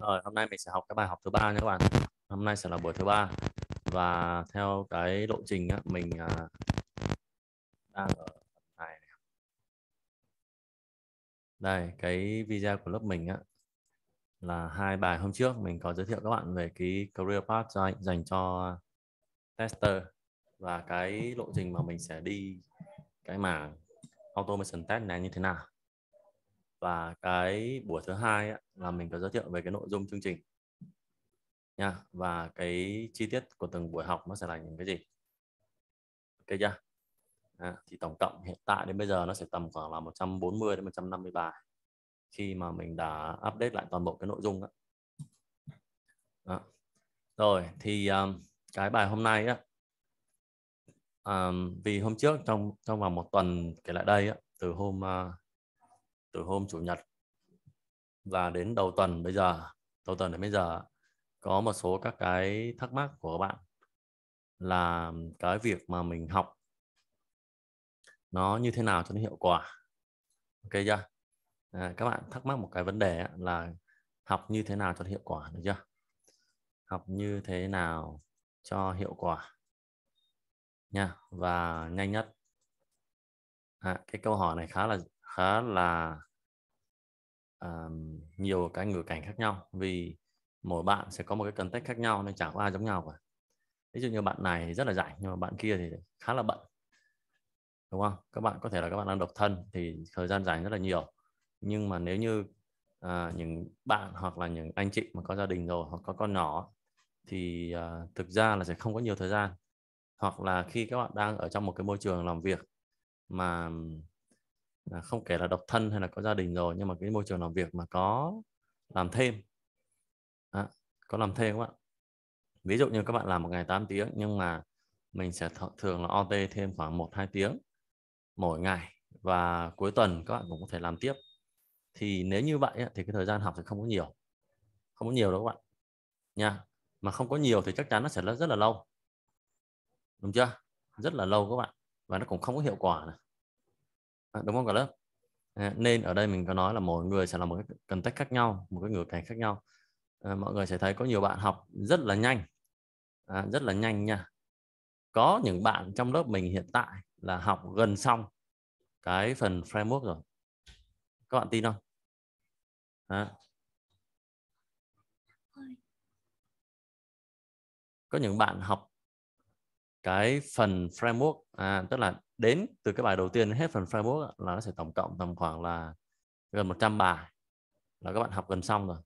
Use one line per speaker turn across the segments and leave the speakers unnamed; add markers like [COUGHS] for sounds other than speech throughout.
Rồi, hôm nay mình sẽ học cái bài học thứ ba nha các bạn. Hôm nay sẽ là buổi thứ ba và theo cái lộ trình á, mình à, đang ở này. Đây, cái video của lớp mình á là hai bài hôm trước mình có giới thiệu các bạn về cái career path dành cho tester và cái lộ trình mà mình sẽ đi cái mảng automation test này như thế nào và cái buổi thứ hai ấy, là mình có giới thiệu về cái nội dung chương trình nha và cái chi tiết của từng buổi học nó sẽ là những cái gì ok chưa à, thì tổng cộng hiện tại đến bây giờ nó sẽ tầm khoảng là 140 đến 150 bài khi mà mình đã update lại toàn bộ cái nội dung đó. Đó. rồi thì um, cái bài hôm nay á um, vì hôm trước trong trong vòng một tuần kể lại đây á, từ hôm uh, từ hôm chủ nhật và đến đầu tuần bây giờ đầu tuần đến bây giờ có một số các cái thắc mắc của các bạn là cái việc mà mình học nó như thế nào cho nó hiệu quả ok chưa à, các bạn thắc mắc một cái vấn đề là học như thế nào cho hiệu quả được chưa học như thế nào cho hiệu quả nha và nhanh nhất à, cái câu hỏi này khá là khá là um, nhiều cái ngữ cảnh khác nhau vì mỗi bạn sẽ có một cái context khác nhau nên chẳng có ai giống nhau cả ví dụ như bạn này rất là rảnh nhưng mà bạn kia thì khá là bận đúng không các bạn có thể là các bạn đang độc thân thì thời gian rảnh rất là nhiều nhưng mà nếu như à, những bạn hoặc là những anh chị mà có gia đình rồi hoặc có con nhỏ thì à, thực ra là sẽ không có nhiều thời gian hoặc là khi các bạn đang ở trong một cái môi trường làm việc mà không kể là độc thân hay là có gia đình rồi nhưng mà cái môi trường làm việc mà có làm thêm à, có làm thêm các bạn ví dụ như các bạn làm một ngày 8 tiếng nhưng mà mình sẽ th- thường là OT thêm khoảng 1 2 tiếng mỗi ngày và cuối tuần các bạn cũng có thể làm tiếp thì nếu như vậy thì cái thời gian học thì không có nhiều không có nhiều đâu các bạn nha mà không có nhiều thì chắc chắn nó sẽ rất là lâu đúng chưa rất là lâu các bạn và nó cũng không có hiệu quả này À, đúng không cả lớp à, nên ở đây mình có nói là mỗi người sẽ là một cái context khác nhau một cái ngữ cảnh khác nhau à, mọi người sẽ thấy có nhiều bạn học rất là nhanh rất là nhanh nha có những bạn trong lớp mình hiện tại là học gần xong cái phần framework rồi các bạn tin không à. có những bạn học cái phần framework à, tức là đến từ cái bài đầu tiên hết phần framework là nó sẽ tổng cộng tầm khoảng là gần 100 bài là các bạn học gần xong rồi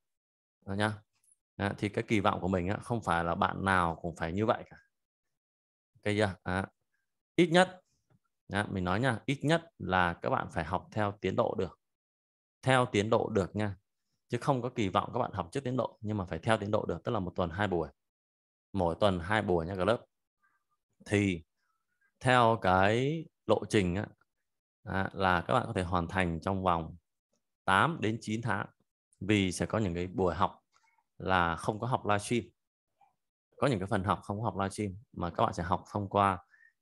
đó nhá à, thì cái kỳ vọng của mình á, không phải là bạn nào cũng phải như vậy cả ok chưa à, ít nhất à, mình nói nha ít nhất là các bạn phải học theo tiến độ được theo tiến độ được nha chứ không có kỳ vọng các bạn học trước tiến độ nhưng mà phải theo tiến độ được tức là một tuần hai buổi mỗi tuần hai buổi nha cả lớp thì theo cái lộ trình á, à, là các bạn có thể hoàn thành trong vòng 8 đến 9 tháng vì sẽ có những cái buổi học là không có học livestream có những cái phần học không có học livestream mà các bạn sẽ học thông qua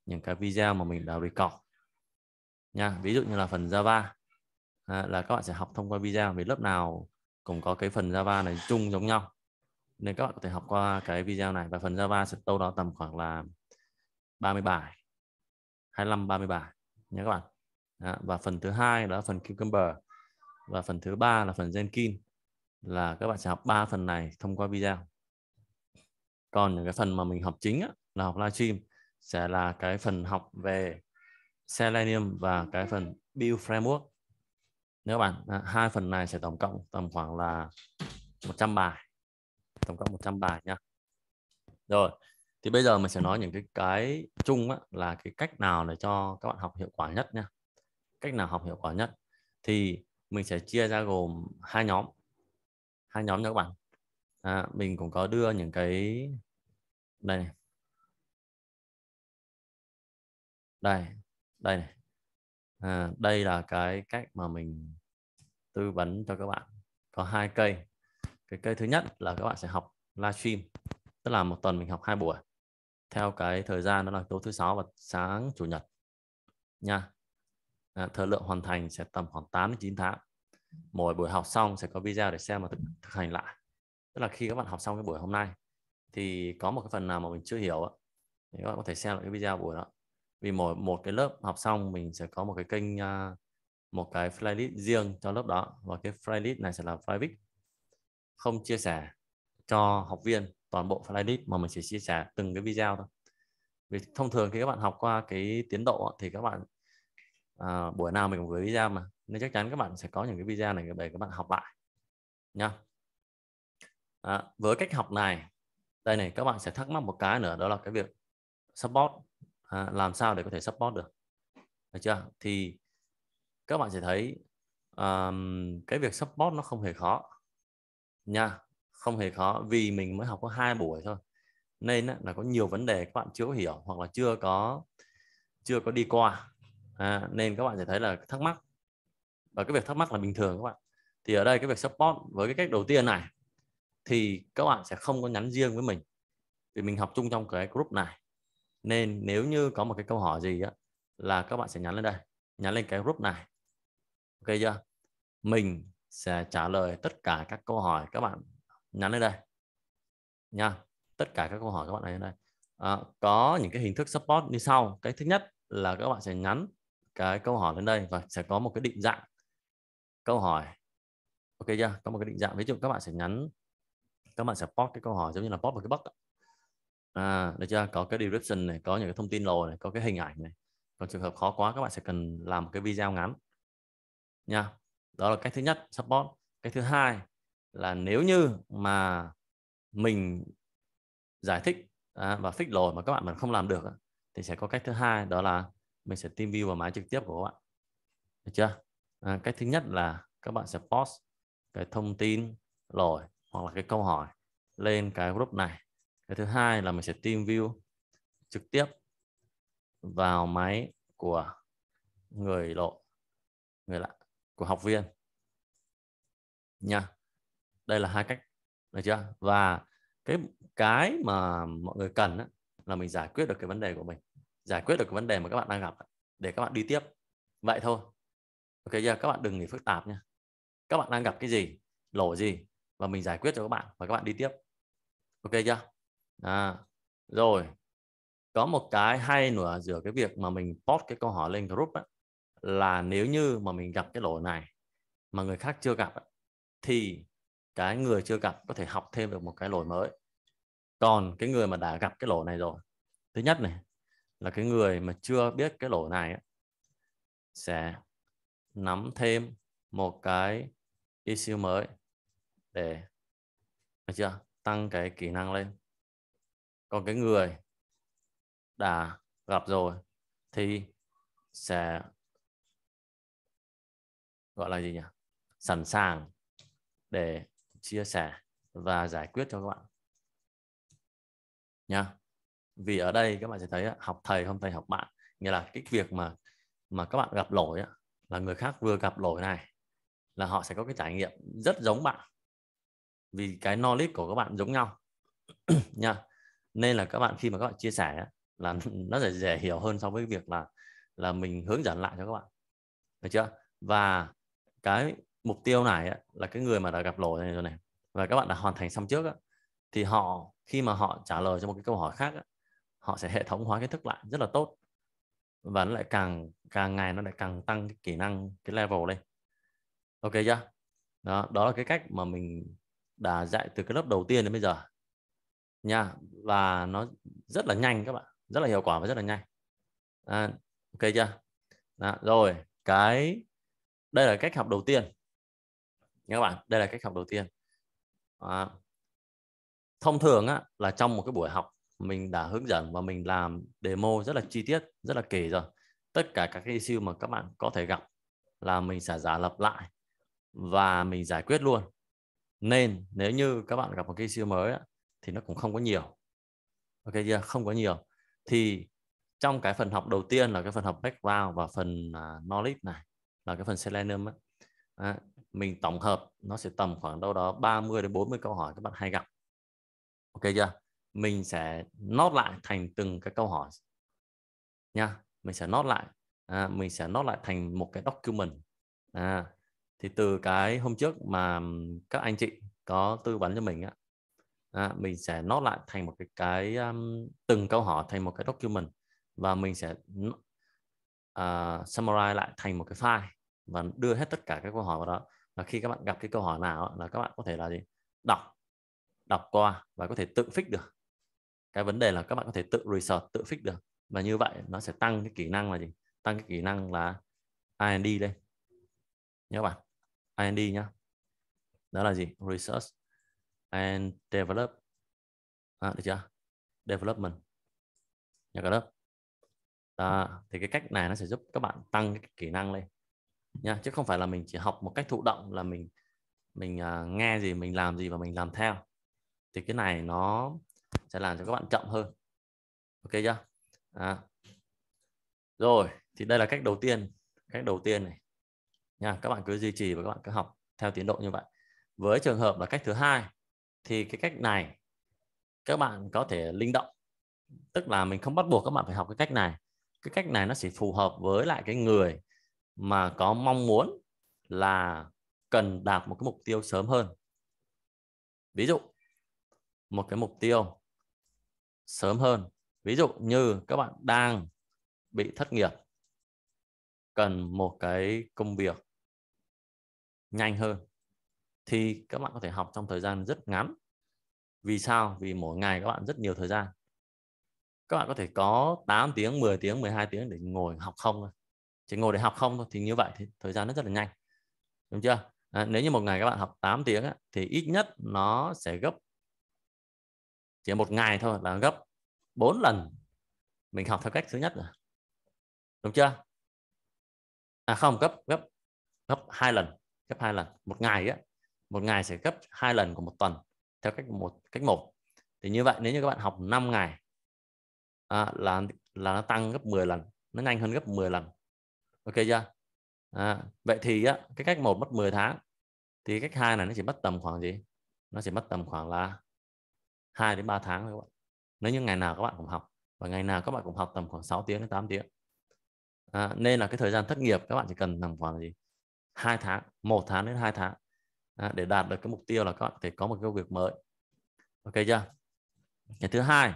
những cái video mà mình đã record nha ví dụ như là phần Java à, là các bạn sẽ học thông qua video vì lớp nào cũng có cái phần Java này chung giống nhau nên các bạn có thể học qua cái video này và phần Java sẽ đâu đó tầm khoảng là 30 bài 25 30 bài nhé các bạn đó. và phần thứ hai là phần cucumber và phần thứ ba là phần Jenkins là các bạn sẽ học ba phần này thông qua video còn những cái phần mà mình học chính á, là học livestream sẽ là cái phần học về Selenium và cái phần Build Framework nếu bạn hai phần này sẽ tổng cộng tầm khoảng là 100 bài tổng cộng 100 bài nha rồi thì bây giờ mình sẽ nói những cái cái chung á, là cái cách nào để cho các bạn học hiệu quả nhất nha cách nào học hiệu quả nhất thì mình sẽ chia ra gồm hai nhóm hai nhóm nha các bạn à, mình cũng có đưa những cái đây này. đây đây này. À, đây là cái cách mà mình tư vấn cho các bạn có hai cây cái cây thứ nhất là các bạn sẽ học livestream tức là một tuần mình học hai buổi theo cái thời gian đó là tối thứ sáu và sáng chủ nhật nha à, thời lượng hoàn thành sẽ tầm khoảng 8 đến 9 tháng mỗi buổi học xong sẽ có video để xem và thực, thực hành lại tức là khi các bạn học xong cái buổi hôm nay thì có một cái phần nào mà mình chưa hiểu thì các bạn có thể xem lại cái video buổi đó vì mỗi một cái lớp học xong mình sẽ có một cái kênh à, một cái playlist riêng cho lớp đó và cái playlist này sẽ là private không chia sẻ cho học viên toàn bộ playlist mà mình chỉ chia sẻ từng cái video thôi vì thông thường khi các bạn học qua cái tiến độ thì các bạn à, buổi nào mình cũng gửi video mà nên chắc chắn các bạn sẽ có những cái video này để các bạn học lại nha. à, với cách học này đây này các bạn sẽ thắc mắc một cái nữa đó là cái việc support à, làm sao để có thể support được được chưa thì các bạn sẽ thấy um, cái việc support nó không hề khó nha không hề khó vì mình mới học có hai buổi thôi nên là có nhiều vấn đề các bạn chưa hiểu hoặc là chưa có chưa có đi qua à, nên các bạn sẽ thấy là thắc mắc và cái việc thắc mắc là bình thường các bạn thì ở đây cái việc support với cái cách đầu tiên này thì các bạn sẽ không có nhắn riêng với mình vì mình học chung trong cái group này nên nếu như có một cái câu hỏi gì á là các bạn sẽ nhắn lên đây nhắn lên cái group này ok chưa mình sẽ trả lời tất cả các câu hỏi các bạn nhắn lên đây nha tất cả các câu hỏi các bạn này lên đây à, có những cái hình thức support như sau cái thứ nhất là các bạn sẽ nhắn cái câu hỏi lên đây và sẽ có một cái định dạng câu hỏi ok chưa có một cái định dạng ví dụ các bạn sẽ nhắn các bạn sẽ post cái câu hỏi giống như là post một cái box à, được chưa có cái description này có những cái thông tin lồ này có cái hình ảnh này còn trường hợp khó quá các bạn sẽ cần làm một cái video ngắn nha đó là cách thứ nhất support cách thứ hai là nếu như mà mình giải thích à, và fix lồi mà các bạn mình không làm được thì sẽ có cách thứ hai đó là mình sẽ team view vào máy trực tiếp của các bạn được chưa à, cách thứ nhất là các bạn sẽ post cái thông tin lồi hoặc là cái câu hỏi lên cái group này cái thứ hai là mình sẽ team view trực tiếp vào máy của người lộ người lạ của học viên nha đây là hai cách được chưa và cái cái mà mọi người cần á, là mình giải quyết được cái vấn đề của mình giải quyết được cái vấn đề mà các bạn đang gặp để các bạn đi tiếp vậy thôi ok giờ các bạn đừng nghĩ phức tạp nhé. các bạn đang gặp cái gì lỗ gì và mình giải quyết cho các bạn và các bạn đi tiếp ok chưa à, rồi có một cái hay nữa giữa cái việc mà mình post cái câu hỏi lên group ấy, là nếu như mà mình gặp cái lỗi này mà người khác chưa gặp ấy, thì cái người chưa gặp có thể học thêm được một cái lỗi mới còn cái người mà đã gặp cái lỗi này rồi thứ nhất này là cái người mà chưa biết cái lỗi này sẽ nắm thêm một cái issue mới để chưa tăng cái kỹ năng lên còn cái người đã gặp rồi thì sẽ gọi là gì nhỉ sẵn sàng để chia sẻ và giải quyết cho các bạn nha vì ở đây các bạn sẽ thấy học thầy không thầy học bạn nghĩa là cái việc mà mà các bạn gặp lỗi là người khác vừa gặp lỗi này là họ sẽ có cái trải nghiệm rất giống bạn vì cái knowledge của các bạn giống nhau [CLEARS THROAT] nha nên là các bạn khi mà các bạn chia sẻ là [LAUGHS] nó sẽ dễ hiểu hơn so với việc là là mình hướng dẫn lại cho các bạn được chưa và cái mục tiêu này á, là cái người mà đã gặp lỗi này rồi này và các bạn đã hoàn thành xong trước á, thì họ khi mà họ trả lời cho một cái câu hỏi khác á, họ sẽ hệ thống hóa kiến thức lại rất là tốt và nó lại càng càng ngày nó lại càng tăng cái kỹ năng cái level lên ok chưa đó đó là cái cách mà mình đã dạy từ cái lớp đầu tiên đến bây giờ nha và nó rất là nhanh các bạn rất là hiệu quả và rất là nhanh à, ok chưa đó, rồi cái đây là cách học đầu tiên nhớ các bạn đây là cách học đầu tiên à, thông thường á, là trong một cái buổi học mình đã hướng dẫn và mình làm demo rất là chi tiết rất là kỹ rồi tất cả các cái issue mà các bạn có thể gặp là mình sẽ giả lập lại và mình giải quyết luôn nên nếu như các bạn gặp một cái issue mới á, thì nó cũng không có nhiều ok chưa không có nhiều thì trong cái phần học đầu tiên là cái phần học background và phần à, knowledge này là cái phần selenium á. À, mình tổng hợp nó sẽ tầm khoảng đâu đó 30 đến 40 câu hỏi các bạn hay gặp ok chưa mình sẽ nốt lại thành từng cái câu hỏi nha mình sẽ nốt lại à, mình sẽ nốt lại thành một cái document à, thì từ cái hôm trước mà các anh chị có tư vấn cho mình á à, mình sẽ nốt lại thành một cái cái um, từng câu hỏi thành một cái document và mình sẽ uh, summarize lại thành một cái file và đưa hết tất cả các câu hỏi vào đó là khi các bạn gặp cái câu hỏi nào là các bạn có thể là gì đọc đọc qua và có thể tự fix được cái vấn đề là các bạn có thể tự research tự fix được và như vậy nó sẽ tăng cái kỹ năng là gì tăng cái kỹ năng là IND đây nhớ bạn IND nhá đó là gì research and develop à, được chưa development nhà cả lớp đó. thì cái cách này nó sẽ giúp các bạn tăng cái kỹ năng lên nha chứ không phải là mình chỉ học một cách thụ động là mình mình uh, nghe gì mình làm gì và mình làm theo thì cái này nó sẽ làm cho các bạn chậm hơn ok chưa à. rồi thì đây là cách đầu tiên cách đầu tiên này nha các bạn cứ duy trì và các bạn cứ học theo tiến độ như vậy với trường hợp là cách thứ hai thì cái cách này các bạn có thể linh động tức là mình không bắt buộc các bạn phải học cái cách này cái cách này nó chỉ phù hợp với lại cái người mà có mong muốn là cần đạt một cái mục tiêu sớm hơn ví dụ một cái mục tiêu sớm hơn ví dụ như các bạn đang bị thất nghiệp cần một cái công việc nhanh hơn thì các bạn có thể học trong thời gian rất ngắn vì sao vì mỗi ngày các bạn rất nhiều thời gian các bạn có thể có 8 tiếng 10 tiếng 12 tiếng để ngồi học không thôi chỉ ngồi để học không thôi thì như vậy thì thời gian nó rất là nhanh đúng chưa à, nếu như một ngày các bạn học 8 tiếng thì ít nhất nó sẽ gấp chỉ một ngày thôi là gấp 4 lần mình học theo cách thứ nhất rồi đúng chưa à không gấp gấp gấp hai lần gấp hai lần một ngày á một ngày sẽ gấp hai lần của một tuần theo cách một cách một thì như vậy nếu như các bạn học 5 ngày à, là là nó tăng gấp 10 lần nó nhanh hơn gấp 10 lần ok chưa à, vậy thì á, cái cách một mất 10 tháng thì cách hai này nó chỉ mất tầm khoảng gì nó chỉ mất tầm khoảng là 2 đến 3 tháng thôi các bạn nếu như ngày nào các bạn cũng học và ngày nào các bạn cũng học tầm khoảng 6 tiếng đến 8 tiếng à, nên là cái thời gian thất nghiệp các bạn chỉ cần tầm khoảng gì hai tháng một tháng đến hai tháng à, để đạt được cái mục tiêu là các bạn thể có một công việc mới ok chưa cái thứ hai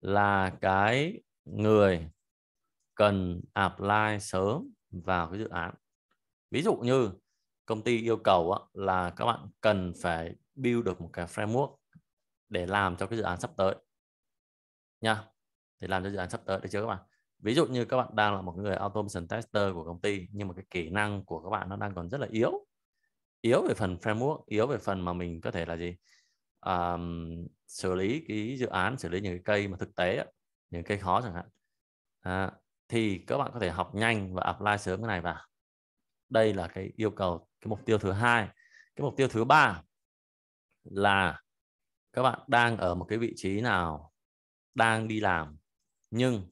là cái người cần apply sớm vào cái dự án ví dụ như công ty yêu cầu là các bạn cần phải build được một cái framework để làm cho cái dự án sắp tới nha để làm cho dự án sắp tới được chưa các bạn ví dụ như các bạn đang là một người automation tester của công ty nhưng mà cái kỹ năng của các bạn nó đang còn rất là yếu yếu về phần framework yếu về phần mà mình có thể là gì um, xử lý cái dự án xử lý những cái cây mà thực tế những cây khó chẳng hạn à, thì các bạn có thể học nhanh và apply sớm cái này vào đây là cái yêu cầu cái mục tiêu thứ hai cái mục tiêu thứ ba là các bạn đang ở một cái vị trí nào đang đi làm nhưng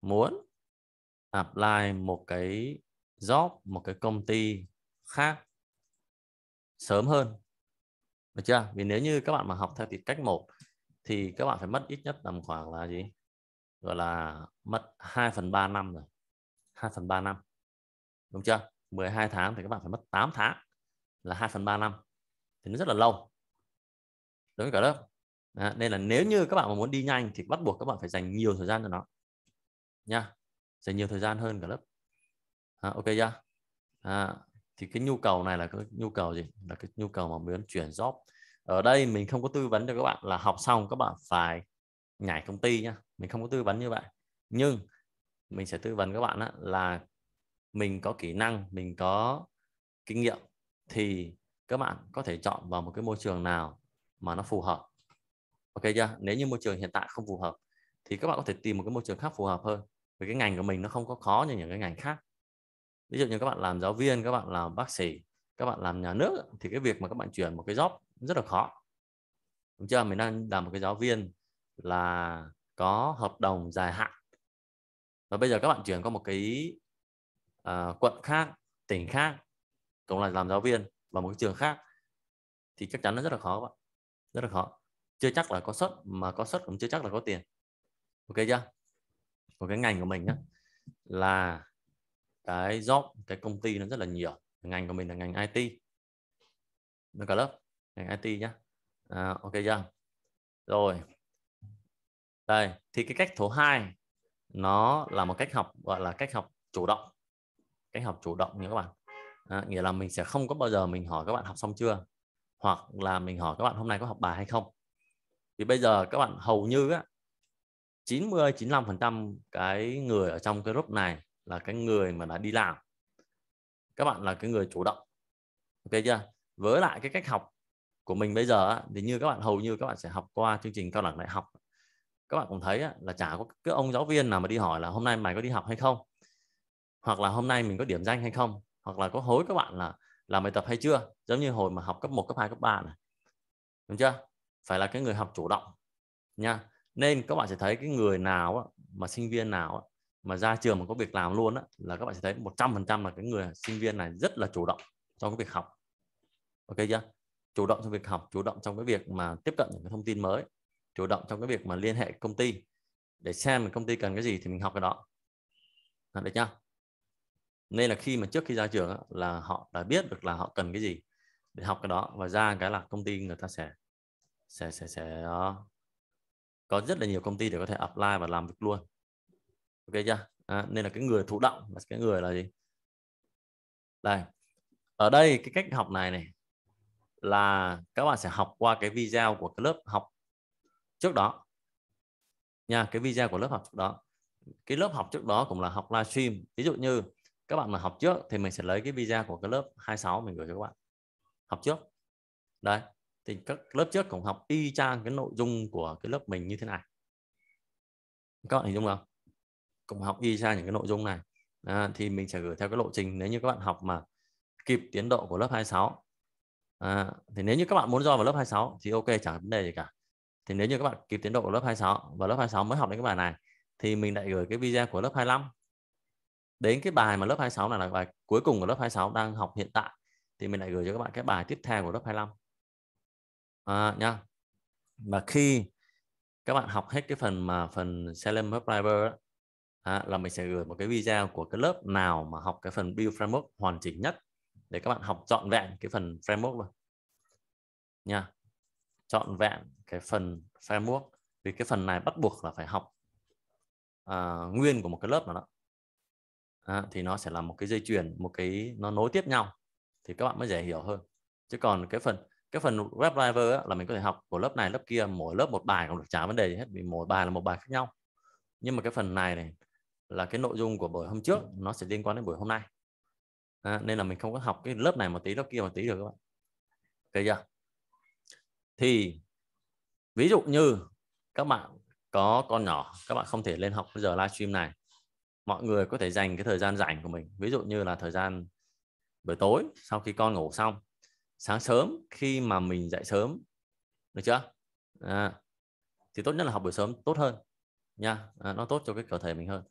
muốn apply một cái job một cái công ty khác sớm hơn được chưa vì nếu như các bạn mà học theo thì cách một thì các bạn phải mất ít nhất tầm khoảng là gì gọi là mất 2 phần 3 năm rồi 2 phần 3 năm đúng chưa 12 tháng thì các bạn phải mất 8 tháng là 2 phần 3 năm thì nó rất là lâu đối với cả lớp à, nên là nếu như các bạn mà muốn đi nhanh thì bắt buộc các bạn phải dành nhiều thời gian cho nó nha dành nhiều thời gian hơn cả lớp à, ok chưa à, thì cái nhu cầu này là cái nhu cầu gì là cái nhu cầu mà muốn chuyển job ở đây mình không có tư vấn cho các bạn là học xong các bạn phải nhảy công ty nhá mình không có tư vấn như vậy nhưng mình sẽ tư vấn các bạn á, là mình có kỹ năng mình có kinh nghiệm thì các bạn có thể chọn vào một cái môi trường nào mà nó phù hợp ok chưa nếu như môi trường hiện tại không phù hợp thì các bạn có thể tìm một cái môi trường khác phù hợp hơn vì cái ngành của mình nó không có khó như những cái ngành khác ví dụ như các bạn làm giáo viên các bạn làm bác sĩ các bạn làm nhà nước thì cái việc mà các bạn chuyển một cái job rất là khó đúng chưa mình đang làm một cái giáo viên là có hợp đồng dài hạn và bây giờ các bạn chuyển qua một cái uh, quận khác tỉnh khác cũng là làm giáo viên và một cái trường khác thì chắc chắn nó rất là khó các bạn rất là khó chưa chắc là có suất mà có suất cũng chưa chắc là có tiền ok chưa của cái ngành của mình á, là cái job cái công ty nó rất là nhiều ngành của mình là ngành IT nó cả lớp ngành IT nhá à, ok chưa rồi đây, thì cái cách thứ hai nó là một cách học gọi là cách học chủ động. Cách học chủ động nha các bạn. À, nghĩa là mình sẽ không có bao giờ mình hỏi các bạn học xong chưa hoặc là mình hỏi các bạn hôm nay có học bài hay không. Thì bây giờ các bạn hầu như á 90 95% cái người ở trong cái group này là cái người mà đã đi làm. Các bạn là cái người chủ động. Ok chưa? Với lại cái cách học của mình bây giờ thì như các bạn hầu như các bạn sẽ học qua chương trình cao đẳng đại học các bạn cũng thấy là chả có cái ông giáo viên nào mà đi hỏi là hôm nay mày có đi học hay không hoặc là hôm nay mình có điểm danh hay không hoặc là có hối các bạn là làm bài tập hay chưa giống như hồi mà học cấp 1, cấp 2, cấp 3 này đúng chưa phải là cái người học chủ động nha nên các bạn sẽ thấy cái người nào mà sinh viên nào mà ra trường mà có việc làm luôn á là các bạn sẽ thấy 100% là cái người sinh viên này rất là chủ động trong cái việc học ok chưa chủ động trong việc học chủ động trong cái việc mà tiếp cận những cái thông tin mới chủ động trong cái việc mà liên hệ công ty để xem công ty cần cái gì thì mình học cái đó được chưa nên là khi mà trước khi ra trường là họ đã biết được là họ cần cái gì để học cái đó và ra cái là công ty người ta sẽ sẽ sẽ sẽ ờ, có rất là nhiều công ty để có thể apply và làm việc luôn ok chưa à, nên là cái người thụ động là cái người là gì đây ở đây cái cách học này này là các bạn sẽ học qua cái video của cái lớp học trước đó nha cái video của lớp học trước đó cái lớp học trước đó cũng là học livestream ví dụ như các bạn mà học trước thì mình sẽ lấy cái video của cái lớp 26 mình gửi cho các bạn học trước đấy thì các lớp trước cũng học y chang cái nội dung của cái lớp mình như thế này các bạn hình dung không cũng học y chang những cái nội dung này à, thì mình sẽ gửi theo cái lộ trình nếu như các bạn học mà kịp tiến độ của lớp 26 à, thì nếu như các bạn muốn do vào lớp 26 thì ok chẳng vấn đề gì cả thì nếu như các bạn kịp tiến độ của lớp 26 và lớp 26 mới học đến cái bài này thì mình lại gửi cái video của lớp 25 đến cái bài mà lớp 26 này là bài cuối cùng của lớp 26 đang học hiện tại thì mình lại gửi cho các bạn cái bài tiếp theo của lớp 25 à, nha và khi các bạn học hết cái phần mà phần Selenium Web Driver à, là mình sẽ gửi một cái video của cái lớp nào mà học cái phần Build Framework hoàn chỉnh nhất để các bạn học trọn vẹn cái phần framework luôn nha trọn vẹn cái phần framework vì cái phần này bắt buộc là phải học à, nguyên của một cái lớp nào đó à, thì nó sẽ là một cái dây chuyền một cái nó nối tiếp nhau thì các bạn mới dễ hiểu hơn chứ còn cái phần cái phần web driver á, là mình có thể học của lớp này lớp kia mỗi lớp một bài cũng được trả vấn đề gì hết vì mỗi bài là một bài khác nhau nhưng mà cái phần này này là cái nội dung của buổi hôm trước nó sẽ liên quan đến buổi hôm nay à, nên là mình không có học cái lớp này một tí lớp kia một tí được các bạn ok chưa thì ví dụ như các bạn có con nhỏ các bạn không thể lên học giờ livestream này mọi người có thể dành cái thời gian rảnh của mình ví dụ như là thời gian buổi tối sau khi con ngủ xong sáng sớm khi mà mình dậy sớm được chưa à, thì tốt nhất là học buổi sớm tốt hơn nha à, nó tốt cho cái cơ thể mình hơn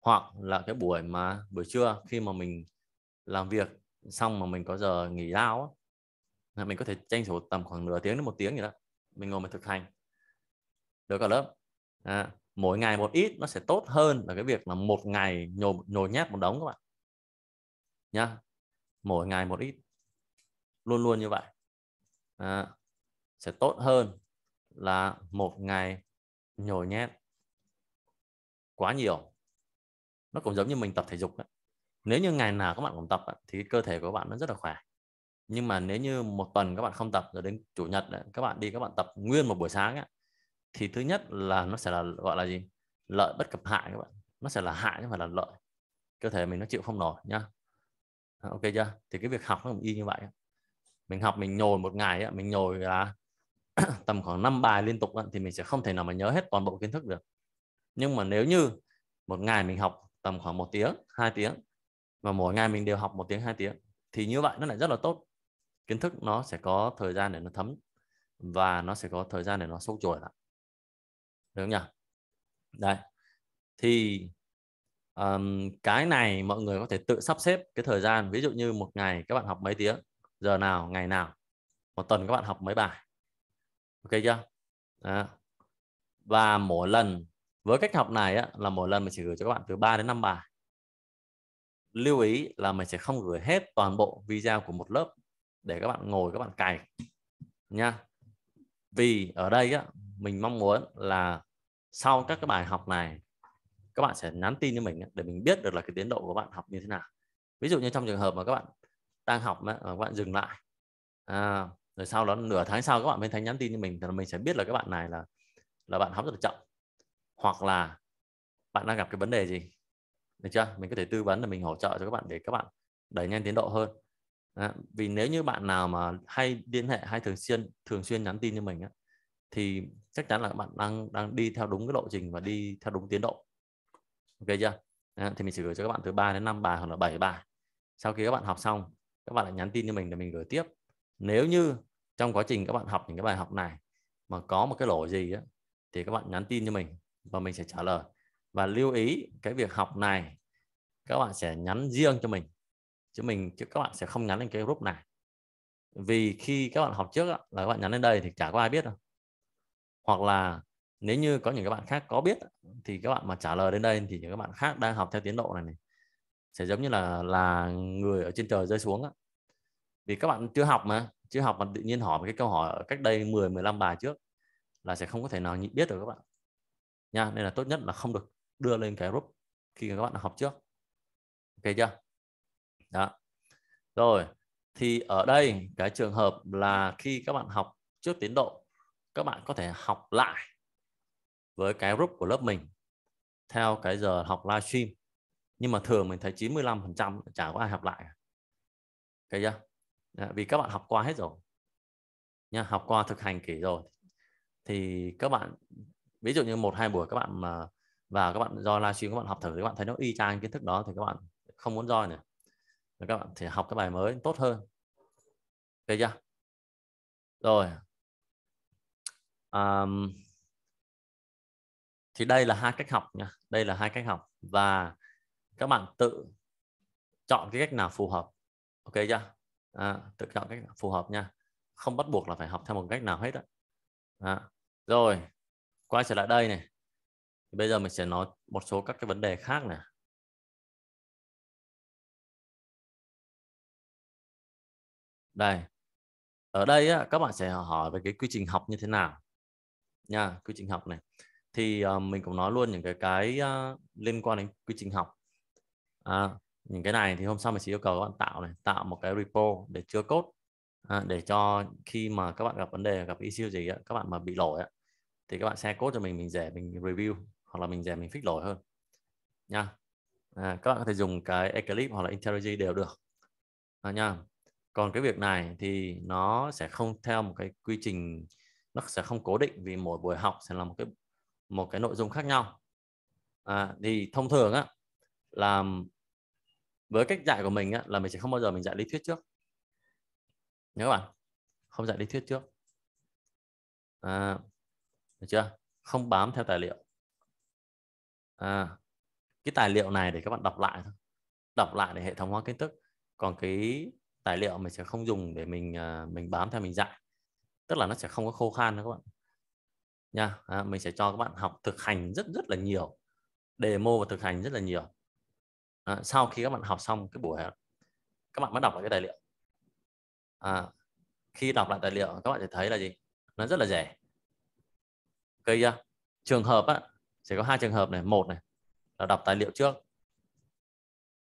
hoặc là cái buổi mà buổi trưa khi mà mình làm việc xong mà mình có giờ nghỉ lao mình có thể tranh thủ tầm khoảng nửa tiếng đến một tiếng gì đó mình ngồi mình thực hành được cả lớp à, mỗi ngày một ít nó sẽ tốt hơn là cái việc là một ngày nhồi nhồi nhét một đống các bạn nhá mỗi ngày một ít luôn luôn như vậy à, sẽ tốt hơn là một ngày nhồi nhét quá nhiều nó cũng giống như mình tập thể dục ấy. nếu như ngày nào các bạn cũng tập ấy, thì cơ thể của bạn nó rất là khỏe nhưng mà nếu như một tuần các bạn không tập rồi đến chủ nhật các bạn đi các bạn tập nguyên một buổi sáng ấy, thì thứ nhất là nó sẽ là gọi là gì lợi bất cập hại các bạn nó sẽ là hại chứ không phải là lợi cơ thể mình nó chịu không nổi nhá à, ok chưa thì cái việc học nó cũng y như vậy mình học mình nhồi một ngày ấy, mình nhồi là [CLEARS THROAT] tầm khoảng 5 bài liên tục ấy, thì mình sẽ không thể nào mà nhớ hết toàn bộ kiến thức được nhưng mà nếu như một ngày mình học tầm khoảng một tiếng hai tiếng và mỗi ngày mình đều học một tiếng hai tiếng thì như vậy nó lại rất là tốt kiến thức nó sẽ có thời gian để nó thấm và nó sẽ có thời gian để nó sâu chuỗi lại được không nhỉ đây thì um, cái này mọi người có thể tự sắp xếp cái thời gian ví dụ như một ngày các bạn học mấy tiếng giờ nào ngày nào một tuần các bạn học mấy bài ok chưa Đó. và mỗi lần với cách học này á, là mỗi lần mình chỉ gửi cho các bạn từ 3 đến 5 bài lưu ý là mình sẽ không gửi hết toàn bộ video của một lớp để các bạn ngồi các bạn cài nha vì ở đây á, mình mong muốn là sau các cái bài học này các bạn sẽ nhắn tin cho mình để mình biết được là cái tiến độ của bạn học như thế nào ví dụ như trong trường hợp mà các bạn đang học mà các bạn dừng lại à, rồi sau đó nửa tháng sau các bạn mới thấy nhắn tin cho mình thì mình sẽ biết là các bạn này là là bạn học rất là chậm hoặc là bạn đang gặp cái vấn đề gì được chưa mình có thể tư vấn là mình hỗ trợ cho các bạn để các bạn đẩy nhanh tiến độ hơn đó. vì nếu như bạn nào mà hay liên hệ hay thường xuyên thường xuyên nhắn tin cho mình á, thì chắc chắn là bạn đang đang đi theo đúng cái lộ trình và đi theo đúng tiến độ ok chưa Đó. thì mình chỉ gửi cho các bạn từ 3 đến 5 bài hoặc là 7 bài sau khi các bạn học xong các bạn lại nhắn tin cho mình để mình gửi tiếp nếu như trong quá trình các bạn học những cái bài học này mà có một cái lỗi gì á, thì các bạn nhắn tin cho mình và mình sẽ trả lời và lưu ý cái việc học này các bạn sẽ nhắn riêng cho mình chứ mình chứ các bạn sẽ không nhắn lên cái group này vì khi các bạn học trước là các bạn nhắn lên đây thì chả có ai biết đâu hoặc là nếu như có những các bạn khác có biết thì các bạn mà trả lời đến đây thì những các bạn khác đang học theo tiến độ này, này sẽ giống như là là người ở trên trời rơi xuống á vì các bạn chưa học mà chưa học mà tự nhiên hỏi cái câu hỏi cách đây 10 15 bài trước là sẽ không có thể nào biết được các bạn nha nên là tốt nhất là không được đưa lên cái group khi các bạn học trước ok chưa đó rồi thì ở đây cái trường hợp là khi các bạn học trước tiến độ các bạn có thể học lại với cái group của lớp mình theo cái giờ học livestream nhưng mà thường mình thấy 95% chả có ai học lại à. thấy chưa dạ, vì các bạn học qua hết rồi nha học qua thực hành kỹ rồi thì các bạn ví dụ như một hai buổi các bạn mà và các bạn do livestream các bạn học thử các bạn thấy nó y chang kiến thức đó thì các bạn không muốn roi nữa các bạn thể học cái bài mới tốt hơn ok chưa rồi um, thì đây là hai cách học nha đây là hai cách học và các bạn tự chọn cái cách nào phù hợp ok chưa à, tự chọn cách phù hợp nha không bắt buộc là phải học theo một cách nào hết á à, rồi quay trở lại đây này bây giờ mình sẽ nói một số các
cái vấn đề khác này
đây ở đây á, các bạn sẽ hỏi về cái quy trình học như thế nào nha quy trình học này thì uh, mình cũng nói luôn những cái cái uh, liên quan đến quy trình học à, những cái này thì hôm sau mình sẽ yêu cầu các bạn tạo này tạo một cái repo để chứa code à, để cho khi mà các bạn gặp vấn đề gặp issue gì á, các bạn mà bị lỗi á, thì các bạn share code cho mình mình dễ mình review hoặc là mình dễ mình fix lỗi hơn nha à, các bạn có thể dùng cái Eclipse hoặc là IntelliJ đều được à, nha còn cái việc này thì nó sẽ không theo một cái quy trình nó sẽ không cố định vì mỗi buổi học sẽ là một cái một cái nội dung khác nhau à, thì thông thường á là với cách dạy của mình á, là mình sẽ không bao giờ mình dạy lý thuyết trước nhớ các bạn không dạy lý thuyết trước à, được chưa không bám theo tài liệu à, cái tài liệu này để các bạn đọc lại thôi đọc lại để hệ thống hóa kiến thức còn cái tài liệu mình sẽ không dùng để mình à, mình bám theo mình dạy tức là nó sẽ không có khô khan nữa các bạn nha à, mình sẽ cho các bạn học thực hành rất rất là nhiều demo và thực hành rất là nhiều à, sau khi các bạn học xong cái buổi à, các bạn mới đọc lại cái tài liệu à, khi đọc lại tài liệu các bạn sẽ thấy là gì nó rất là dễ ok chưa trường hợp á sẽ có hai trường hợp này một này là đọc tài liệu trước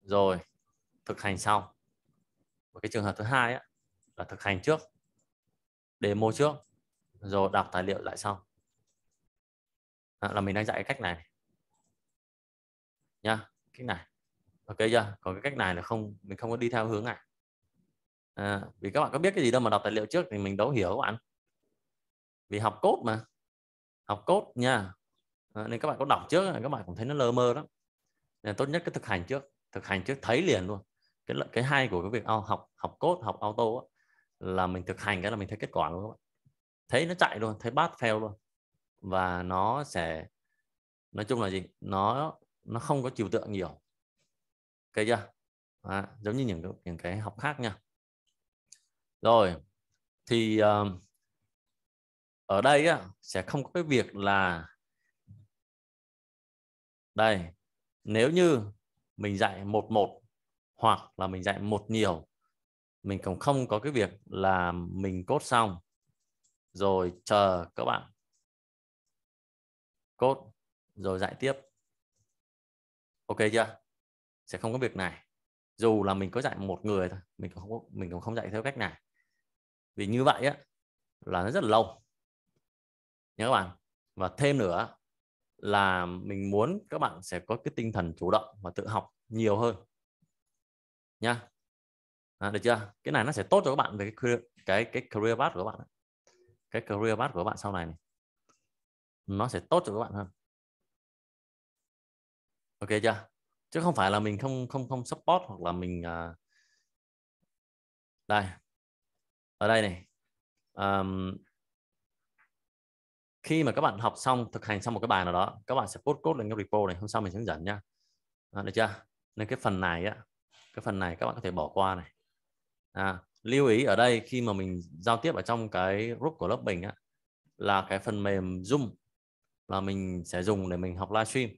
rồi thực hành sau và cái trường hợp thứ hai ấy, là thực hành trước demo trước rồi đọc tài liệu lại sau đó, là mình đang dạy cách này nha cách này ok chưa còn cái cách này là không mình không có đi theo hướng này à, vì các bạn có biết cái gì đâu mà đọc tài liệu trước thì mình đâu hiểu các bạn vì học cốt mà học cốt nha à, nên các bạn có đọc trước các bạn cũng thấy nó lơ mơ lắm nên tốt nhất cái thực hành trước thực hành trước thấy liền luôn cái cái hay của cái việc học học code học auto á, là mình thực hành cái là mình thấy kết quả luôn thấy nó chạy luôn thấy bát fail luôn và nó sẽ nói chung là gì nó nó không có chiều tượng nhiều ok chưa à, giống như những những cái học khác nha rồi thì uh, ở đây á, sẽ không có cái việc là đây nếu như mình dạy một một hoặc là mình dạy một nhiều mình cũng không có cái việc là mình cốt xong rồi chờ các bạn cốt rồi dạy tiếp ok chưa sẽ không có việc này dù là mình có dạy một người thôi mình cũng không mình cũng không dạy theo cách này vì như vậy á là nó rất là lâu nhớ các bạn và thêm nữa là mình muốn các bạn sẽ có cái tinh thần chủ động và tự học nhiều hơn nha à, được chưa cái này nó sẽ tốt cho các bạn về cái cái cái career path của các bạn cái career path của các bạn sau này, này nó sẽ tốt cho các bạn hơn ok chưa chứ không phải là mình không không không support hoặc là mình à... đây ở đây này um, khi mà các bạn học xong thực hành xong một cái bài nào đó các bạn sẽ post code lên cái repo này hôm sau mình sẽ hướng dẫn nha à, được chưa nên cái phần này á cái phần này các bạn có thể bỏ qua này à, lưu ý ở đây khi mà mình giao tiếp ở trong cái group của lớp mình á, là cái phần mềm Zoom là mình sẽ dùng để mình học livestream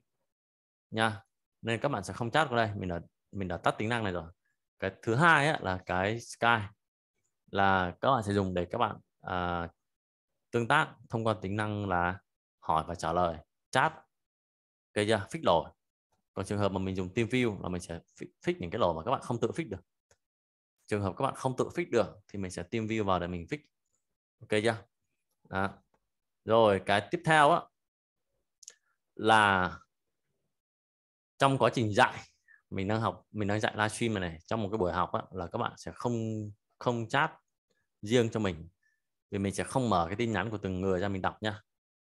nha nên các bạn sẽ không chat qua đây mình đã mình đã tắt tính năng này rồi cái thứ hai á, là cái Skype là các bạn sẽ dùng để các bạn à, tương tác thông qua tính năng là hỏi và trả lời chat cái okay chưa phích đổi còn trường hợp mà mình dùng team view là mình sẽ fix những cái lỗ mà các bạn không tự fix được trường hợp các bạn không tự fix được thì mình sẽ team view vào để mình fix ok chưa đó. rồi cái tiếp theo á là trong quá trình dạy mình đang học mình đang dạy livestream này, này trong một cái buổi học á, là các bạn sẽ không không chat riêng cho mình vì mình sẽ không mở cái tin nhắn của từng người ra mình đọc nha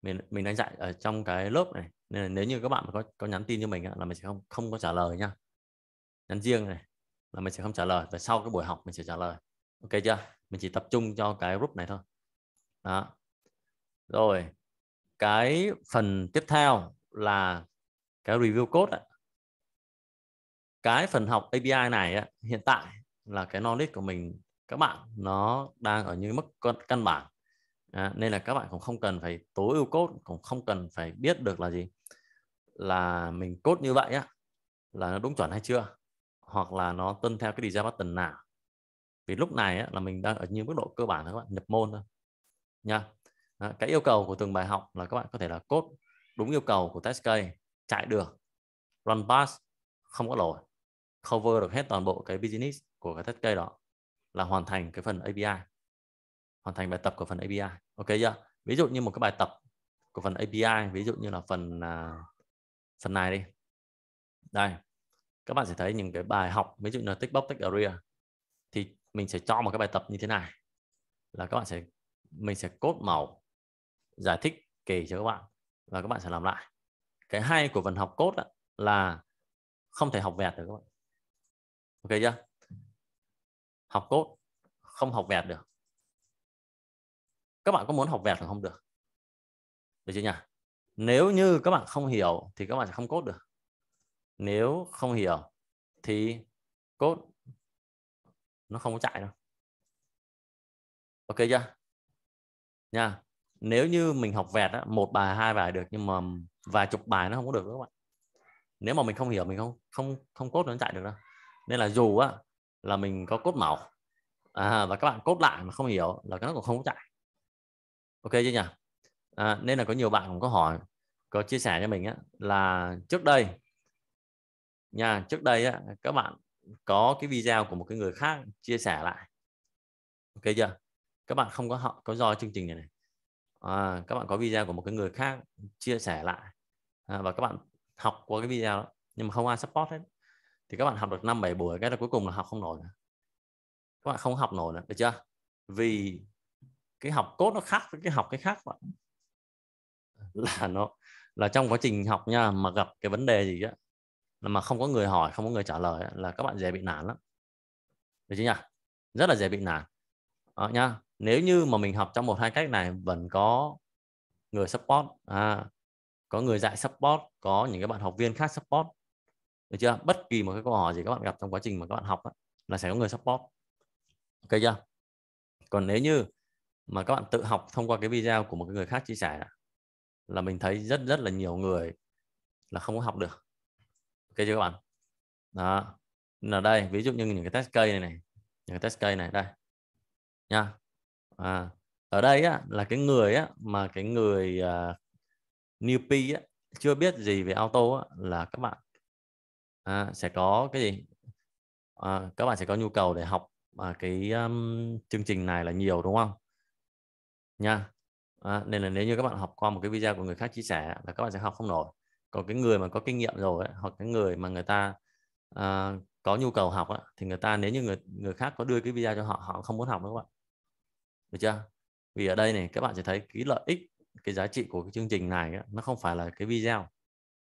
mình mình đang dạy ở trong cái lớp này nên là nếu như các bạn có có nhắn tin cho mình là mình sẽ không không có trả lời nha nhắn riêng này là mình sẽ không trả lời và sau cái buổi học mình sẽ trả lời ok chưa mình chỉ tập trung cho cái group này thôi đó rồi cái phần tiếp theo là cái review code ấy. cái phần học API này ấy, hiện tại là cái knowledge của mình các bạn nó đang ở như mức căn bản à, nên là các bạn cũng không cần phải tối ưu code cũng không cần phải biết được là gì là mình cốt như vậy á là nó đúng chuẩn hay chưa hoặc là nó tuân theo cái design pattern nào vì lúc này á, là mình đang ở như mức độ cơ bản là các bạn nhập môn thôi nha đó, cái yêu cầu của từng bài học là các bạn có thể là cốt đúng yêu cầu của test case chạy được run pass không có lỗi cover được hết toàn bộ cái business của cái test case đó là hoàn thành cái phần API hoàn thành bài tập của phần API ok chưa ví dụ như một cái bài tập của phần API ví dụ như là phần uh, sân này đi đây các bạn sẽ thấy những cái bài học ví dụ là tích bóc tích area thì mình sẽ cho một cái bài tập như thế này là các bạn sẽ mình sẽ cốt màu giải thích kể cho các bạn và các bạn sẽ làm lại cái hay của phần học cốt là không thể học vẹt được các bạn ok chưa học cốt không học vẹt được các bạn có muốn học vẹt là không được được chưa nhỉ nếu như các bạn không hiểu thì các bạn sẽ không cốt được nếu không hiểu thì cốt nó không có chạy đâu ok chưa nha nếu như mình học vẹt á, một bài hai bài được nhưng mà vài chục bài nó không có được các bạn nếu mà mình không hiểu mình không không không cốt nó chạy được đâu nên là dù á là mình có cốt màu à, và các bạn cốt lại mà không hiểu là nó cũng không có chạy ok chưa nhỉ à, nên là có nhiều bạn cũng có hỏi có chia sẻ cho mình á là trước đây nha trước đây á, các bạn có cái video của một cái người khác chia sẻ lại ok chưa các bạn không có họ có do chương trình này, này. À, các bạn có video của một cái người khác chia sẻ lại à, và các bạn học qua cái video đó nhưng mà không ai support hết thì các bạn học được năm bảy buổi cái là cuối cùng là học không nổi nữa. các bạn không học nổi nữa được chưa vì cái học cốt nó khác với cái học cái khác bạn [LAUGHS] là nó là trong quá trình học nha mà gặp cái vấn đề gì á là mà không có người hỏi không có người trả lời là các bạn dễ bị nản lắm được chưa nhỉ rất là dễ bị nản đó, nha nếu như mà mình học trong một hai cách này vẫn có người support à, có người dạy support có những cái bạn học viên khác support được chưa bất kỳ một cái câu hỏi gì các bạn gặp trong quá trình mà các bạn học đó, là sẽ có người support ok chưa còn nếu như mà các bạn tự học thông qua cái video của một người khác chia sẻ là mình thấy rất rất là nhiều người là không có học được ok chưa các bạn đó là đây ví dụ như những cái test cây này này những cái test cây này đây nha à, ở đây á, là cái người á, mà cái người uh, newbie á, chưa biết gì về auto á, là các bạn à, sẽ có cái gì à, các bạn sẽ có nhu cầu để học à, cái um, chương trình này là nhiều đúng không nha à, nên là nếu như các bạn học qua một cái video của người khác chia sẻ là các bạn sẽ học không nổi còn cái người mà có kinh nghiệm rồi ấy, hoặc cái người mà người ta à, có nhu cầu học ấy, thì người ta nếu như người người khác có đưa cái video cho họ họ không muốn học nữa các bạn được chưa vì ở đây này các bạn sẽ thấy cái lợi ích cái giá trị của cái chương trình này ấy, nó không phải là cái video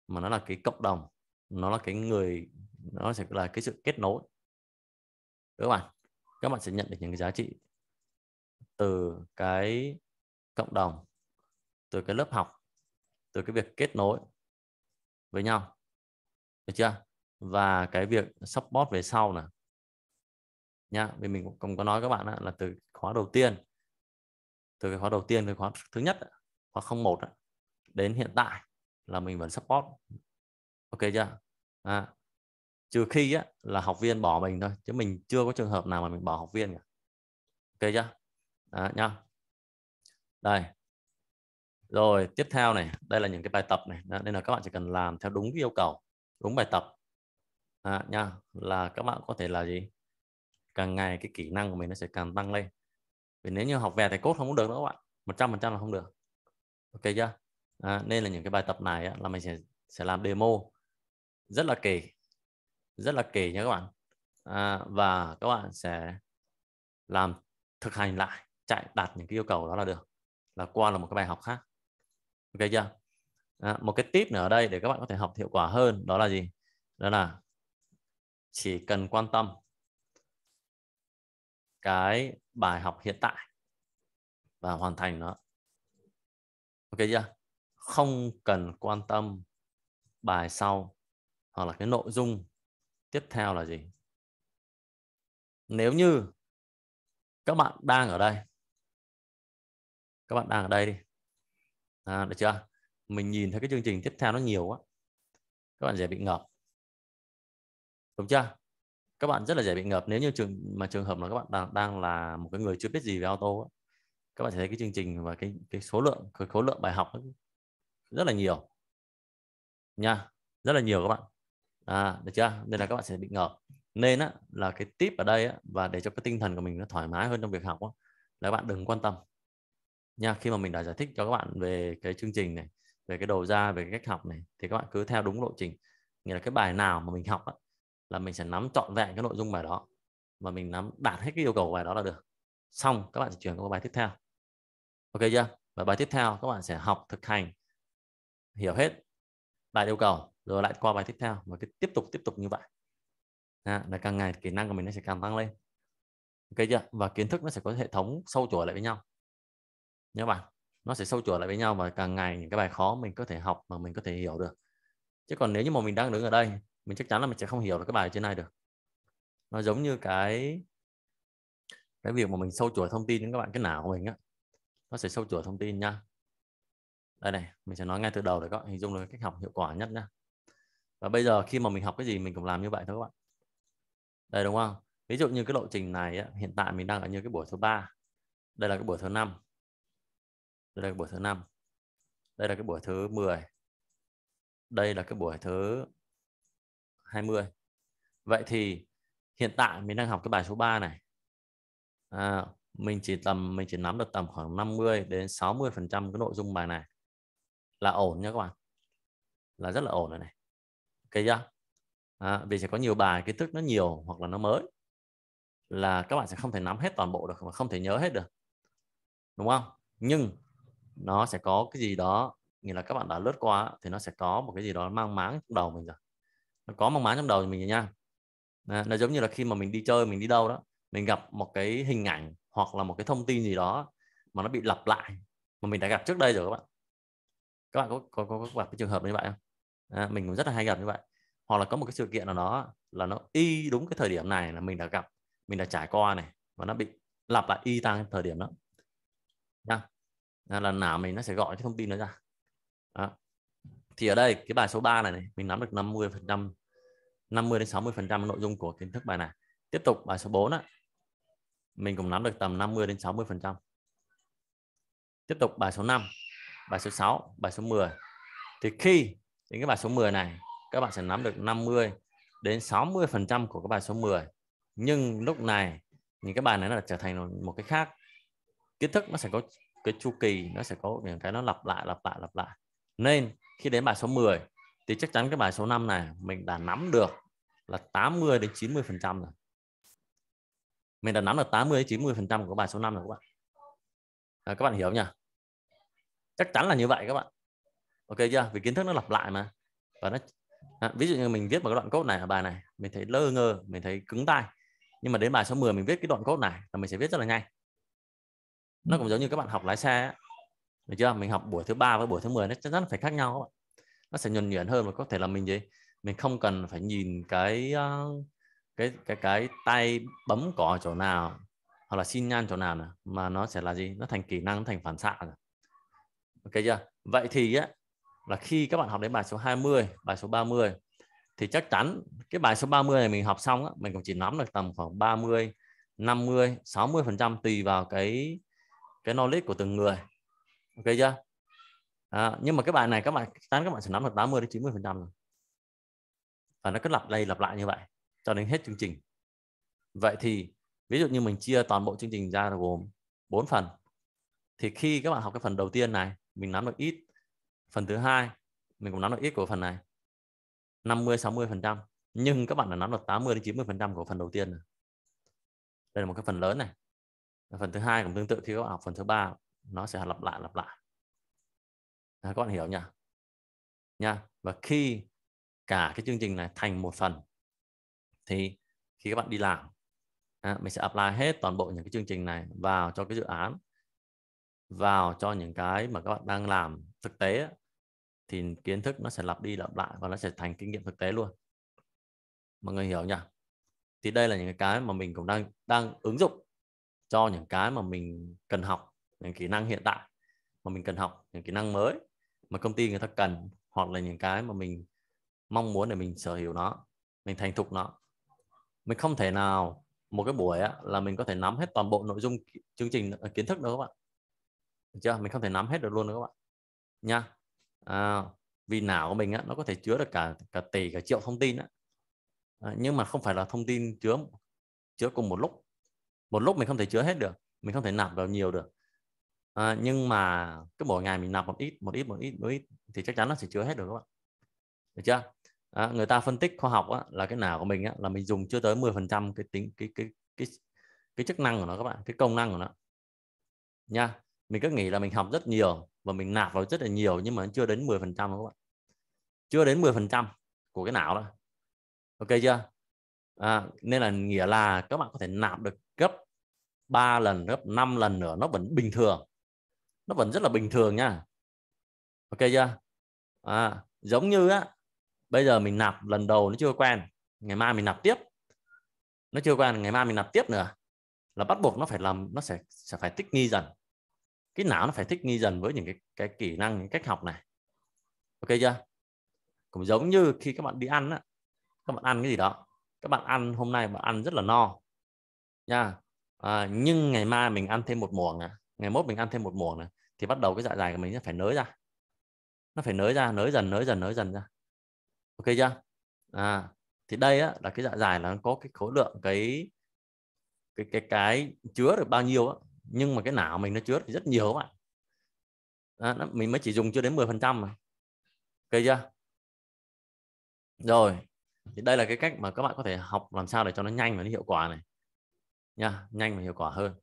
mà nó là cái cộng đồng nó là cái người nó sẽ là cái sự kết nối các bạn các bạn sẽ nhận được những cái giá trị từ cái cộng đồng từ cái lớp học từ cái việc kết nối với nhau được chưa và cái việc support về sau nè nha vì mình cũng có nói các bạn là từ khóa đầu tiên từ cái khóa đầu tiên từ khóa thứ nhất khóa 01 đến hiện tại là mình vẫn support ok chưa à, trừ khi á, là học viên bỏ mình thôi chứ mình chưa có trường hợp nào mà mình bỏ học viên cả ok chưa à, nha đây rồi tiếp theo này đây là những cái bài tập này đó, nên là các bạn chỉ cần làm theo đúng cái yêu cầu đúng bài tập à, nha là các bạn có thể là gì càng ngày cái kỹ năng của mình nó sẽ càng tăng lên vì nếu như học về thầy cốt không có được nữa các bạn một trăm phần trăm là không được ok chưa à, nên là những cái bài tập này á, là mình sẽ sẽ làm demo rất là kỳ rất là kỳ nha các bạn à, và các bạn sẽ làm thực hành lại chạy đạt những cái yêu cầu đó là được là qua là một cái bài học khác ok chưa à, một cái tip nữa ở đây để các bạn có thể học hiệu quả hơn đó là gì đó là chỉ cần quan tâm cái bài học hiện tại và hoàn thành nó ok chưa không cần quan tâm bài sau hoặc là cái nội dung tiếp theo là gì nếu như các bạn đang ở đây các bạn đang ở đây đi à, được chưa mình nhìn thấy cái chương trình tiếp theo nó nhiều quá các bạn dễ bị ngợp đúng chưa các bạn rất là dễ bị ngợp nếu như trường mà trường hợp là các bạn đang, đang là một cái người chưa biết gì về auto ấy, các bạn sẽ thấy cái chương trình và cái cái số lượng cái khối lượng bài học rất là nhiều nha rất là nhiều các bạn à được chưa nên là các bạn sẽ bị ngợp nên á, là cái tip ở đây á, và để cho cái tinh thần của mình nó thoải mái hơn trong việc học á, là các bạn đừng quan tâm nha khi mà mình đã giải thích cho các bạn về cái chương trình này về cái đầu ra về cái cách học này thì các bạn cứ theo đúng lộ trình nghĩa là cái bài nào mà mình học á, là mình sẽ nắm trọn vẹn cái nội dung bài đó và mình nắm đạt hết cái yêu cầu bài đó là được xong các bạn sẽ chuyển qua bài tiếp theo ok chưa và bài tiếp theo các bạn sẽ học thực hành hiểu hết bài yêu cầu rồi lại qua bài tiếp theo và cứ tiếp tục tiếp tục như vậy à, là càng ngày kỹ năng của mình nó sẽ càng tăng lên ok chưa và kiến thức nó sẽ có hệ thống sâu chuỗi lại với nhau nhớ bạn nó sẽ sâu chuỗi lại với nhau và càng ngày những cái bài khó mình có thể học mà mình có thể hiểu được chứ còn nếu như mà mình đang đứng ở đây mình chắc chắn là mình sẽ không hiểu được cái bài trên này được nó giống như cái cái việc mà mình sâu chuỗi thông tin đến các bạn cái não của mình á nó sẽ sâu chuỗi thông tin nha đây này mình sẽ nói ngay từ đầu để các bạn hình dung được cách học hiệu quả nhất nha và bây giờ khi mà mình học cái gì mình cũng làm như vậy thôi các bạn đây đúng không ví dụ như cái lộ trình này á, hiện tại mình đang ở như cái buổi thứ ba đây là cái buổi thứ năm đây là buổi thứ năm đây là cái buổi thứ 10 đây là cái buổi thứ 20 vậy thì hiện tại mình đang học cái bài số 3 này à, mình chỉ tầm mình chỉ nắm được tầm khoảng 50 đến 60 phần trăm cái nội dung bài này là ổn nha các bạn là rất là ổn rồi này ok chưa à, vì sẽ có nhiều bài kiến thức nó nhiều hoặc là nó mới là các bạn sẽ không thể nắm hết toàn bộ được và không thể nhớ hết được đúng không nhưng nó sẽ có cái gì đó nghĩa là các bạn đã lướt qua thì nó sẽ có một cái gì đó mang máng trong đầu mình rồi nó có mang máng trong đầu mình rồi nha nó, giống như là khi mà mình đi chơi mình đi đâu đó mình gặp một cái hình ảnh hoặc là một cái thông tin gì đó mà nó bị lặp lại mà mình đã gặp trước đây rồi các bạn các bạn có có, có, có gặp cái trường hợp như vậy không à, mình cũng rất là hay gặp như vậy hoặc là có một cái sự kiện nào đó là nó y đúng cái thời điểm này là mình đã gặp mình đã trải qua này và nó bị lặp lại y tăng thời điểm đó nha là lần nào mình nó sẽ gọi cái thông tin nó ra đó. thì ở đây cái bài số 3 này, này mình nắm được 50 phần trăm 50 đến 60 phần trăm nội dung của kiến thức bài này tiếp tục bài số 4 đó, mình cũng nắm được tầm 50 đến 60 phần trăm tiếp tục bài số 5 bài số 6 bài số 10 thì khi đến cái bài số 10 này các bạn sẽ nắm được 50 đến 60 phần trăm của cái bài số 10 nhưng lúc này những cái bài này nó trở thành một cái khác kiến thức nó sẽ có cái chu kỳ nó sẽ có những cái nó lặp lại lặp lại lặp lại nên khi đến bài số 10 thì chắc chắn cái bài số 5 này mình đã nắm được là 80 đến 90 phần trăm rồi mình đã nắm được 80 đến 90 phần trăm của bài số 5 rồi các bạn à, các bạn hiểu nhỉ chắc chắn là như vậy các bạn ok chưa vì kiến thức nó lặp lại mà và nó à, ví dụ như mình viết một cái đoạn cốt này ở bài này mình thấy lơ ngơ mình thấy cứng tay nhưng mà đến bài số 10 mình viết cái đoạn cốt này là mình sẽ viết rất là nhanh nó cũng giống như các bạn học lái xe được chưa mình học buổi thứ ba với buổi thứ 10 nó chắc chắn phải khác nhau các nó sẽ nhuần nhuyễn hơn và có thể là mình gì mình không cần phải nhìn cái ờ, cái cái cái tay bấm cỏ chỗ nào hoặc là xin nhan chỗ nào này, mà nó sẽ là gì nó thành kỹ năng thành phản xạ rồi ok chưa vậy thì á là khi các bạn học đến bài số 20 bài số 30 thì chắc chắn cái bài số 30 này mình học xong á, mình cũng chỉ nắm được tầm khoảng 30 50 60 phần trăm tùy vào cái cái knowledge của từng người ok chưa à, nhưng mà cái bài này các bạn tán các bạn sẽ nắm được 80 đến 90 phần trăm và nó cứ lặp đây lặp lại như vậy cho đến hết chương trình vậy thì ví dụ như mình chia toàn bộ chương trình ra gồm 4 phần thì khi các bạn học cái phần đầu tiên này mình nắm được ít phần thứ hai mình cũng nắm được ít của phần này 50 60 phần trăm nhưng các bạn đã nắm được 80 đến 90 phần trăm của phần đầu tiên này. đây là một cái phần lớn này phần thứ hai cũng tương tự khi các bạn học phần thứ ba nó sẽ lặp lại lặp lại à, các bạn hiểu nhỉ nha và khi cả cái chương trình này thành một phần thì khi các bạn đi làm à, mình sẽ apply hết toàn bộ những cái chương trình này vào cho cái dự án vào cho những cái mà các bạn đang làm thực tế thì kiến thức nó sẽ lặp đi lặp lại và nó sẽ thành kinh nghiệm thực tế luôn mọi người hiểu nhỉ thì đây là những cái mà mình cũng đang đang ứng dụng cho những cái mà mình cần học những kỹ năng hiện tại mà mình cần học những kỹ năng mới mà công ty người ta cần hoặc là những cái mà mình mong muốn để mình sở hữu nó mình thành thục nó mình không thể nào một cái buổi á, là mình có thể nắm hết toàn bộ nội dung chương trình ờ, kiến thức đâu các bạn được chưa mình không thể nắm hết được luôn đâu các bạn nha à, vì não của mình á, nó có thể chứa được cả cả tỷ cả triệu thông tin á. À, nhưng mà không phải là thông tin chứa chứa cùng một lúc một lúc mình không thể chứa hết được mình không thể nạp vào nhiều được à, nhưng mà cứ mỗi ngày mình nạp một ít một ít một ít một ít thì chắc chắn nó sẽ chứa hết được các bạn được chưa à, người ta phân tích khoa học á, là cái nào của mình á, là mình dùng chưa tới 10 phần trăm cái tính cái, cái cái cái chức năng của nó các bạn cái công năng của nó nha mình cứ nghĩ là mình học rất nhiều và mình nạp vào rất là nhiều nhưng mà chưa đến 10 phần trăm các bạn chưa đến 10 phần trăm của cái não đó ok chưa à, nên là nghĩa là các bạn có thể nạp được gấp 3 lần gấp 5 lần nữa nó vẫn bình thường nó vẫn rất là bình thường nha ok chưa à, giống như á bây giờ mình nạp lần đầu nó chưa quen ngày mai mình nạp tiếp nó chưa quen ngày mai mình nạp tiếp nữa là bắt buộc nó phải làm nó sẽ sẽ phải thích nghi dần cái não nó phải thích nghi dần với những cái cái kỹ năng những cách học này ok chưa cũng giống như khi các bạn đi ăn á các bạn ăn cái gì đó các bạn ăn hôm nay bạn ăn rất là no nha à, nhưng ngày mai mình ăn thêm một muỗng này. ngày mốt mình ăn thêm một muỗng này. thì bắt đầu cái dạ dày của mình nó phải nới ra nó phải nới ra nới dần nới dần nới dần ra ok chưa à thì đây á, là cái dạ dày là nó có cái khối lượng cái cái cái cái chứa được bao nhiêu á nhưng mà cái não mình nó chứa thì rất nhiều bạn à, nó, mình mới chỉ dùng chưa đến 10 phần trăm mà ok chưa rồi thì đây là cái cách mà các bạn có thể học làm sao để cho nó nhanh và nó hiệu quả này nha nhanh và hiệu quả hơn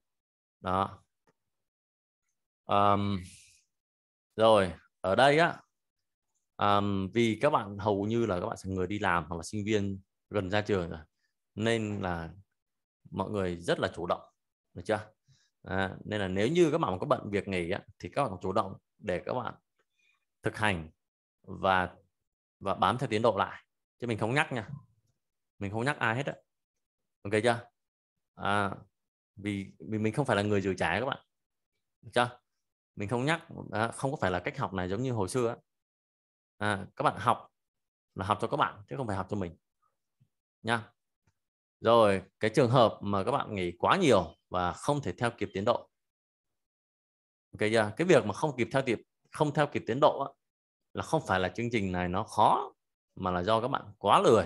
đó um, rồi ở đây á um, vì các bạn hầu như là các bạn là người đi làm hoặc là sinh viên gần ra trường rồi nên là mọi người rất là chủ động được chưa à, nên là nếu như các bạn có bận việc nghỉ á, thì các bạn chủ động để các bạn thực hành và và bám theo tiến độ lại chứ mình không nhắc nha mình không nhắc ai hết á ok chưa à, vì vì mình không phải là người dự trải các bạn cho mình không nhắc à, không có phải là cách học này giống như hồi xưa à, các bạn học là học cho các bạn chứ không phải học cho mình nha rồi cái trường hợp mà các bạn nghỉ quá nhiều và không thể theo kịp tiến độ cái chưa cái việc mà không kịp theo kịp không theo kịp tiến độ ấy, là không phải là chương trình này nó khó mà là do các bạn quá lười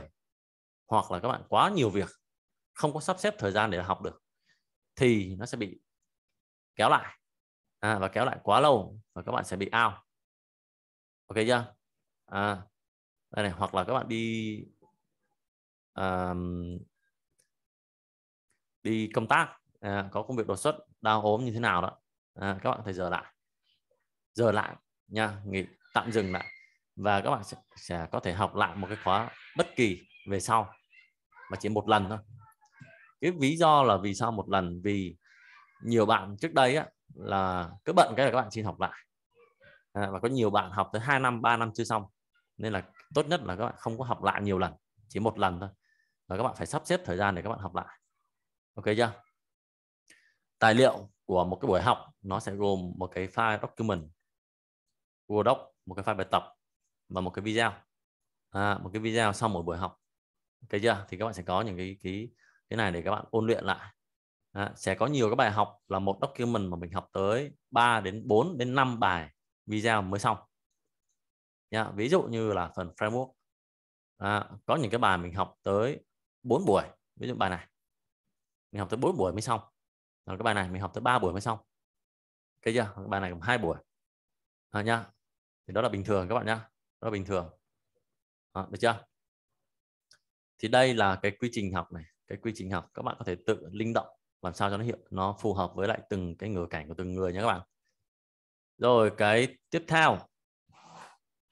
hoặc là các bạn quá nhiều việc không có sắp xếp thời gian để học được thì nó sẽ bị kéo lại à, và kéo lại quá lâu và các bạn sẽ bị ao ok chưa à, đây này hoặc là các bạn đi um, đi công tác à, có công việc đột xuất đau ốm như thế nào đó à, các bạn phải giờ lại giờ lại nha nghỉ tạm dừng lại và các bạn sẽ, sẽ có thể học lại một cái khóa bất kỳ về sau mà chỉ một lần thôi cái lý do là vì sao một lần vì nhiều bạn trước đây á, là cứ bận cái là các bạn xin học lại à, và có nhiều bạn học tới 2 năm 3 năm chưa xong nên là tốt nhất là các bạn không có học lại nhiều lần chỉ một lần thôi và các bạn phải sắp xếp thời gian để các bạn học lại ok chưa tài liệu của một cái buổi học nó sẽ gồm một cái file document Google Doc một cái file bài tập và một cái video à, một cái video sau mỗi buổi học ok chưa thì các bạn sẽ có những cái cái cái này để các bạn ôn luyện lại à, sẽ có nhiều các bài học là một document mà mình học tới 3 đến 4 đến 5 bài video mới xong nha ví dụ như là phần framework à, có những cái bài mình học tới 4 buổi ví dụ bài này mình học tới 4 buổi mới xong rồi cái bài này mình học tới 3 buổi mới xong cái chưa cái bài này cũng hai buổi à, nha thì đó là bình thường các bạn nhá đó là bình thường à, được chưa thì đây là cái quy trình học này cái quy trình học các bạn có thể tự linh động làm sao cho nó hiệu nó phù hợp với lại từng cái ngữ cảnh của từng người nhé các bạn rồi cái tiếp theo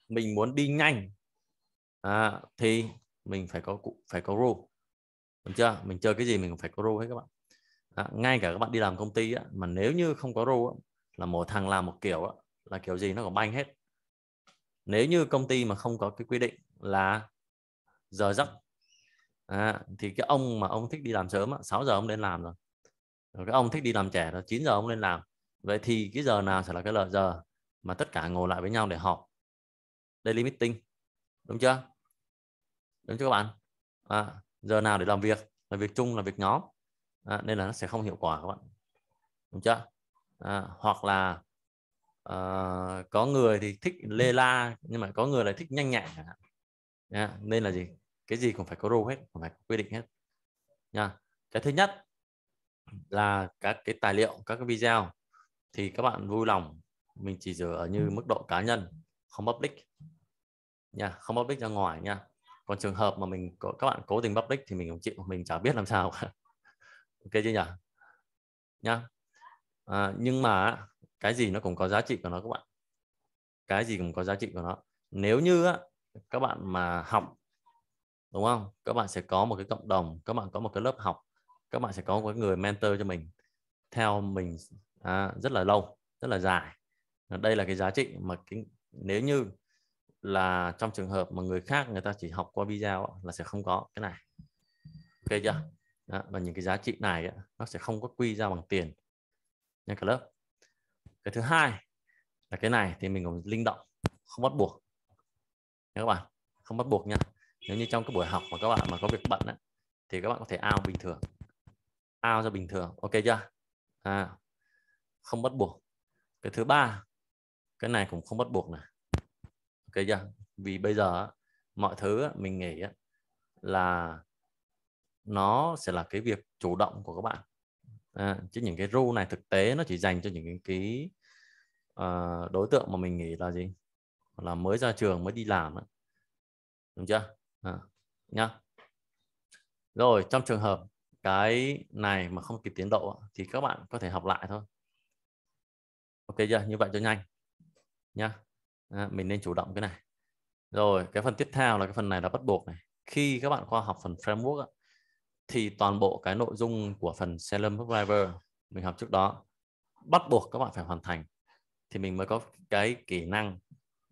mình muốn đi nhanh à, thì mình phải có phải có rule đúng chưa mình chơi cái gì mình cũng phải có rule hết các bạn à, ngay cả các bạn đi làm công ty á, mà nếu như không có rule á, là một thằng làm một kiểu á, là kiểu gì nó cũng banh hết nếu như công ty mà không có cái quy định là giờ giấc à, thì cái ông mà ông thích đi làm sớm 6 giờ ông lên làm rồi rồi cái ông thích đi làm trẻ là 9 giờ ông lên làm vậy thì cái giờ nào sẽ là cái lợi giờ mà tất cả ngồi lại với nhau để họp daily meeting đúng chưa đúng chưa các bạn à, giờ nào để làm việc là việc chung là việc nhóm à, nên là nó sẽ không hiệu quả các bạn đúng chưa à, hoặc là à, có người thì thích lê la nhưng mà có người lại thích nhanh nhẹn à, nên là gì cái gì cũng phải có rule hết cũng phải có quy định hết nha cái thứ nhất là các cái tài liệu các cái video thì các bạn vui lòng mình chỉ dựa ở như mức độ cá nhân không public nha không public ra ngoài nha còn trường hợp mà mình có các bạn cố tình public thì mình không chịu mình chả biết làm sao [LAUGHS] ok chưa nhỉ nha à, nhưng mà cái gì nó cũng có giá trị của nó các bạn cái gì cũng có giá trị của nó nếu như á, các bạn mà học đúng không các bạn sẽ có một cái cộng đồng các bạn có một cái lớp học các bạn sẽ có một người mentor cho mình theo mình à, rất là lâu rất là dài đây là cái giá trị mà cái, nếu như là trong trường hợp mà người khác người ta chỉ học qua video là sẽ không có cái này ok chưa Đó, và những cái giá trị này nó sẽ không có quy ra bằng tiền nha cả lớp cái thứ hai là cái này thì mình còn linh động không bắt buộc nha các bạn không bắt buộc nha nếu như trong cái buổi học mà các bạn mà có việc bận á, thì các bạn có thể ao bình thường ao ra bình thường ok chưa à, không bắt buộc cái thứ ba cái này cũng không bắt buộc này ok chưa vì bây giờ mọi thứ mình nghĩ là nó sẽ là cái việc chủ động của các bạn à, chứ những cái rule này thực tế nó chỉ dành cho những cái uh, đối tượng mà mình nghĩ là gì là mới ra trường mới đi làm đúng chưa à, nhá rồi trong trường hợp cái này mà không kịp tiến độ thì các bạn có thể học lại thôi ok chưa như vậy cho nhanh nhá à, mình nên chủ động cái này rồi cái phần tiếp theo là cái phần này là bắt buộc này khi các bạn qua học phần framework thì toàn bộ cái nội dung của phần Selenium Driver mình học trước đó bắt buộc các bạn phải hoàn thành thì mình mới có cái kỹ năng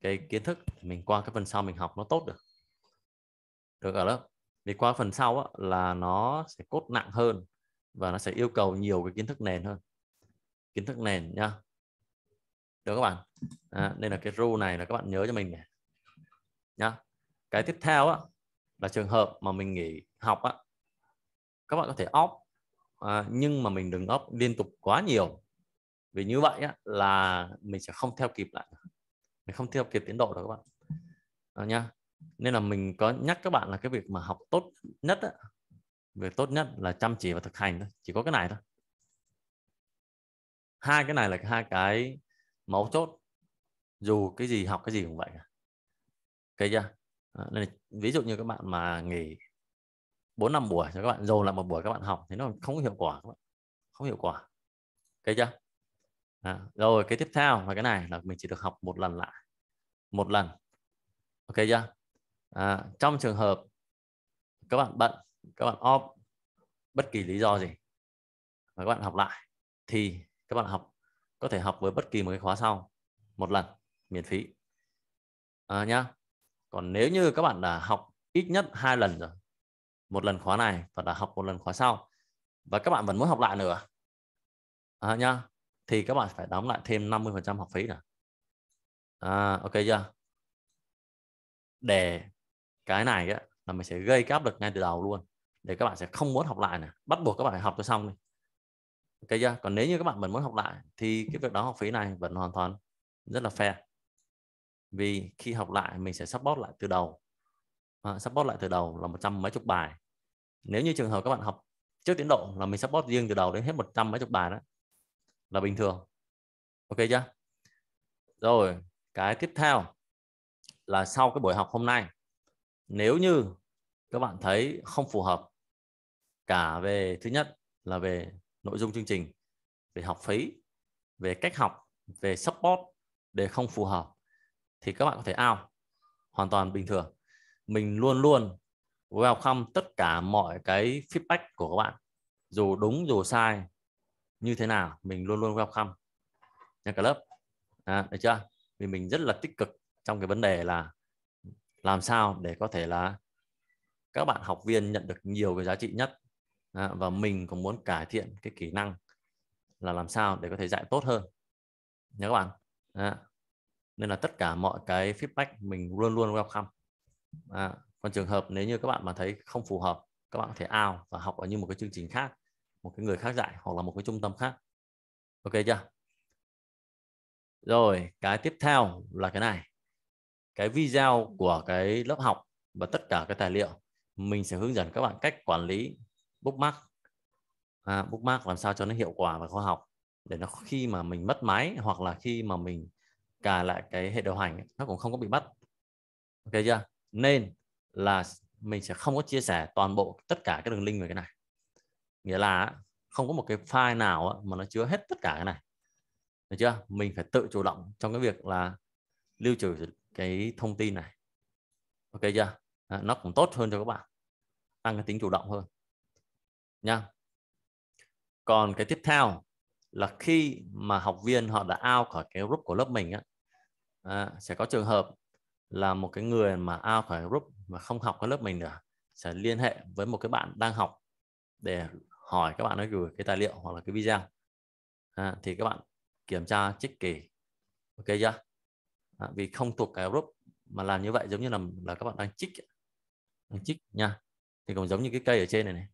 cái kiến thức mình qua cái phần sau mình học nó tốt được được ở lớp vì qua phần sau á, là nó sẽ cốt nặng hơn và nó sẽ yêu cầu nhiều cái kiến thức nền hơn kiến thức nền nha được các bạn à, nên là cái rule này là các bạn nhớ cho mình này. nhá cái tiếp theo á, là trường hợp mà mình nghỉ học á, các bạn có thể off à, nhưng mà mình đừng off liên tục quá nhiều vì như vậy á, là mình sẽ không theo kịp lại mình không theo kịp tiến độ được các bạn à, nhá nên là mình có nhắc các bạn là cái việc mà học tốt nhất á, việc tốt nhất là chăm chỉ và thực hành thôi chỉ có cái này thôi hai cái này là hai cái máu chốt dù cái gì học cái gì cũng vậy cả okay chưa à, nên là, ví dụ như các bạn mà nghỉ bốn năm buổi cho các bạn dồn lại một buổi các bạn học thì nó không hiệu quả các bạn không hiệu quả ok chưa à, rồi cái tiếp theo là cái này là mình chỉ được học một lần lại một lần ok chưa à, trong trường hợp các bạn bận các bạn off bất kỳ lý do gì và các bạn học lại thì các bạn học có thể học với bất kỳ một cái khóa sau một lần miễn phí à, nhá còn nếu như các bạn đã học ít nhất hai lần rồi một lần khóa này và đã học một lần khóa sau và các bạn vẫn muốn học lại nữa à, nhá thì các bạn phải đóng lại thêm 50% học phí nữa à, ok chưa để cái này á, là mình sẽ gây cái áp lực ngay từ đầu luôn để các bạn sẽ không muốn học lại nè bắt buộc các bạn phải học cho xong đi ok chưa còn nếu như các bạn mình muốn học lại thì cái việc đó học phí này vẫn hoàn toàn rất là fair vì khi học lại mình sẽ support lại từ đầu à, support lại từ đầu là một trăm mấy chục bài nếu như trường hợp các bạn học trước tiến độ là mình support riêng từ đầu đến hết một trăm mấy chục bài đó là bình thường ok chưa rồi cái tiếp theo là sau cái buổi học hôm nay nếu như các bạn thấy không phù hợp cả về thứ nhất là về nội dung chương trình về học phí về cách học về support để không phù hợp thì các bạn có thể ao hoàn toàn bình thường mình luôn luôn welcome tất cả mọi cái feedback của các bạn dù đúng dù sai như thế nào mình luôn luôn welcome nha cả lớp à, được chưa vì mình rất là tích cực trong cái vấn đề là làm sao để có thể là các bạn học viên nhận được nhiều cái giá trị nhất và mình cũng muốn cải thiện cái kỹ năng là làm sao để có thể dạy tốt hơn nhớ các bạn nên là tất cả mọi cái feedback mình luôn luôn welcome còn trường hợp nếu như các bạn mà thấy không phù hợp các bạn có thể ao và học ở như một cái chương trình khác một cái người khác dạy hoặc là một cái trung tâm khác ok chưa rồi cái tiếp theo là cái này cái video ừ. của cái lớp học và tất cả các tài liệu mình sẽ hướng dẫn các bạn cách quản lý bookmark à, bookmark làm sao cho nó hiệu quả và khoa học để nó khi mà mình mất máy hoặc là khi mà mình cài lại cái hệ điều hành nó cũng không có bị bắt ok chưa nên là mình sẽ không có chia sẻ toàn bộ tất cả các đường link về cái này nghĩa là không có một cái file nào mà nó chứa hết tất cả cái này được chưa mình phải tự chủ động trong cái việc là lưu trữ cái thông tin này ok chưa à, nó cũng tốt hơn cho các bạn tăng cái tính chủ động hơn nha còn cái tiếp theo là khi mà học viên họ đã out khỏi cái group của lớp mình á à, sẽ có trường hợp là một cái người mà out khỏi group mà không học ở lớp mình nữa sẽ liên hệ với một cái bạn đang học để hỏi các bạn ấy gửi cái tài liệu hoặc là cái video à, thì các bạn kiểm tra trích kỳ ok chưa à, vì không thuộc cái group mà làm như vậy giống như là là các bạn đang chích đang chích nha thì cũng giống như cái cây ở trên này này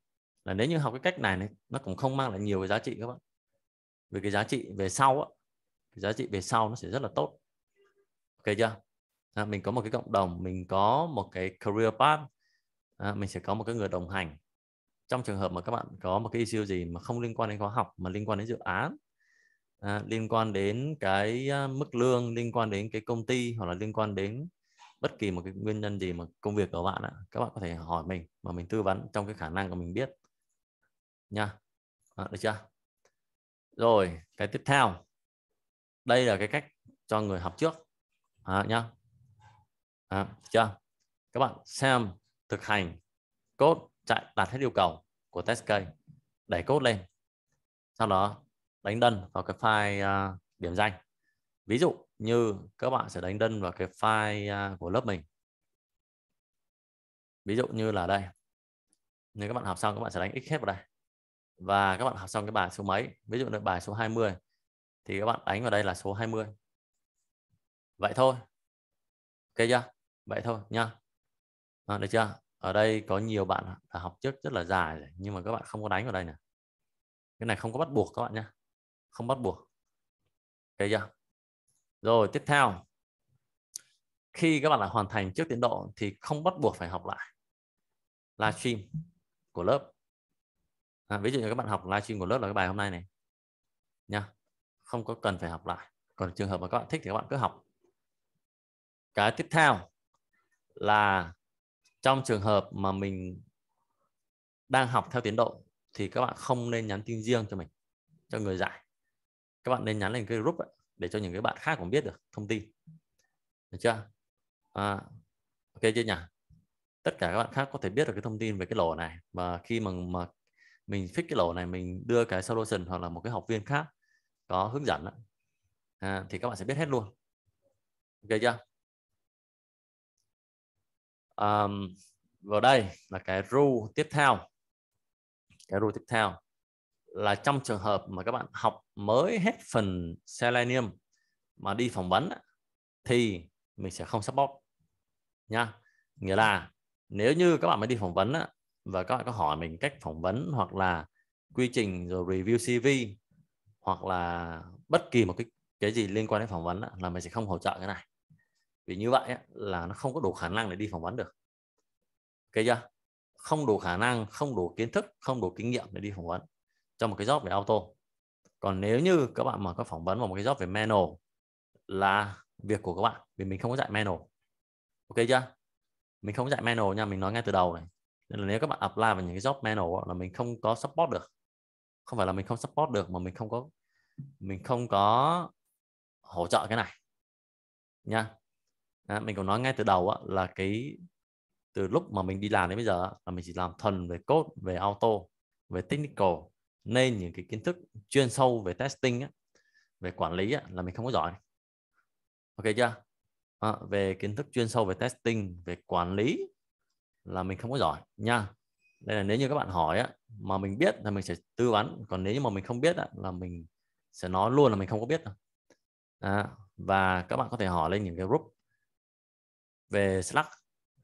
là nếu như học cái cách này, này nó cũng không mang lại nhiều cái giá trị các bạn vì cái giá trị về sau á cái giá trị về sau nó sẽ rất là tốt ok chưa à, mình có một cái cộng đồng mình có một cái career path à, mình sẽ có một cái người đồng hành trong trường hợp mà các bạn có một cái issue gì mà không liên quan đến khóa học mà liên quan đến dự án à, liên quan đến cái mức lương liên quan đến cái công ty hoặc là liên quan đến bất kỳ một cái nguyên nhân gì mà công việc của bạn ạ các bạn có thể hỏi mình mà mình tư vấn trong cái khả năng của mình biết nha à, được chưa rồi cái tiếp theo đây là cái cách cho người học trước à, nhá à, chưa các bạn xem thực hành cốt chạy đạt hết yêu cầu của test case đẩy cốt lên sau đó đánh đơn vào cái file uh, điểm danh ví dụ như các bạn sẽ đánh đơn vào cái file uh, của lớp mình ví dụ như là đây Như các bạn học xong các bạn sẽ đánh x hết vào đây và các bạn học xong cái bài số mấy ví dụ như bài số 20 thì các bạn đánh vào đây là số 20 vậy thôi ok chưa vậy thôi nha à, được chưa ở đây có nhiều bạn học trước rất là dài rồi, nhưng mà các bạn không có đánh vào đây nè cái này không có bắt buộc các bạn nhé không bắt buộc ok chưa rồi tiếp theo khi các bạn đã hoàn thành trước tiến độ thì không bắt buộc phải học lại livestream của lớp à, ví dụ như các bạn học livestream của lớp là cái bài hôm nay này nha không có cần phải học lại còn trường hợp mà các bạn thích thì các bạn cứ học cái tiếp theo là trong trường hợp mà mình đang học theo tiến độ thì các bạn không nên nhắn tin riêng cho mình cho người dạy các bạn nên nhắn lên cái group ấy, để cho những cái bạn khác cũng biết được thông tin được chưa à, ok chưa nhỉ tất cả các bạn khác có thể biết được cái thông tin về cái lỗ này và khi mà, mà mình fix cái lỗ này mình đưa cái solution hoặc là một cái học viên khác có hướng dẫn à, thì các bạn sẽ biết hết luôn ok chưa um, và đây là cái rule tiếp theo cái rule tiếp theo là trong trường hợp mà các bạn học mới hết phần selenium mà đi phỏng vấn thì mình sẽ không support nha nghĩa là nếu như các bạn mới đi phỏng vấn và các bạn có hỏi mình cách phỏng vấn hoặc là quy trình rồi review CV hoặc là bất kỳ một cái cái gì liên quan đến phỏng vấn là mình sẽ không hỗ trợ cái này vì như vậy là nó không có đủ khả năng để đi phỏng vấn được ok chưa không đủ khả năng không đủ kiến thức không đủ kinh nghiệm để đi phỏng vấn cho một cái job về auto còn nếu như các bạn mà các phỏng vấn vào một cái job về manual là việc của các bạn vì mình không có dạy manual ok chưa mình không dạy manual nha mình nói ngay từ đầu này nên là nếu các bạn apply vào những cái job manual là mình không có support được không phải là mình không support được mà mình không có mình không có hỗ trợ cái này nha à, mình cũng nói ngay từ đầu là cái từ lúc mà mình đi làm đến bây giờ là mình chỉ làm thuần về code về auto về technical nên những cái kiến thức chuyên sâu về testing á, về quản lý á, là mình không có giỏi ok chưa à, về kiến thức chuyên sâu về testing về quản lý là mình không có giỏi nha đây là nếu như các bạn hỏi á, mà mình biết là mình sẽ tư vấn còn nếu như mà mình không biết á, là mình sẽ nói luôn là mình không có biết à, và các bạn có thể hỏi lên những cái group về Slack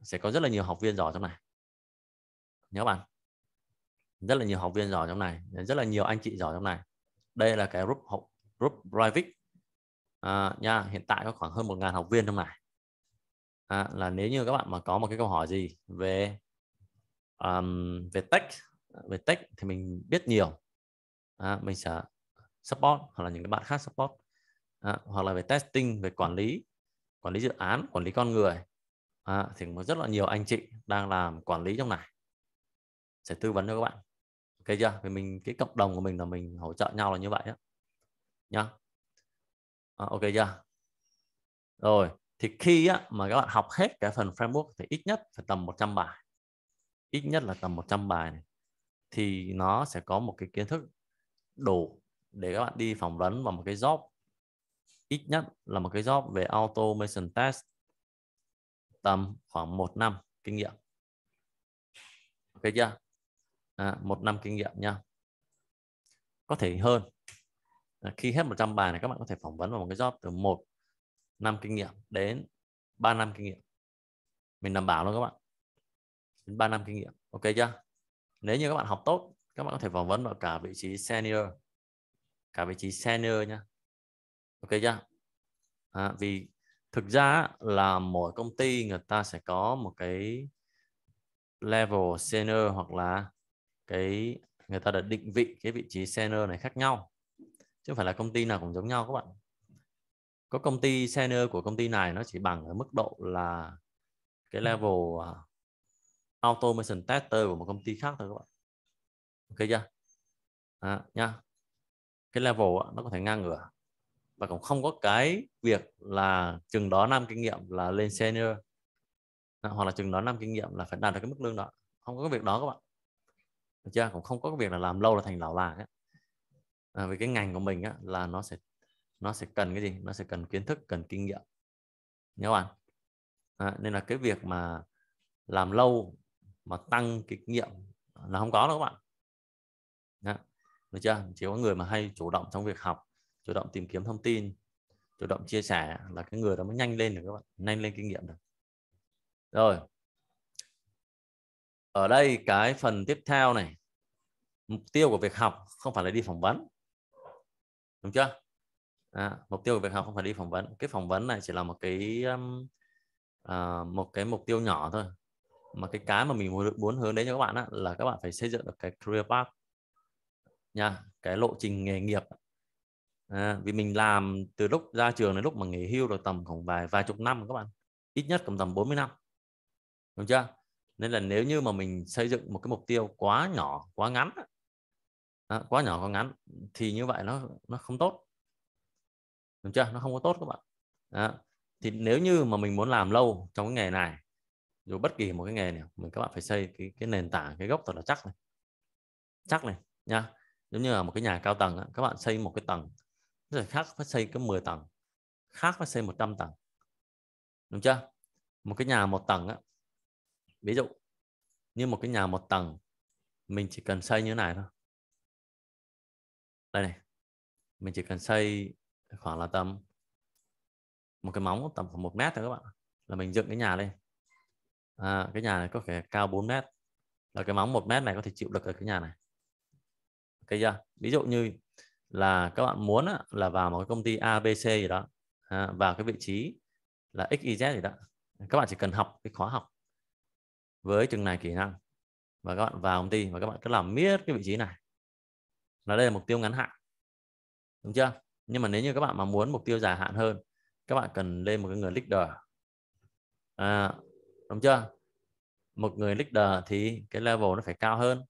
sẽ có rất là nhiều học viên giỏi trong này nhớ bạn rất là nhiều học viên giỏi trong này rất là nhiều anh chị giỏi trong này đây là cái group học group private à, nha hiện tại có khoảng hơn một ngàn học viên trong này à, là nếu như các bạn mà có một cái câu hỏi gì về um, về tech về tech thì mình biết nhiều à, mình sẽ support hoặc là những cái bạn khác support à, hoặc là về testing về quản lý quản lý dự án quản lý con người à, thì có rất là nhiều anh chị đang làm quản lý trong này sẽ tư vấn cho các bạn ok chưa vì mình cái cộng đồng của mình là mình hỗ trợ nhau là như vậy á nhá à, ok chưa rồi thì khi á, mà các bạn học hết cái phần framework thì ít nhất phải tầm 100 bài ít nhất là tầm 100 bài này. thì nó sẽ có một cái kiến thức đủ để các bạn đi phỏng vấn vào một cái job ít nhất là một cái job về automation test tầm khoảng một năm kinh nghiệm ok chưa à, một năm kinh nghiệm nha có thể hơn à, khi hết 100 bài này các bạn có thể phỏng vấn vào một cái job từ một năm kinh nghiệm đến 3 năm kinh nghiệm mình đảm bảo luôn các bạn đến 3 năm kinh nghiệm ok chưa nếu như các bạn học tốt các bạn có thể phỏng vấn vào cả vị trí senior cả vị trí senior nha ok chưa à, vì thực ra là mỗi công ty người ta sẽ có một cái level senior hoặc là cái người ta đã định vị cái vị trí senior này khác nhau chứ không phải là công ty nào cũng giống nhau các bạn có công ty senior của công ty này nó chỉ bằng ở mức độ là cái ừ. level à, automation tester của một công ty khác thôi các bạn ok chưa à, nha cái level nó có thể ngang ngửa và cũng không có cái việc là chừng đó năm kinh nghiệm là lên senior hoặc là chừng đó năm kinh nghiệm là phải đạt được cái mức lương đó không có cái việc đó các bạn được chưa cũng không có cái việc là làm lâu là thành lão làng ấy. À, vì cái ngành của mình á, là nó sẽ nó sẽ cần cái gì nó sẽ cần kiến thức cần kinh nghiệm nhớ bạn à, nên là cái việc mà làm lâu mà tăng kinh nghiệm là không có đâu các bạn Đó. được chưa chỉ có người mà hay chủ động trong việc học chủ động tìm kiếm thông tin chủ động chia sẻ là cái người đó mới nhanh lên được các bạn nhanh lên kinh nghiệm được rồi ở đây cái phần tiếp theo này mục tiêu của việc học không phải là đi phỏng vấn đúng chưa à, mục tiêu của việc học không phải đi phỏng vấn cái phỏng vấn này chỉ là một cái um, uh, một cái mục tiêu nhỏ thôi mà cái cái mà mình muốn, muốn hướng đến cho các bạn á, là các bạn phải xây dựng được cái career path nha cái lộ trình nghề nghiệp à, vì mình làm từ lúc ra trường đến lúc mà nghỉ hưu rồi tầm khoảng vài vài chục năm các bạn ít nhất cũng tầm 40 năm đúng chưa nên là nếu như mà mình xây dựng một cái mục tiêu quá nhỏ quá ngắn đó, quá nhỏ quá ngắn thì như vậy nó nó không tốt đúng chưa nó không có tốt các bạn đó. thì nếu như mà mình muốn làm lâu trong cái nghề này dù bất kỳ một cái nghề nào mình các bạn phải xây cái cái nền tảng cái gốc thật là chắc này chắc này nha giống như là một cái nhà cao tầng các bạn xây một cái tầng rồi khác phải xây cái 10 tầng khác phải xây 100 tầng đúng chưa một cái nhà một tầng ví dụ như một cái nhà một tầng mình chỉ cần xây như thế này thôi đây này mình chỉ cần xây khoảng là tầm một cái móng tầm khoảng một mét thôi các bạn là mình dựng cái nhà lên à, cái nhà này có thể cao 4 mét là cái móng một mét này có thể chịu được ở cái nhà này ok chưa ví dụ như là các bạn muốn là vào một cái công ty ABC gì đó à, vào cái vị trí là XYZ gì đó các bạn chỉ cần học cái khóa học với chừng này kỹ năng và các bạn vào công ty và các bạn cứ làm miết cái vị trí này là đây là mục tiêu ngắn hạn đúng chưa nhưng mà nếu như các bạn mà muốn mục tiêu dài hạn hơn các bạn cần lên một cái người leader à, đúng chưa một người leader thì cái level nó phải cao hơn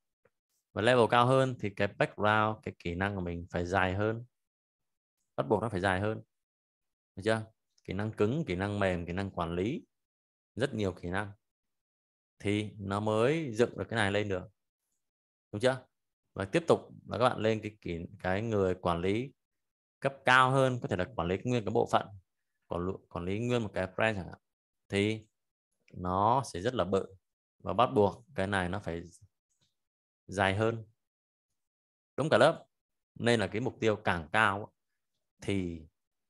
và level cao hơn thì cái background cái kỹ năng của mình phải dài hơn bắt buộc nó phải dài hơn được chưa kỹ năng cứng kỹ năng mềm kỹ năng quản lý rất nhiều kỹ năng thì nó mới dựng được cái này lên được đúng chưa và tiếp tục là các bạn lên cái kỷ, cái người quản lý cấp cao hơn có thể là quản lý nguyên cái bộ phận quản lý, quản lý nguyên một cái brand chẳng hạn thì nó sẽ rất là bự và bắt buộc cái này nó phải dài hơn đúng cả lớp nên là cái mục tiêu càng cao thì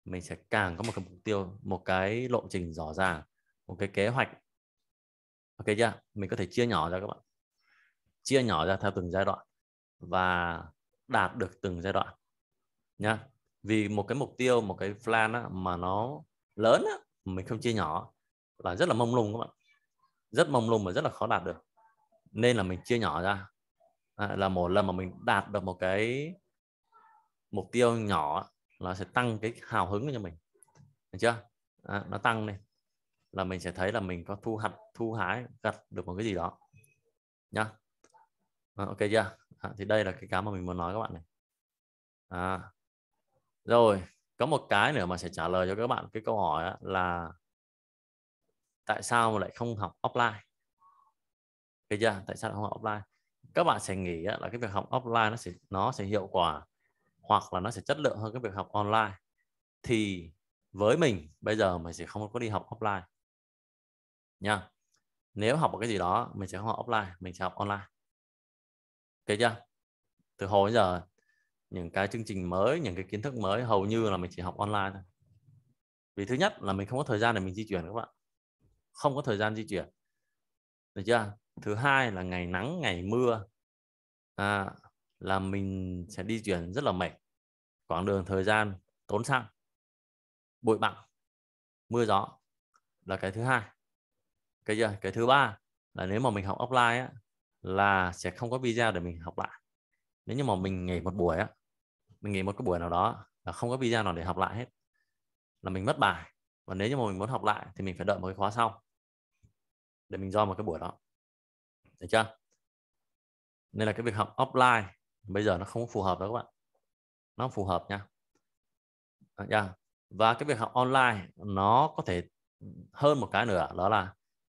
mình sẽ càng có một cái mục tiêu một cái lộ trình rõ ràng một cái kế hoạch ok chưa mình có thể chia nhỏ ra các bạn chia nhỏ ra theo từng giai đoạn và đạt được từng giai đoạn nhá vì một cái mục tiêu một cái plan á, mà nó lớn á, mình không chia nhỏ là rất là mông lung các bạn rất mông lung và rất là khó đạt được nên là mình chia nhỏ ra à, là một lần mà mình đạt được một cái mục tiêu nhỏ là sẽ tăng cái hào hứng cho mình được chưa à, nó tăng lên là mình sẽ thấy là mình có thu hạt thu hái gặt được một cái gì đó nhá à, ok chưa à, thì đây là cái cái mà mình muốn nói các bạn này à, rồi có một cái nữa mà sẽ trả lời cho các bạn cái câu hỏi là tại sao mà lại không học offline OK chưa? tại sao lại không học offline các bạn sẽ nghĩ là cái việc học offline nó sẽ nó sẽ hiệu quả hoặc là nó sẽ chất lượng hơn cái việc học online thì với mình bây giờ mình sẽ không có đi học offline nha nếu học một cái gì đó mình sẽ không học offline mình sẽ học online ok chưa từ hồi giờ những cái chương trình mới những cái kiến thức mới hầu như là mình chỉ học online thôi vì thứ nhất là mình không có thời gian để mình di chuyển các bạn không có thời gian di chuyển được chưa thứ hai là ngày nắng ngày mưa à, là mình sẽ di chuyển rất là mệt quãng đường thời gian tốn xăng bụi bặm mưa gió là cái thứ hai cái giờ cái thứ ba là nếu mà mình học offline á, là sẽ không có video để mình học lại nếu như mà mình nghỉ một buổi á mình nghỉ một cái buổi nào đó là không có video nào để học lại hết là mình mất bài và nếu như mà mình muốn học lại thì mình phải đợi một cái khóa sau để mình do một cái buổi đó được chưa nên là cái việc học offline bây giờ nó không phù hợp đâu các bạn nó không phù hợp nha dạ. và cái việc học online nó có thể hơn một cái nữa đó là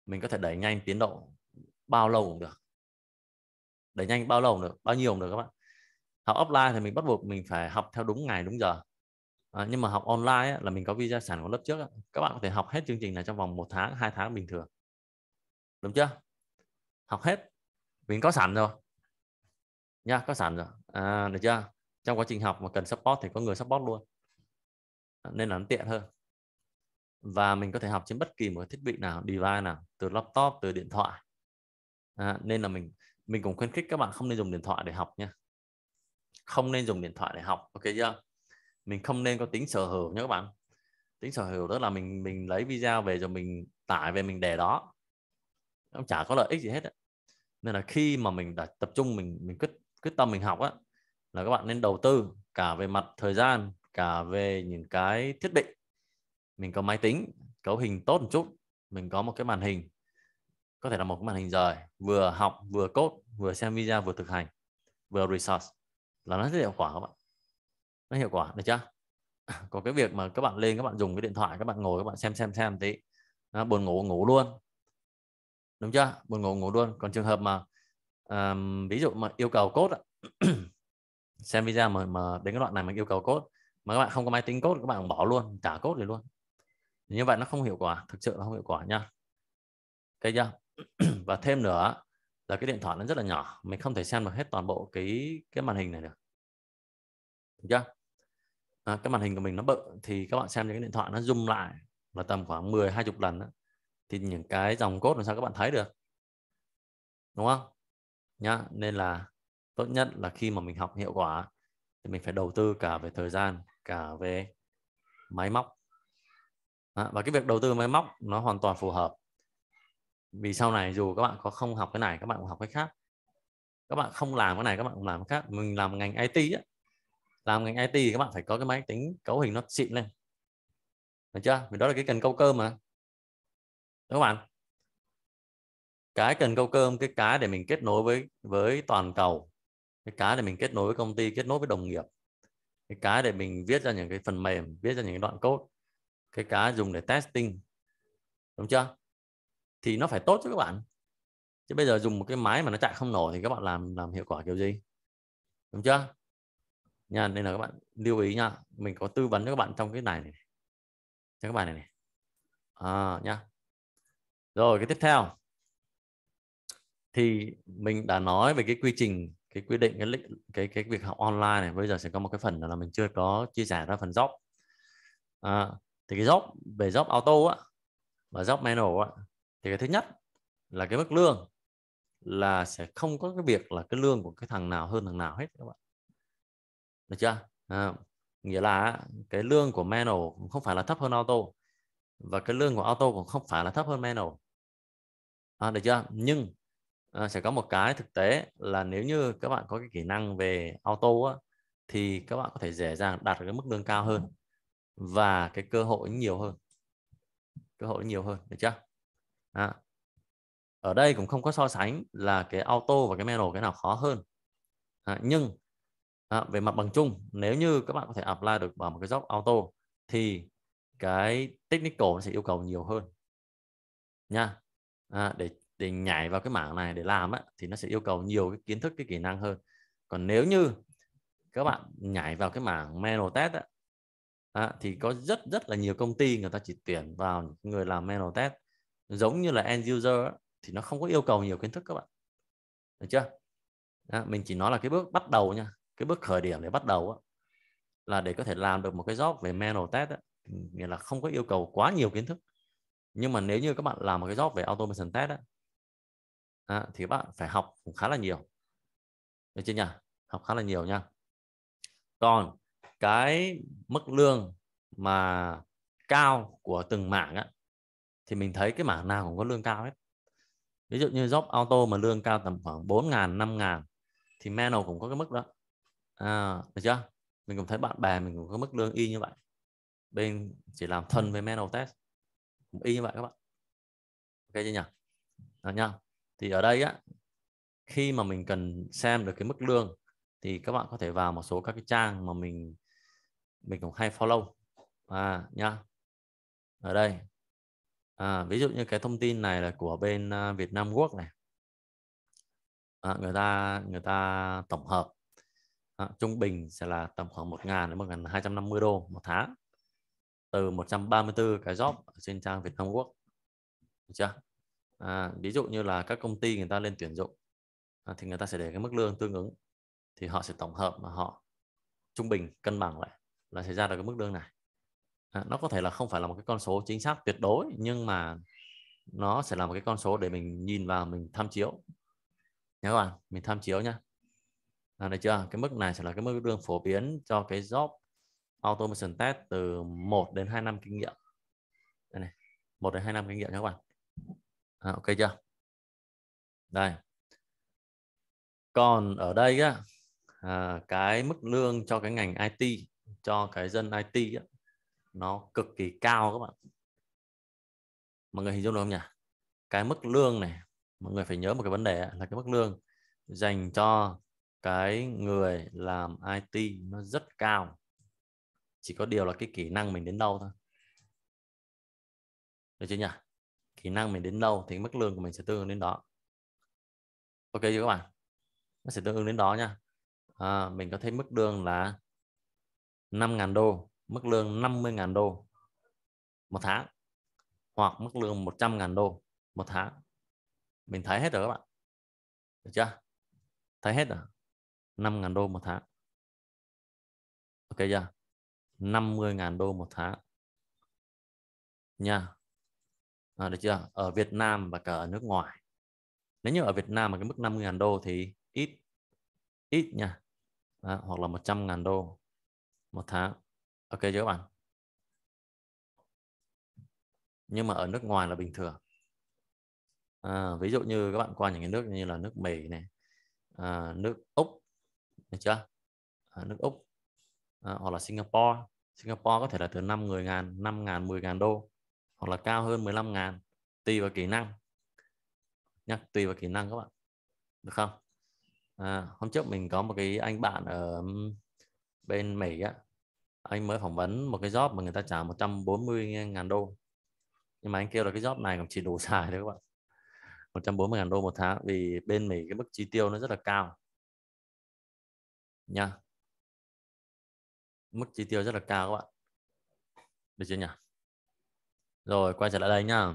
mình có thể đẩy nhanh tiến độ bao lâu cũng được đẩy nhanh bao lâu cũng được bao nhiêu cũng được các bạn học offline thì mình bắt buộc mình phải học theo đúng ngày đúng giờ à, nhưng mà học online ấy, là mình có visa sản của lớp trước ấy. các bạn có thể học hết chương trình này trong vòng một tháng hai tháng bình thường đúng chưa học hết mình có sẵn rồi nha có sẵn rồi à, được chưa trong quá trình học mà cần support thì có người support luôn ờ, nên là nó tiện hơn và mình có thể học trên bất kỳ một thiết bị nào device nào từ laptop từ điện thoại à, nên là mình mình cũng khuyến khích các bạn không nên dùng điện thoại để học nha không nên dùng điện thoại để học ok chưa mình không nên có tính sở hữu nhé các bạn tính sở hữu đó là mình mình lấy video về rồi mình tải về mình để đó nó chả có lợi ích gì hết ấy. nên là khi mà mình đã tập trung mình mình quyết quyết tâm mình học á là các bạn nên đầu tư cả về mặt thời gian cả về những cái thiết bị mình có máy tính cấu hình tốt một chút mình có một cái màn hình có thể là một cái màn hình rời vừa học vừa cốt vừa xem video vừa thực hành vừa resource là nó rất hiệu quả các bạn nó hiệu quả được chưa [LAUGHS] có cái việc mà các bạn lên các bạn dùng cái điện thoại các bạn ngồi các bạn xem xem xem tí nó buồn ngủ ngủ luôn đúng chưa buồn ngủ ngủ luôn còn trường hợp mà um, ví dụ mà yêu cầu cốt [CLEARS THROAT] xem video mà mà đến cái đoạn này mà yêu cầu cốt mà các bạn không có máy tính cốt các bạn bỏ luôn trả cốt rồi luôn như vậy nó không hiệu quả thực sự nó không hiệu quả nha cái chưa [CLEARS THROAT] và thêm nữa là cái điện thoại nó rất là nhỏ mình không thể xem được hết toàn bộ cái cái màn hình này được chưa à, cái màn hình của mình nó bự thì các bạn xem cái điện thoại nó zoom lại là tầm khoảng 10 20 lần đó. thì những cái dòng cốt làm sao các bạn thấy được đúng không nhá nên là tốt nhất là khi mà mình học hiệu quả thì mình phải đầu tư cả về thời gian cả về máy móc đó, và cái việc đầu tư máy móc nó hoàn toàn phù hợp vì sau này dù các bạn có không học cái này các bạn cũng học cái khác các bạn không làm cái này các bạn cũng làm cái khác mình làm ngành IT á làm ngành IT thì các bạn phải có cái máy tính cấu hình nó xịn lên được chưa vì đó là cái cần câu cơm mà đúng không bạn cái cần câu cơm cái cái để mình kết nối với với toàn cầu cái cái để mình kết nối với công ty kết nối với đồng nghiệp cái cái để mình viết ra những cái phần mềm viết ra những cái đoạn code cái cá dùng để testing đúng chưa thì nó phải tốt chứ các bạn chứ bây giờ dùng một cái máy mà nó chạy không nổi thì các bạn làm làm hiệu quả kiểu gì đúng chưa nha nên là các bạn lưu ý nha mình có tư vấn cho các bạn trong cái này này trong cái bài này này à, nha rồi cái tiếp theo thì mình đã nói về cái quy trình cái quy định cái cái cái việc học online này bây giờ sẽ có một cái phần là mình chưa có chia sẻ ra phần dốc à, thì cái job về job auto á và job manual á thì cái thứ nhất là cái mức lương là sẽ không có cái việc là cái lương của cái thằng nào hơn thằng nào hết các bạn được chưa à, nghĩa là cái lương của manual cũng không phải là thấp hơn auto và cái lương của auto cũng không phải là thấp hơn manual à, được chưa nhưng à, sẽ có một cái thực tế là nếu như các bạn có cái kỹ năng về auto á, thì các bạn có thể dễ dàng đạt được cái mức lương cao hơn và cái cơ hội nhiều hơn cơ hội nhiều hơn được chưa à. ở đây cũng không có so sánh là cái auto và cái manual cái nào khó hơn à, nhưng à, về mặt bằng chung nếu như các bạn có thể apply được vào một cái job auto thì cái technical nó sẽ yêu cầu nhiều hơn nha à, để để nhảy vào cái mảng này để làm á, thì nó sẽ yêu cầu nhiều cái kiến thức cái kỹ năng hơn còn nếu như các bạn nhảy vào cái mảng manual test á, à, thì có rất rất là nhiều công ty người ta chỉ tuyển vào những người làm manual test giống như là end user thì nó không có yêu cầu nhiều kiến thức các bạn được chưa à, mình chỉ nói là cái bước bắt đầu nha cái bước khởi điểm để bắt đầu ấy, là để có thể làm được một cái job về manual test ấy, nghĩa là không có yêu cầu quá nhiều kiến thức nhưng mà nếu như các bạn làm một cái job về automation test ấy, à, thì các bạn phải học khá là nhiều được chưa nhỉ học khá là nhiều nha còn cái mức lương mà cao của từng mảng á, thì mình thấy cái mảng nào cũng có lương cao hết ví dụ như job auto mà lương cao tầm khoảng 4 ngàn 5 ngàn thì manual cũng có cái mức đó à, được chưa mình cũng thấy bạn bè mình cũng có mức lương y như vậy bên chỉ làm thân với manual test cũng y như vậy các bạn ok chưa nhỉ được nha thì ở đây á khi mà mình cần xem được cái mức lương thì các bạn có thể vào một số các cái trang mà mình mình cũng hay follow à nhá ở đây à, ví dụ như cái thông tin này là của bên à, Việt Nam Quốc này à, người ta người ta tổng hợp à, trung bình sẽ là tầm khoảng 1 ngàn đến 1.250 đô một tháng từ 134 cái job ở trên trang Việt Nam Quốc được chưa à, ví dụ như là các công ty người ta lên tuyển dụng à, thì người ta sẽ để cái mức lương tương ứng thì họ sẽ tổng hợp mà họ trung bình cân bằng lại là xảy ra được cái mức đương này à, nó có thể là không phải là một cái con số chính xác tuyệt đối nhưng mà nó sẽ là một cái con số để mình nhìn vào mình tham chiếu nhớ các bạn mình tham chiếu nhá à, được chưa cái mức này sẽ là cái mức đương phổ biến cho cái job automation test từ 1 đến 2 năm kinh nghiệm đây này 1 đến 2 năm kinh nghiệm nhé các bạn à, ok chưa đây còn ở đây á, à, cái mức lương cho cái ngành IT cho cái dân IT ấy, nó cực kỳ cao các bạn mọi người hình dung được không nhỉ cái mức lương này mọi người phải nhớ một cái vấn đề ấy, là cái mức lương dành cho cái người làm IT nó rất cao chỉ có điều là cái kỹ năng mình đến đâu thôi được chưa nhỉ kỹ năng mình đến đâu thì mức lương của mình sẽ tương ứng đến đó ok chưa các bạn nó sẽ tương ứng đến đó nha à, mình có thấy mức lương là 5.000 đô mức lương 50.000 đô một tháng hoặc mức lương 100.000 đô một tháng mình thấy hết rồi các bạn được chưa thấy hết rồi 5.000 đô một tháng ok chưa 50.000 đô một tháng nha à, được chưa ở Việt Nam và cả ở nước ngoài nếu như ở Việt Nam mà cái mức 50.000 đô thì ít ít nha à, hoặc là 100.000 đô một tháng ok chưa các bạn nhưng mà ở nước ngoài là bình thường à, ví dụ như các bạn qua những cái nước như là nước Mỹ này à, nước Úc được chưa à, nước Úc à, hoặc là Singapore Singapore có thể là từ 5 10 ngàn 5 ngàn 10 ngàn đô hoặc là cao hơn 15 ngàn tùy vào kỹ năng Nhắc tùy vào kỹ năng các bạn được không à, hôm trước mình có một cái anh bạn ở bên Mỹ á anh mới phỏng vấn một cái job mà người ta trả 140 ngàn đô nhưng mà anh kêu là cái job này cũng chỉ đủ [LAUGHS] xài thôi các bạn 140 ngàn đô một tháng vì bên Mỹ cái mức chi tiêu nó rất là cao nha mức chi tiêu rất là cao các bạn được chưa nhỉ rồi quay trở lại đây nhá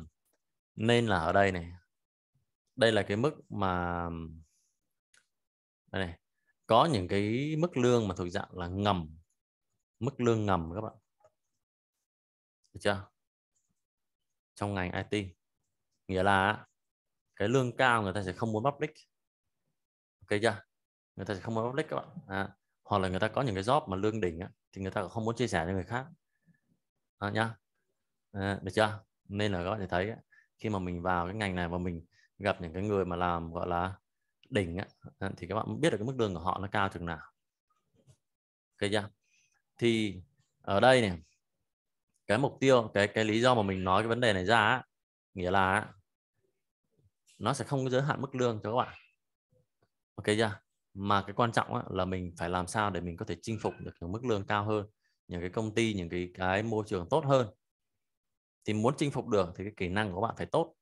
nên là ở đây này đây là cái mức mà đây này có những cái mức lương mà thuộc dạng là ngầm mức lương ngầm các bạn được chưa trong ngành IT nghĩa là cái lương cao người ta sẽ không muốn public ok chưa người ta sẽ không muốn public các bạn à, hoặc là người ta có những cái job mà lương đỉnh á, thì người ta cũng không muốn chia sẻ cho người khác à, nhá à, được chưa nên là các bạn sẽ thấy khi mà mình vào cái ngành này và mình gặp những cái người mà làm gọi là đỉnh á, thì các bạn biết được cái mức lương của họ nó cao chừng nào ok chưa thì ở đây này cái mục tiêu cái cái lý do mà mình nói cái vấn đề này ra á, nghĩa là nó sẽ không có giới hạn mức lương cho các bạn ok chưa mà cái quan trọng là mình phải làm sao để mình có thể chinh phục được những mức lương cao hơn những cái công ty những cái cái môi trường tốt hơn thì muốn chinh phục được thì cái kỹ năng của bạn phải tốt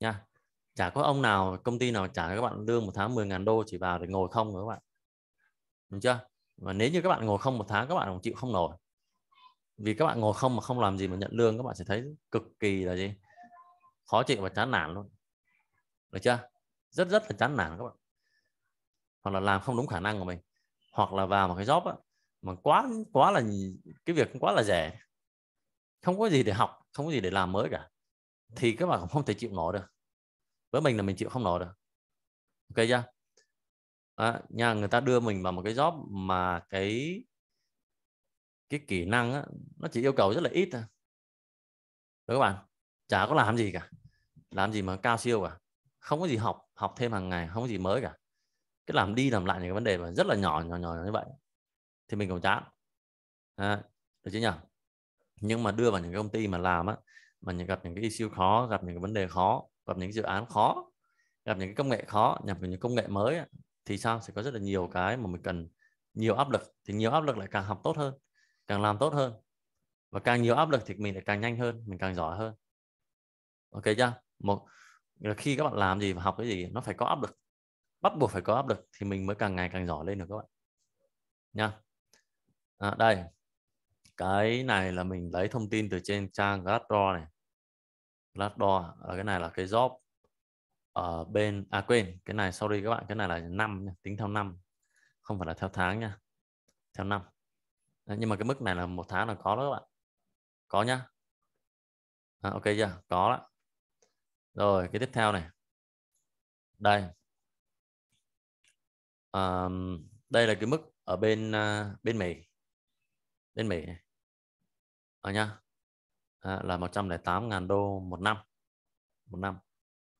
nha chả có ông nào công ty nào trả các bạn lương một tháng 10.000 đô chỉ vào để ngồi không nữa các bạn đúng chưa và nếu như các bạn ngồi không một tháng các bạn không chịu không nổi vì các bạn ngồi không mà không làm gì mà nhận lương các bạn sẽ thấy cực kỳ là gì khó chịu và chán nản luôn được chưa rất rất là chán nản các bạn hoặc là làm không đúng khả năng của mình hoặc là vào một cái job á, mà quá quá là cái việc quá là rẻ không có gì để học không có gì để làm mới cả thì các bạn cũng không thể chịu nổi được với mình là mình chịu không nổi được ok chưa à, nha người ta đưa mình vào một cái job mà cái cái kỹ năng á, nó chỉ yêu cầu rất là ít thôi các bạn chả có làm gì cả làm gì mà cao siêu cả không có gì học học thêm hàng ngày không có gì mới cả cái làm đi làm lại những cái vấn đề mà rất là nhỏ nhỏ nhỏ như vậy thì mình cũng chán à, được chứ nhỉ nhưng mà đưa vào những cái công ty mà làm á mà những gặp những cái issue khó gặp những cái vấn đề khó gặp những dự án khó gặp những cái công nghệ khó nhập những công nghệ mới thì sao sẽ có rất là nhiều cái mà mình cần nhiều áp lực thì nhiều áp lực lại càng học tốt hơn càng làm tốt hơn và càng nhiều áp lực thì mình lại càng nhanh hơn mình càng giỏi hơn ok chưa một là khi các bạn làm gì và học cái gì nó phải có áp lực bắt buộc phải có áp lực thì mình mới càng ngày càng giỏi lên được các bạn nha à, đây cái này là mình lấy thông tin từ trên trang Glassdoor này Glassdoor à, cái này là cái job ở ờ, bên à quên cái này sorry các bạn cái này là năm tính theo năm không phải là theo tháng nha theo năm Đấy, nhưng mà cái mức này là một tháng là có đó các bạn có nhá à, ok chưa có đó. rồi cái tiếp theo này đây à, đây là cái mức ở bên uh, bên Mỹ bên Mỹ này à, nhá à, là 108.000 đô một năm một năm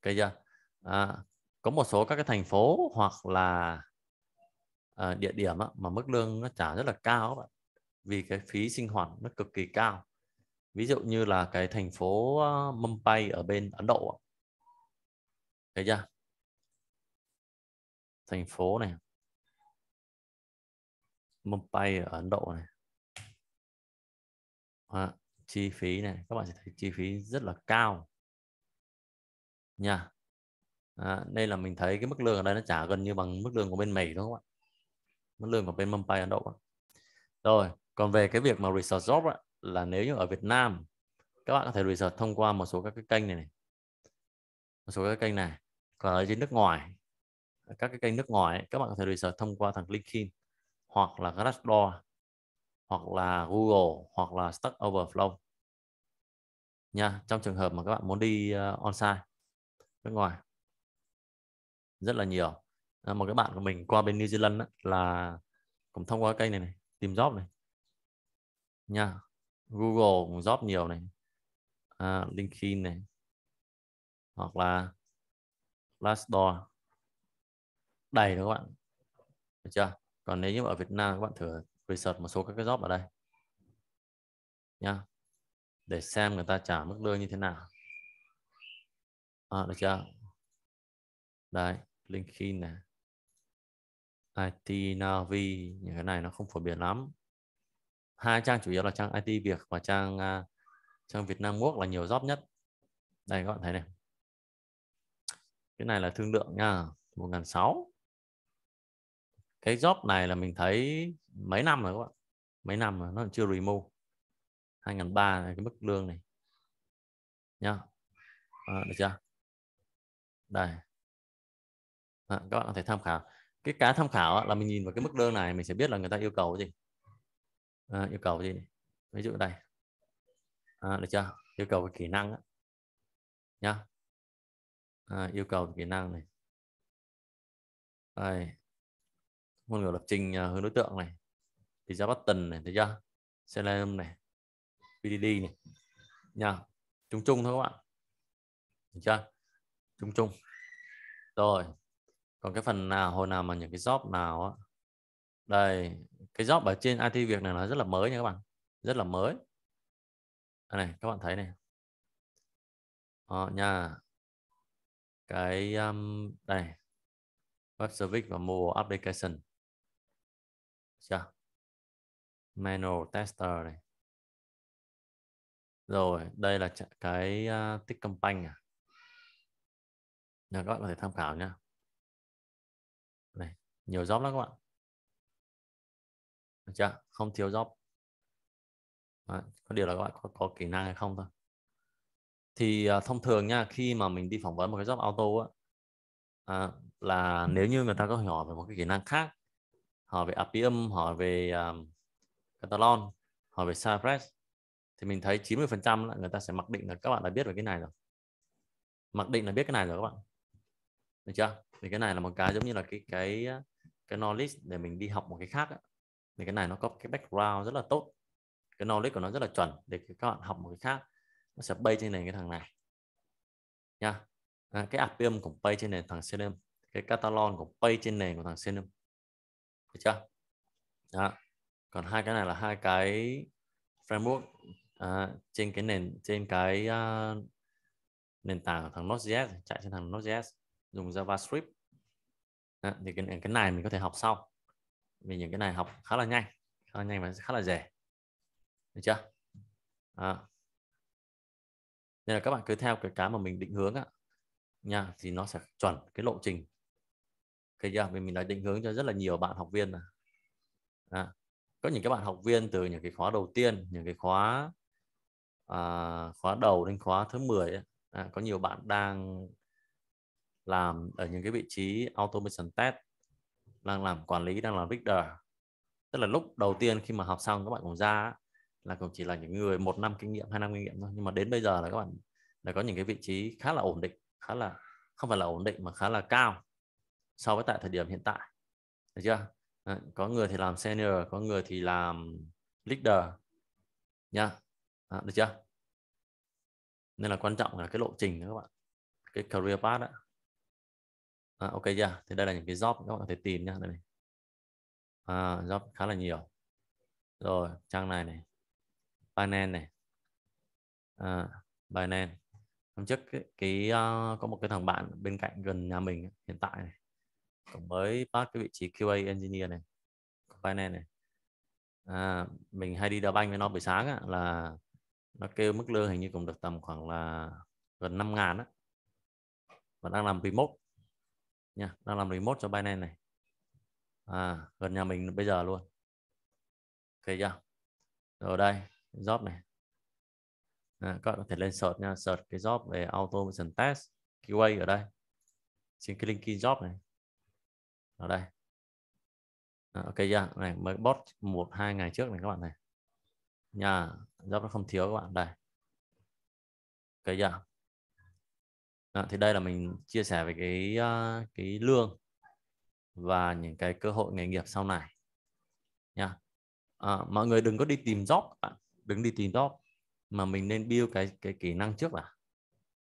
ok chưa à, có một số các cái thành phố hoặc là à, địa điểm á, mà mức lương nó trả rất là cao bạn vì cái phí sinh hoạt nó cực kỳ cao ví dụ như là cái thành phố ờ, Mumbai ở bên Ấn Độ thấy chưa thành phố này Mumbai ở Ấn Độ này à, chi phí này các bạn sẽ thấy chi phí rất là cao nha à, đây là mình thấy cái mức lương ở đây nó trả gần như bằng mức lương của bên Mỹ đúng không ạ mức lương của bên Mumbai Ấn Độ rồi còn về cái việc mà research job á, là nếu như ở Việt Nam các bạn có thể research thông qua một số các cái kênh này, này một số các kênh này còn ở trên nước ngoài các cái kênh nước ngoài các bạn có thể research thông qua thằng LinkedIn hoặc là Glassdoor hoặc là Google hoặc là Stack Overflow nha trong trường hợp mà các bạn muốn đi uh, ờ, on-site nước ngoài rất là nhiều à, một cái bạn của mình qua bên New Zealand đó, là cũng thông qua kênh này này tìm job này nha Google cũng job nhiều này à, LinkedIn này hoặc là Glassdoor đầy đó các bạn được chưa còn nếu như ở Việt Nam các bạn thử research một số các cái job ở đây nha để xem người ta trả mức lương như thế nào à, được chưa đây linkedin này IT Navi những cái này nó không phổ biến lắm hai trang chủ yếu là trang IT Việt và trang uh, trang Việt Nam Quốc là nhiều job nhất đây các bạn thấy này cái này là thương lượng nha 1006 cái job này là mình thấy mấy năm rồi các bạn mấy năm rồi nó chưa remove 2003 này cái mức lương này nhá à, được chưa đây à, các bạn có thể tham khảo cái cá tham khảo là mình nhìn vào cái mức đơn này mình sẽ biết là người ta yêu cầu gì à, yêu cầu gì ví dụ đây à, được chưa yêu cầu kỹ năng nhá à, yêu cầu kỹ năng này đây. ngôn ngữ lập trình à, hướng đối tượng này thì ra button này thấy chưa selenium này pdd này nha chung chung thôi các bạn được chưa chung chung rồi còn cái phần nào hồi nào mà những cái job nào á đây cái job ở trên IT việc này nó rất là mới nha các bạn rất là mới à này các bạn thấy này họ nha cái um, đây web service và mobile application chưa manual tester này rồi đây là cái
uh, tích campaign à Nào, các bạn có thể tham khảo nha
này nhiều job lắm các bạn được chưa không thiếu job
Đấy, có điều là các bạn có, có kỹ năng hay không thôi thì à, thông thường nha khi mà mình đi phỏng vấn một cái job auto á à, là nếu như người ta có hỏi về một cái kỹ năng khác hỏi về APM hỏi về um, à, Catalan hỏi về Cypress thì mình thấy 90% là người ta sẽ mặc định là các bạn đã biết về cái này rồi mặc định là biết cái này rồi các bạn được chưa thì cái này là một cái giống như là cái cái cái knowledge để mình đi học một cái khác ấy. thì cái này nó có cái background rất là tốt cái knowledge của nó rất là chuẩn để các bạn học một cái khác nó sẽ bay trên nền cái thằng này nha à, cái apium cũng bay trên nền thằng selenium cái catalon cũng bay trên nền của thằng selenium được chưa đó. còn hai cái này là hai cái framework à, trên cái nền trên cái uh, nền tảng của thằng Node.js chạy trên thằng Node.js dùng JavaScript đó, thì cái, cái này mình có thể học sau vì những cái này học khá là nhanh khá là nhanh và khá là dễ được chưa đó. nên là các bạn cứ theo cái cái mà mình định hướng á nha thì nó sẽ chuẩn cái lộ trình cái giờ mình mình đã định hướng cho rất là nhiều bạn học viên mà có những các bạn học viên từ những cái khóa đầu tiên những cái khóa à, khóa đầu đến khóa thứ 10 ấy, à, có nhiều bạn đang làm ở những cái vị trí automation test đang làm quản lý đang làm leader tức là lúc đầu tiên khi mà học xong các bạn cũng ra là cũng chỉ là những người một năm kinh nghiệm hai năm kinh nghiệm thôi nhưng mà đến bây giờ là các bạn đã có những cái vị trí khá là ổn định khá là không phải là ổn định mà khá là cao so với tại thời điểm hiện tại được chưa có người thì làm senior có người thì làm leader nha được chưa nên là quan trọng là cái lộ trình đó các bạn cái career path đó à, ok chưa thì đây là những cái job các bạn có thể tìm nhá đây này à, job khá là nhiều rồi trang này này Binance này à, Binance hôm trước cái, cái uh, có một cái thằng bạn bên cạnh gần nhà mình hiện tại này cũng mới bắt cái vị trí QA engineer này Binance này à, mình hay đi đá banh với nó buổi sáng á, là nó kêu mức lương hình như cũng được tầm khoảng là gần 5 ngàn á và đang làm remote nha đang làm remote cho Binance này à, gần nhà mình bây giờ luôn ok chưa rồi đây job này à, các bạn có thể lên search nha search cái job về automation test QA ở đây trên cái link key job này ở đây à, ok chưa này mới bot một hai ngày trước này các bạn này nha job nó không thiếu các bạn đây ok chưa à, thì đây là mình chia sẻ về cái uh, cái lương và những cái cơ hội nghề nghiệp sau này nha à, ờ, mọi người đừng có đi tìm job đừng đi tìm job mà mình nên build cái cái kỹ năng trước là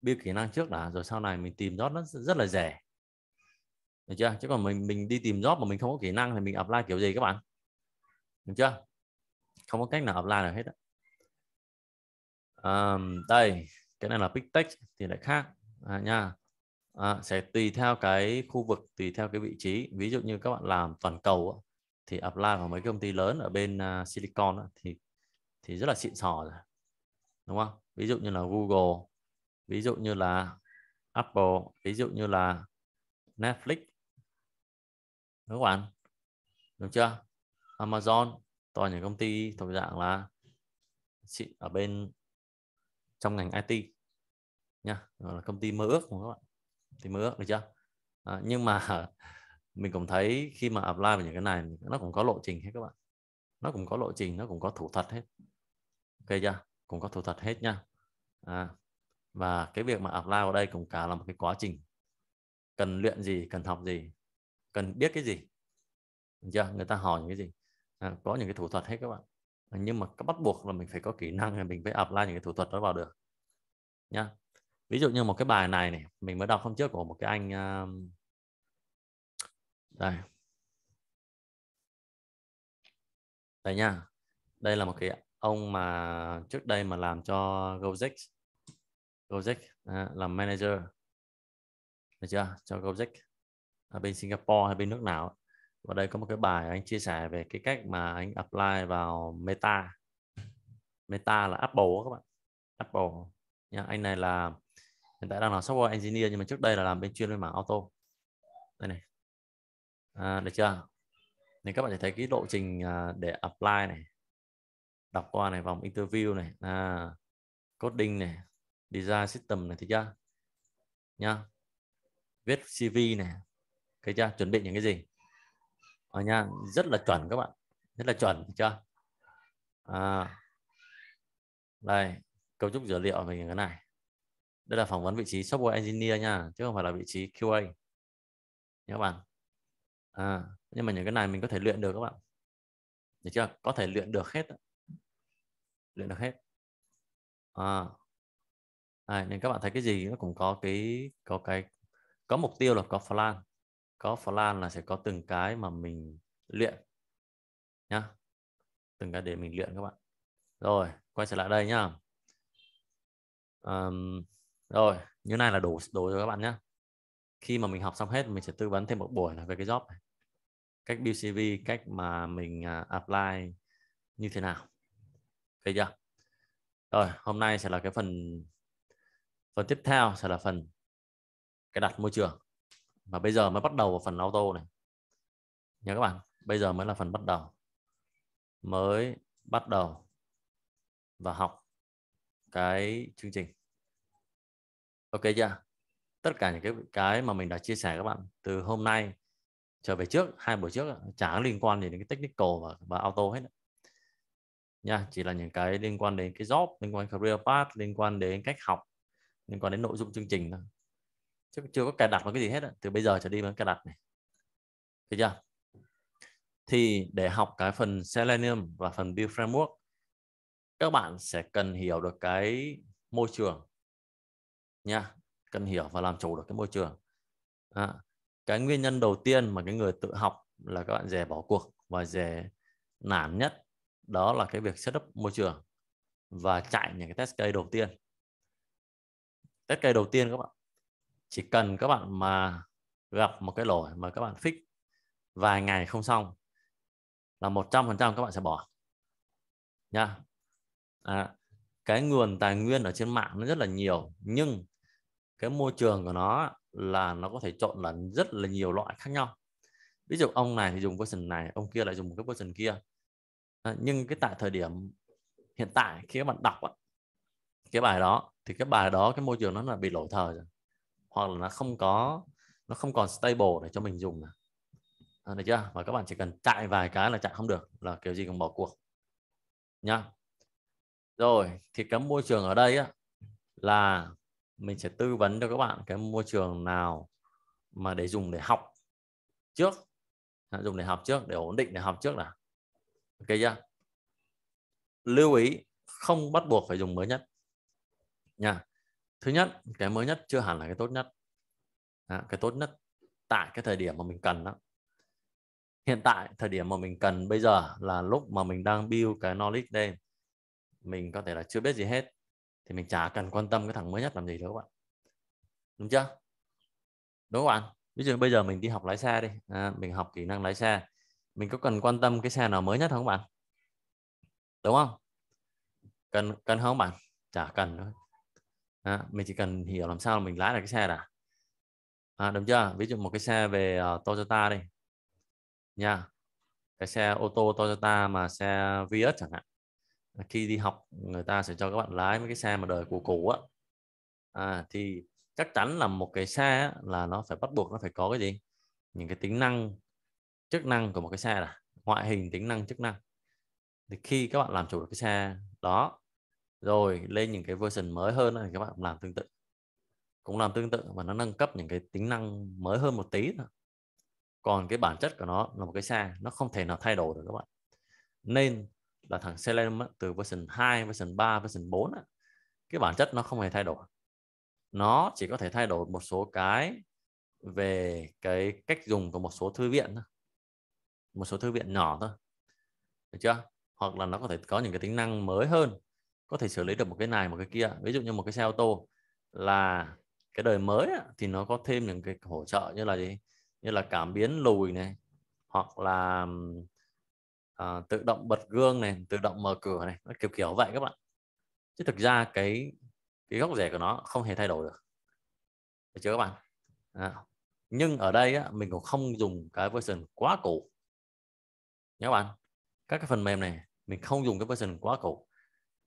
build kỹ năng trước là rồi sau này mình tìm job nó rất là rẻ được chưa chứ còn mình mình đi tìm job mà mình không có kỹ năng thì mình apply kiểu gì các bạn được chưa không có cách nào apply được hết à, đây cái này là big tech thì lại khác à, nha à, sẽ tùy theo cái khu vực tùy theo cái vị trí ví dụ như các bạn làm toàn cầu thì apply vào mấy công ty lớn ở bên à, silicon thì thì rất là xịn sò rồi đúng không ví dụ như là Google ví dụ như là Apple ví dụ như là Netflix đúng không bạn đúng chưa Amazon toàn những công ty thuộc dạng là xịn ở bên trong ngành IT nha gọi là công ty mơ ước của các bạn thì mơ ước được chưa à, nhưng mà [LAUGHS] mình cũng thấy khi mà apply vào những cái này nó cũng có lộ trình hết các bạn nó cũng có lộ trình nó cũng có thủ thuật hết ok chưa cũng có thủ thuật hết nha à, và cái việc mà apply vào đây cũng cả là một cái quá trình cần luyện gì cần học gì cần biết cái gì Đúng chưa người ta hỏi những cái gì à, có những cái thủ thuật hết các bạn nhưng mà bắt buộc là mình phải có kỹ năng thì mình phải apply những cái thủ thuật đó vào được nhá ví dụ như một cái bài này này mình mới đọc hôm trước của một cái anh uh, đây đây nha đây là một cái ông mà trước đây mà làm cho Gojek Gojek à, làm manager được chưa cho Gojek ở à, bên Singapore hay bên nước nào và đây có một cái bài anh chia sẻ về cái cách mà anh apply vào Meta Meta là Apple các bạn Apple nha anh này là hiện tại đang là software engineer nhưng mà trước đây là làm bên chuyên về mảng auto đây này à, được chưa nên các bạn sẽ thấy cái lộ trình à, để apply này đọc qua này vòng interview này à, coding này design system này thì chưa nha, viết cv này cái chưa chuẩn bị những cái gì ở ờ, nha rất là chuẩn các bạn rất là chuẩn chưa à, đây cấu trúc dữ liệu về cái này đây là phỏng vấn vị trí software engineer nha chứ không phải là vị trí QA nhớ các bạn à, nhưng mà những cái này mình có thể luyện được các bạn được chưa có thể luyện được hết luyện được hết à. À, nên các bạn thấy cái gì nó cũng có cái có cái có mục tiêu là có plan có plan là sẽ có từng cái mà mình luyện nhá từng cái để mình luyện các bạn rồi quay trở lại đây nhá um, rồi như này là đủ đủ rồi các bạn nhé khi mà mình học xong hết mình sẽ tư vấn thêm một buổi là về cái job này cách build CV cách mà mình à, apply như thế nào ok chưa rồi hôm nay sẽ là cái phần phần tiếp theo sẽ là phần cái đặt môi trường và bây giờ mới bắt đầu vào phần auto này nhớ các bạn bây giờ mới là phần bắt đầu mới bắt đầu và học cái chương trình ok chưa tất cả những cái cái mà mình đã chia sẻ các bạn từ hôm nay trở về trước hai buổi trước chả liên quan gì đến cái technical và, và auto hết nha chỉ là những cái liên quan đến cái job liên quan đến career path liên quan đến cách học liên quan đến nội dung chương trình thôi chứ chưa có cài đặt vào cái gì hết từ bây giờ trở đi mới cài đặt này được chưa thì để học cái phần Selenium và phần Build Framework các bạn sẽ cần hiểu được cái môi trường nha cần hiểu và làm chủ được cái môi trường à, cái nguyên nhân đầu tiên mà cái người tự học là các bạn dè bỏ cuộc và dè nản nhất đó là cái việc setup môi trường và chạy những cái test case đầu tiên test case đầu tiên các bạn chỉ cần các bạn mà gặp một cái lỗi mà các bạn fix vài ngày không xong là 100% các bạn sẽ bỏ nha à, cái nguồn tài nguyên ở trên mạng nó rất là nhiều nhưng cái môi trường của nó là nó có thể trộn lẫn rất là nhiều loại khác nhau ví dụ ông này thì dùng version này ông kia lại dùng một cái version kia ờ, nhưng cái tại thời điểm hiện tại khi các bạn đọc cái bài đó thì cái bài đó cái môi trường nó là bị lỗi thời rồi hoặc là nó không có nó không còn stable để cho mình dùng nữa. Ờ, được chưa và các bạn chỉ cần chạy vài cái là chạy không được là kiểu gì cũng bỏ cuộc nhá rồi thì cái môi trường ở đây á, là mình sẽ tư vấn cho các bạn cái môi trường nào mà để dùng để học trước dùng để học trước để ổn định để học trước là ok chưa lưu ý không bắt buộc phải dùng mới nhất nha thứ nhất cái mới nhất chưa hẳn là cái tốt nhất à, cái tốt nhất tại cái thời điểm mà mình cần đó hiện tại thời điểm mà mình cần bây giờ là lúc mà mình đang build cái knowledge đây mình có thể là chưa biết gì hết thì mình chả cần quan tâm cái thằng mới nhất làm gì đâu các bạn đúng chưa đúng không bạn ví dụ bây giờ mình đi học lái xe đi à, mình học kỹ năng lái xe mình có cần quan tâm cái xe nào mới nhất không bạn đúng không cần cần không bạn chả cần thôi à, mình chỉ cần hiểu làm sao mình lái được cái xe đã à, đúng chưa ví dụ một cái xe về uh, Toyota đi nha cái xe ô tô Toyota mà xe Vios chẳng hạn khi đi học người ta sẽ cho các bạn lái mấy cái xe mà đời cũ cũ á à, thì chắc chắn là một cái xe á, là nó phải bắt buộc nó phải có cái gì những cái tính năng chức năng của một cái xe là ngoại hình tính năng chức năng thì khi các bạn làm chủ được cái xe đó rồi lên những cái version mới hơn thì các bạn làm tương tự cũng làm tương tự và nó nâng cấp những cái tính năng mới hơn một tí thôi còn cái bản chất của nó là một cái xe nó không thể nào thay đổi được các bạn nên là thằng Selenium á, từ version 2, version 3, version 4 á, cái bản chất nó không hề thay đổi nó chỉ có thể thay đổi một số cái về cái cách dùng của một số thư viện thôi một số thư viện nhỏ thôi được chưa hoặc là nó có thể có những cái tính năng mới hơn có thể xử lý được một cái này một cái kia ví dụ như một cái xe ô tô là cái đời mới thì nó có thêm những cái hỗ trợ như là gì như là cảm biến lùi này hoặc là à, tự động bật gương này tự động mở cửa này kiểu kiểu vậy các bạn chứ thực ra cái cái góc rẻ của nó không hề thay đổi được được chưa các bạn à. nhưng ở đây á, mình cũng không dùng cái version quá cũ nhớ các bạn các cái phần mềm này mình không dùng cái version quá cũ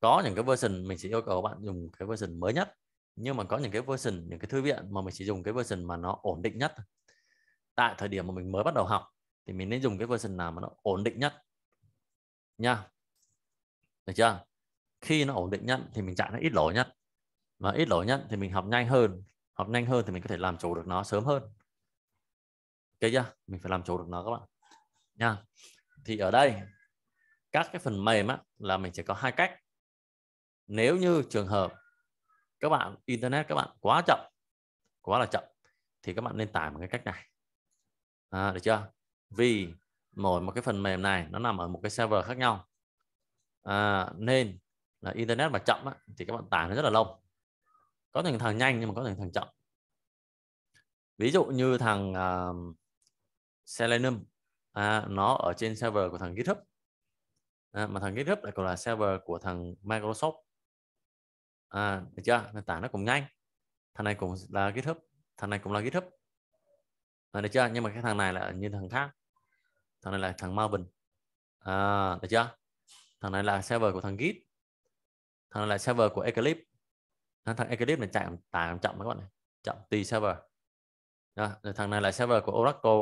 có những cái version mình sẽ yêu cầu bạn dùng cái version mới nhất nhưng mà có những cái version những cái thư viện mà mình chỉ dùng cái version mà nó ổn định nhất tại thời điểm mà mình mới bắt đầu học thì mình nên dùng cái version nào mà nó ổn định nhất nha được chưa khi nó ổn định nhất thì mình chạy nó ít lỗi nhất mà ít lỗi nhất thì mình học nhanh hơn học nhanh hơn thì mình có thể làm chủ được nó sớm hơn ok chưa mình phải làm chủ được nó các bạn nha thì ở đây các cái phần mềm á, là mình chỉ có hai cách nếu như trường hợp các bạn internet các bạn quá chậm quá là chậm thì các bạn nên tải một cái cách này à, được chưa vì mỗi một cái phần mềm này nó nằm ở một cái server khác nhau à, nên là internet mà chậm á, thì các bạn tải nó rất là lâu có thằng thằng nhanh nhưng mà có thằng thằng chậm ví dụ như thằng uh, Selenium à, nó ở trên server của thằng GitHub à, mà thằng GitHub lại còn là server của thằng Microsoft à, được chưa nền tảng nó cũng nhanh thằng này cũng là GitHub thằng này cũng là GitHub à, được chưa nhưng mà cái thằng này là như thằng khác thằng này là thằng Marvin à, được chưa thằng này là server của thằng Git thằng này là server của Eclipse thằng Eclipse này chạy tải chậm các bạn này chậm tùy server đó, rồi thằng này là server của Oracle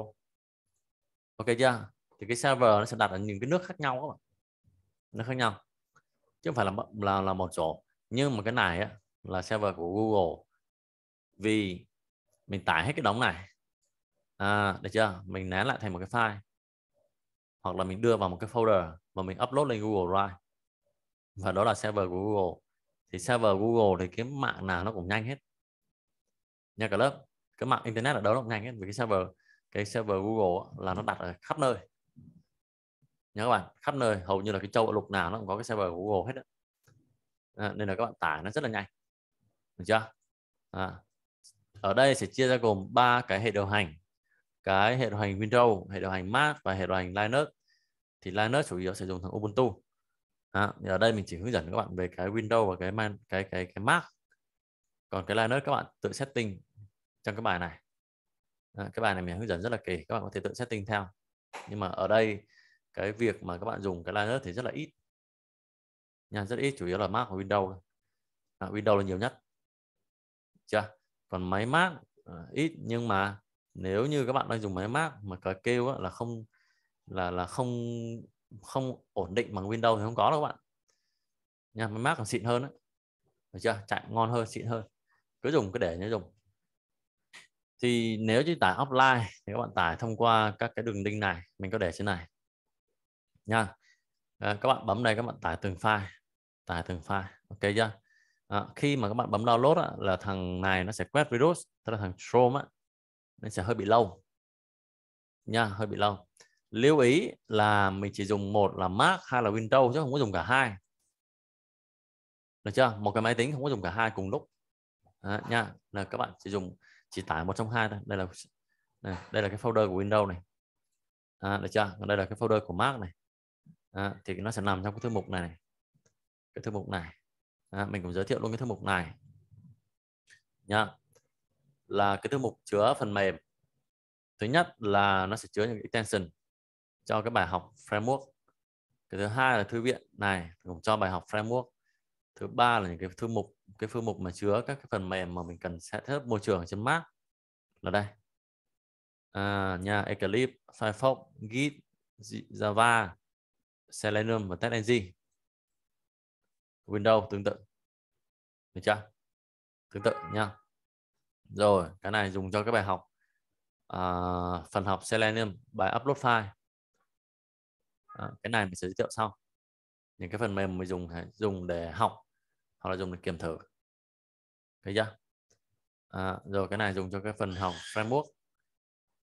ok chưa thì cái server nó sẽ đặt ở những cái nước khác nhau các bạn nó khác nhau chứ không phải là là là một chỗ nhưng mà cái này á, là server của Google vì mình tải hết cái đống này à, được chưa mình nén lại thành một cái file hoặc là mình đưa vào một cái folder mà mình upload lên Google Drive và đó là server của Google thì server Google thì cái mạng nào nó cũng nhanh hết nha cả lớp cái mạng internet ở đâu nó cũng nhanh hết vì cái server cái server Google là nó đặt ở khắp nơi nhớ các bạn khắp nơi hầu như là cái châu ở lục nào nó cũng có cái server của Google hết đó. À, nên là các bạn tải nó rất là nhanh được chưa à, ở đây sẽ chia ra gồm ba cái hệ điều hành cái hệ điều hành Windows, hệ điều hành Mac và hệ điều hành Linux thì Linux chủ yếu sẽ dùng thằng Ubuntu. À, ở đây mình chỉ hướng dẫn các bạn về cái Windows và cái man, cái cái cái Mac. Còn cái Linux các bạn tự setting trong cái bài này. À, cái bài này mình hướng dẫn rất là kỳ, các bạn có thể tự setting theo. Nhưng mà ở đây cái việc mà các bạn dùng cái Linux thì rất là ít. Nha, rất ít, chủ yếu là Mac và Windows. À, Windows là nhiều nhất. Chưa? Còn máy Mac à, ít nhưng mà nếu như các bạn đang dùng máy Mac mà cái kêu á, là không là là không không ổn định bằng Windows thì không có đâu các bạn nha máy Mac còn xịn hơn á được chưa chạy ngon hơn xịn hơn cứ dùng cứ để nhớ dùng thì nếu như tải offline thì các bạn tải thông qua các cái đường link này mình có để trên này nha à, các bạn bấm đây các bạn tải từng file tải từng file ok chưa à, khi mà các bạn bấm download á, là thằng này nó sẽ quét virus tức là thằng Chrome á, nên sẽ hơi bị lâu nha hơi bị lâu lưu ý là mình chỉ dùng một là Mac hay là Windows chứ không có dùng cả hai được chưa một cái máy tính không có dùng cả hai cùng lúc à, nha là các bạn chỉ dùng chỉ tải một trong hai thôi đây là này, đây là cái folder của Windows này à, được chưa còn đây là cái folder của Mac này à, thì nó sẽ nằm trong cái thư mục này, này. cái thư mục này à, mình cũng giới thiệu luôn cái thư mục này nha là cái thư mục chứa phần mềm thứ nhất là nó sẽ chứa những extension cho cái bài học framework cái thứ hai là thư viện này cũng cho bài học framework thứ ba là những cái thư mục cái thư mục mà chứa các cái phần mềm mà mình cần set up môi trường trên Mac là đây à, nhà Eclipse Firefox Git Java Selenium và TestNG Windows tương tự được chưa tương tự nha rồi cái này dùng cho các bài học à, phần học selenium bài upload file à, cái này mình sẽ giới thiệu sau những cái phần mềm mình dùng dùng để học hoặc là dùng để kiểm thử thấy chưa à, rồi cái này dùng cho cái phần học framework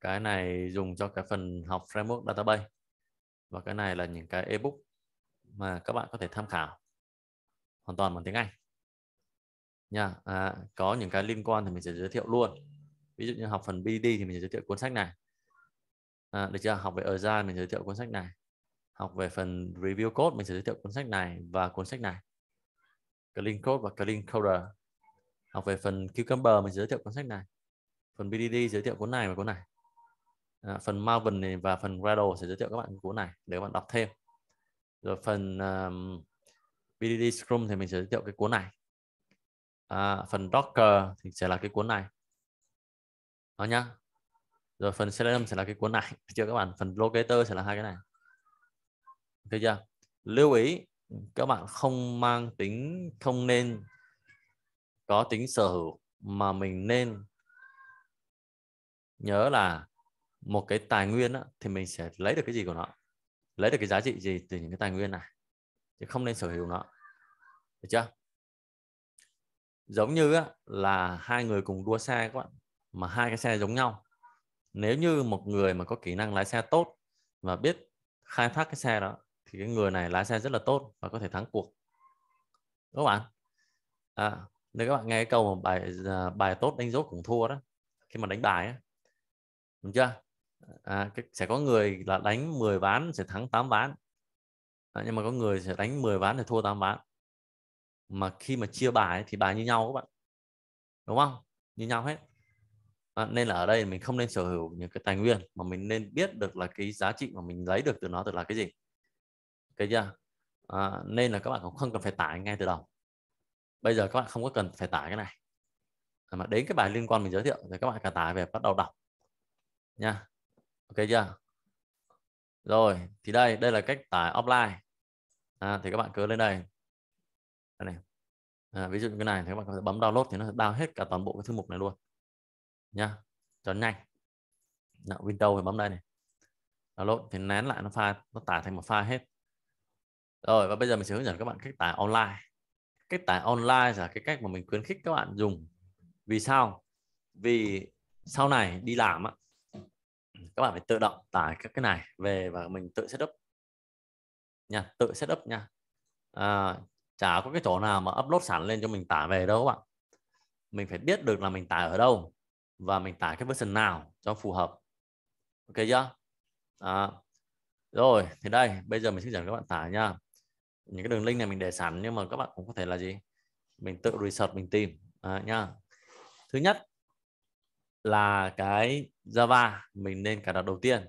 cái này dùng cho cái phần học framework database và cái này là những cái ebook mà các bạn có thể tham khảo hoàn toàn bằng tiếng Anh nha à, có những cái liên quan thì mình sẽ giới thiệu luôn ví dụ như học phần BD thì mình sẽ giới thiệu cuốn sách này à, được chưa học về ở ra mình giới thiệu cuốn sách này học về phần review code mình sẽ giới thiệu cuốn sách này và cuốn sách này Clean Code và Clean Coder học về phần Cucumber mình sẽ giới thiệu cuốn sách này phần BDD giới thiệu cuốn này và cuốn này à, phần Maven này và phần Gradle sẽ giới thiệu các bạn cuốn này để các bạn đọc thêm rồi phần um, BDD Scrum thì mình sẽ giới thiệu cái cuốn này à, phần Docker thì sẽ là cái cuốn này đó nhá rồi phần Selenium sẽ là cái cuốn này [LAUGHS] chưa các bạn phần Locator sẽ là hai cái này thấy chưa lưu ý các bạn không mang tính không nên có tính sở hữu mà mình nên nhớ là một cái tài nguyên đó, thì mình sẽ lấy được cái gì của nó lấy được cái giá trị gì từ những cái tài nguyên này chứ không nên sở hữu nó được chưa giống như á, là hai người cùng đua xe các bạn mà hai cái xe giống nhau nếu như một người mà có kỹ năng lái xe tốt và biết khai thác cái xe đó thì cái người này lái xe rất là tốt và có thể thắng cuộc các bạn à, nếu các bạn nghe cái câu mà bài à, bài tốt đánh dốt cũng thua đó khi mà đánh bài á đúng chưa à, sẽ có người là đánh 10 ván sẽ thắng 8 ván à, nhưng mà có người sẽ đánh 10 ván thì thua 8 ván mà khi mà chia bài thì bài như nhau các bạn đúng không như nhau hết à, nên là ở đây mình không nên sở hữu những cái tài nguyên mà mình nên biết được là cái giá trị mà mình lấy được từ nó từ là cái gì cái chưa à, nên là các bạn cũng không cần phải tải ngay từ đầu bây giờ các bạn không có cần phải tải cái này à, mà đến cái bài liên quan mình giới thiệu thì các bạn cả tải về bắt đầu đọc nha ok chưa rồi thì đây đây là cách tải offline à, thì các bạn cứ lên đây đây này à, ví dụ như cái này thì các bạn có thể bấm download thì nó sẽ download hết cả toàn bộ cái thư mục này luôn nhá cho nhanh Nào, Windows thì bấm đây này download thì nén lại nó file nó tải thành một file hết rồi và bây giờ mình sẽ hướng dẫn các bạn cách tải online cách tải online là cái cách mà mình khuyến khích các bạn dùng vì sao vì sau này đi làm á các bạn phải tự động tải các cái này về và mình tự setup nha tự setup nha à, chả có cái chỗ nào mà upload sẵn lên cho mình tải về đâu các bạn mình phải biết được là mình tải ở đâu và mình tải cái version nào cho phù hợp ok chưa à, rồi thì đây bây giờ mình sẽ dẫn các bạn tải nha những cái đường link này mình để sẵn nhưng mà các bạn cũng có thể là gì mình tự research mình tìm à, nha thứ nhất là cái Java mình nên cài đặt đầu tiên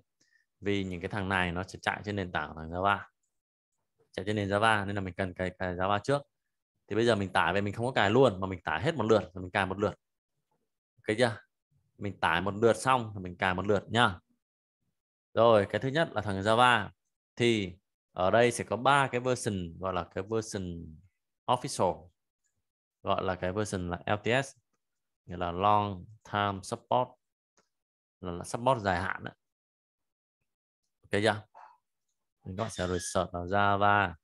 vì những cái thằng này nó sẽ chạy trên nền tảng thằng Java chạy trên nền Java nên là mình cần cài, cài Java trước thì bây giờ mình tải về mình không có cài luôn mà mình tải hết một lượt rồi mình cài một lượt ok chưa mình tải một lượt xong rồi mình cài một lượt nha rồi cái thứ nhất là thằng Java thì ở đây sẽ có ba cái version gọi là cái version official gọi là cái version là LTS nghĩa là long time support là, là support dài hạn đấy ok chưa mình gọi sẽ research vào Java uh,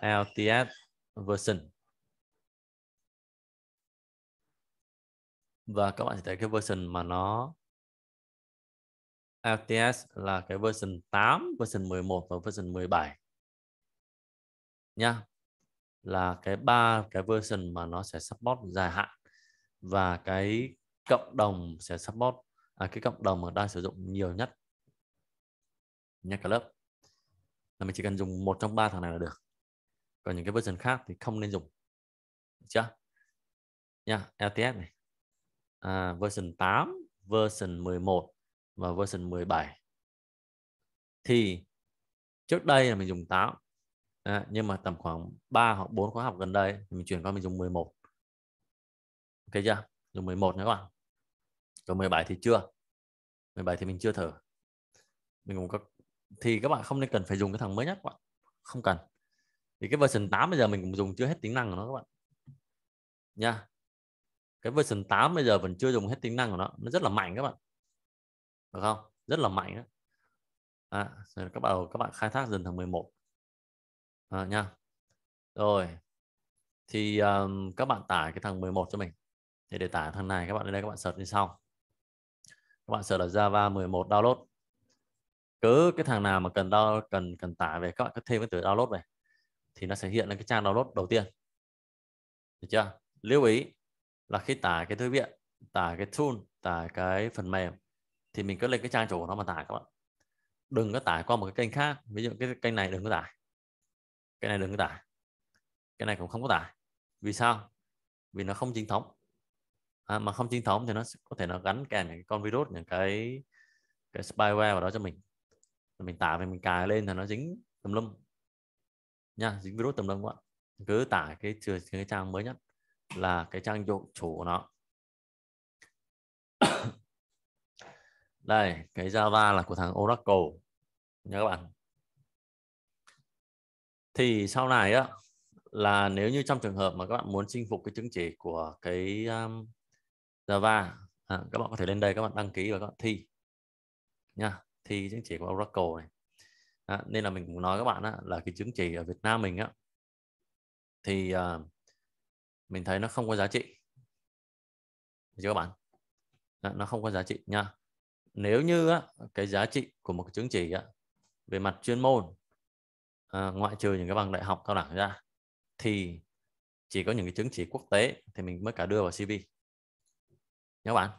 à, LTS version và các bạn sẽ thấy cái version mà nó LTS là cái version 8, version 11 và version 17 nha là cái ba cái version mà nó sẽ support dài hạn và cái cộng đồng sẽ support à, cái cộng đồng mà đang sử dụng nhiều nhất nha cả lớp là mình chỉ cần dùng một trong ba thằng này là được còn những cái version khác thì không nên dùng được chưa nha yeah, LTS này à, version 8 version 11 và version 17 thì trước đây là mình dùng 8 à, nhưng mà tầm khoảng 3 hoặc 4 khóa học gần đây thì mình chuyển qua mình dùng 11 ok chưa dùng 11 nha các bạn còn 17 thì chưa 17 thì mình chưa thử mình cũng có thì các bạn không nên cần phải dùng cái thằng mới nhất các bạn không cần thì cái version 8 bây giờ mình cũng dùng chưa hết tính năng của nó các bạn nha cái version 8 bây giờ vẫn chưa dùng hết tính năng của nó nó rất là mạnh các bạn được không rất là mạnh đó. À, rồi các bạn các bạn khai thác dần thằng 11 à, nha rồi thì um, các bạn tải cái thằng 11 cho mình thì để tải thằng này các bạn lên đây các bạn search như sau các bạn search là Java 11 download cứ cái thằng nào mà cần đo cần cần tải về các bạn cứ thêm cái từ download này thì nó sẽ hiện lên cái trang download đầu tiên được chưa lưu ý là khi tải cái thư viện tải cái tool tải cái phần mềm thì mình cứ lên cái trang chủ của nó mà tải các bạn đừng có tải qua một cái kênh khác ví dụ cái kênh này đừng có tải cái này đừng có tải cái này cũng không có tải vì sao vì nó không chính thống à, mà không chính thống thì nó có thể nó gắn kèm những con virus những cái cái spyware vào đó cho mình mình tải về mình cài lên là nó dính tùm lum nha dính virus tùm lum các bạn cứ tải cái trừ cái trang mới nhất là cái trang dụng chủ của nó [COUGHS] đây cái Java là của thằng Oracle nha các bạn thì sau này á là nếu như trong trường hợp mà các bạn muốn chinh phục cái chứng chỉ của cái um, Java à, các bạn có thể lên đây các bạn đăng ký và các bạn thi nha thi chứng chỉ của Oracle này à, nên là mình cũng nói các bạn á, là cái chứng chỉ ở Việt Nam mình á thì à, mình thấy nó không có giá trị Được các bạn à, nó không có giá trị nha nếu như á, cái giá trị của một cái chứng chỉ á, về mặt chuyên môn à, ngoại trừ những cái bằng đại học cao đẳng ra thì chỉ có những cái chứng chỉ quốc tế thì mình mới cả đưa vào CV nhớ bạn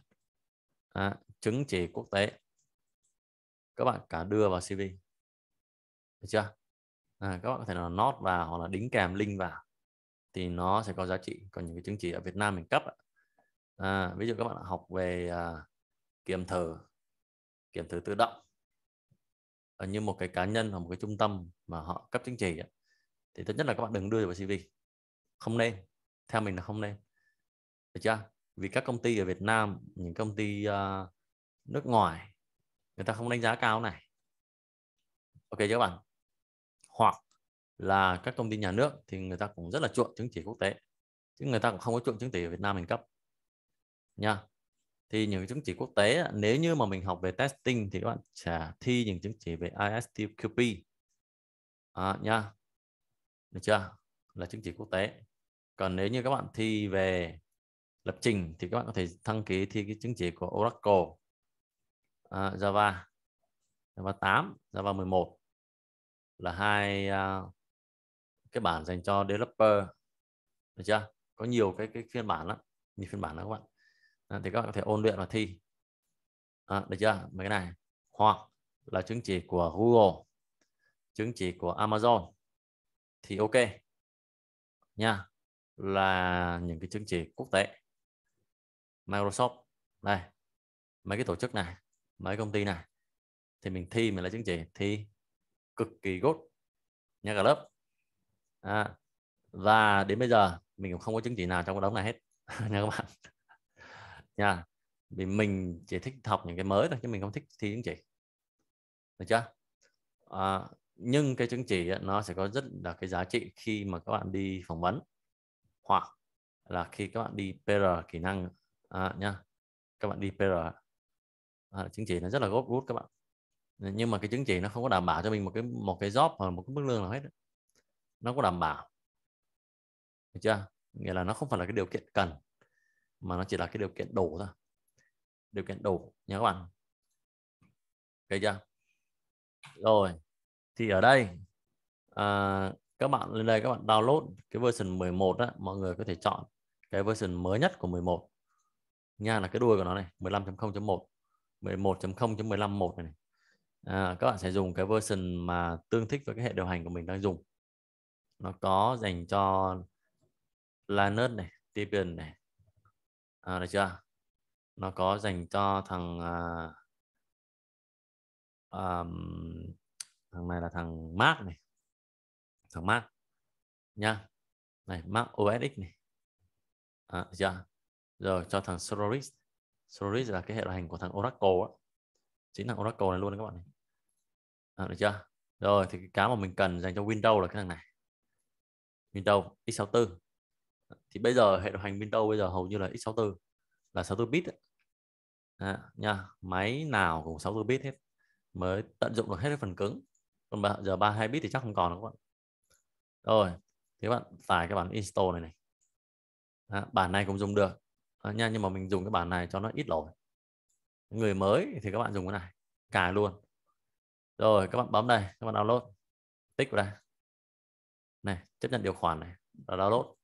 à, chứng chỉ quốc tế các bạn cả đưa vào CV được chưa à, các bạn có thể là nốt vào hoặc là đính kèm link vào thì nó sẽ có giá trị còn những cái chứng chỉ ở Việt Nam mình cấp à, ví dụ các bạn học về à, kiểm thử kiểm thử tự động ở ờ, như một cái cá nhân hoặc một cái trung tâm mà họ cấp chứng chỉ thì tốt nhất là các bạn đừng đưa vào CV không nên theo mình là không nên được chưa vì các công ty ở Việt Nam những công ty uh, nước ngoài người ta không đánh giá cao này ok chứ các bạn hoặc là các công ty nhà nước thì người ta cũng rất là chuộng chứng chỉ quốc tế chứ người ta cũng không có chuộng chứng chỉ ở Việt Nam mình cấp nha thì những chứng chỉ quốc tế nếu như mà mình học về testing thì các bạn sẽ thi những chứng chỉ về ISTQP à, nha được chưa là chứng chỉ quốc tế còn nếu như các bạn thi về lập trình thì các bạn có thể đăng ký thi cái chứng chỉ của Oracle à, Java Java 8 Java 11 là hai uh, cái bản dành cho developer được chưa có nhiều cái cái phiên bản lắm nhiều phiên bản lắm các bạn à, thì các bạn có thể ôn luyện và thi à, được chưa mấy cái này hoặc là chứng chỉ của Google chứng chỉ của Amazon thì ok nha là những cái chứng chỉ quốc tế Microsoft đây mấy cái tổ chức này mấy công ty này thì mình thi mình lấy chứng chỉ thi cực kỳ gốt nha cả lớp à, và đến bây giờ mình cũng không có chứng chỉ nào trong cái đống này hết [LAUGHS] nha các bạn nha vì mình chỉ thích học những cái mới thôi chứ mình không thích thi chứng chỉ được chưa à, nhưng cái chứng chỉ ấy, nó sẽ có rất là cái giá trị khi mà các bạn đi phỏng vấn hoặc là khi các bạn đi PR kỹ năng à, nha các bạn đi PR Ờ, chứng chỉ nó rất là gốc rút các bạn ờ, nhưng mà cái chứng chỉ nó không có đảm bảo cho mình một cái một cái job hoặc một cái mức lương nào hết nó có đảm bảo được chưa nghĩa là nó không phải là cái điều kiện cần mà nó chỉ là cái điều kiện đủ thôi điều kiện đủ nhé các bạn được chưa rồi thì ở đây à, các bạn lên đây các bạn download cái version 11 á mọi người có thể chọn cái version mới nhất của 11 nha là cái đuôi của nó này 15.0.1 11.0.15.1 này, này. À, các bạn sẽ dùng cái version mà tương thích với cái hệ điều hành của mình đang dùng nó có dành cho Linux này, Debian này, à, được chưa? Nó có dành cho thằng uh, um, thằng này là thằng Mac này, thằng Mac nha, này Mac OS X này, à, được chưa? Rồi cho thằng Solaris Solaris là cái hệ điều hành của thằng Oracle á chính thằng Oracle này luôn các bạn này à, được chưa rồi thì cái cá mà mình cần dành cho Windows là cái thằng này Windows x64 thì bây giờ hệ điều hành Windows bây giờ hầu như là x64 là 64 bit à, nha máy nào cũng 64 bit hết mới tận dụng được hết cái phần cứng còn bây giờ 32 bit thì chắc không còn đâu các bạn rồi thế bạn tải cái bản install này này à, bản này cũng dùng được Ờ, nha nhưng mà mình dùng cái bản này cho nó ít lỗi người mới thì các bạn dùng cái này cài luôn rồi các bạn bấm đây các bạn download tích vào đây này chấp nhận điều khoản này là download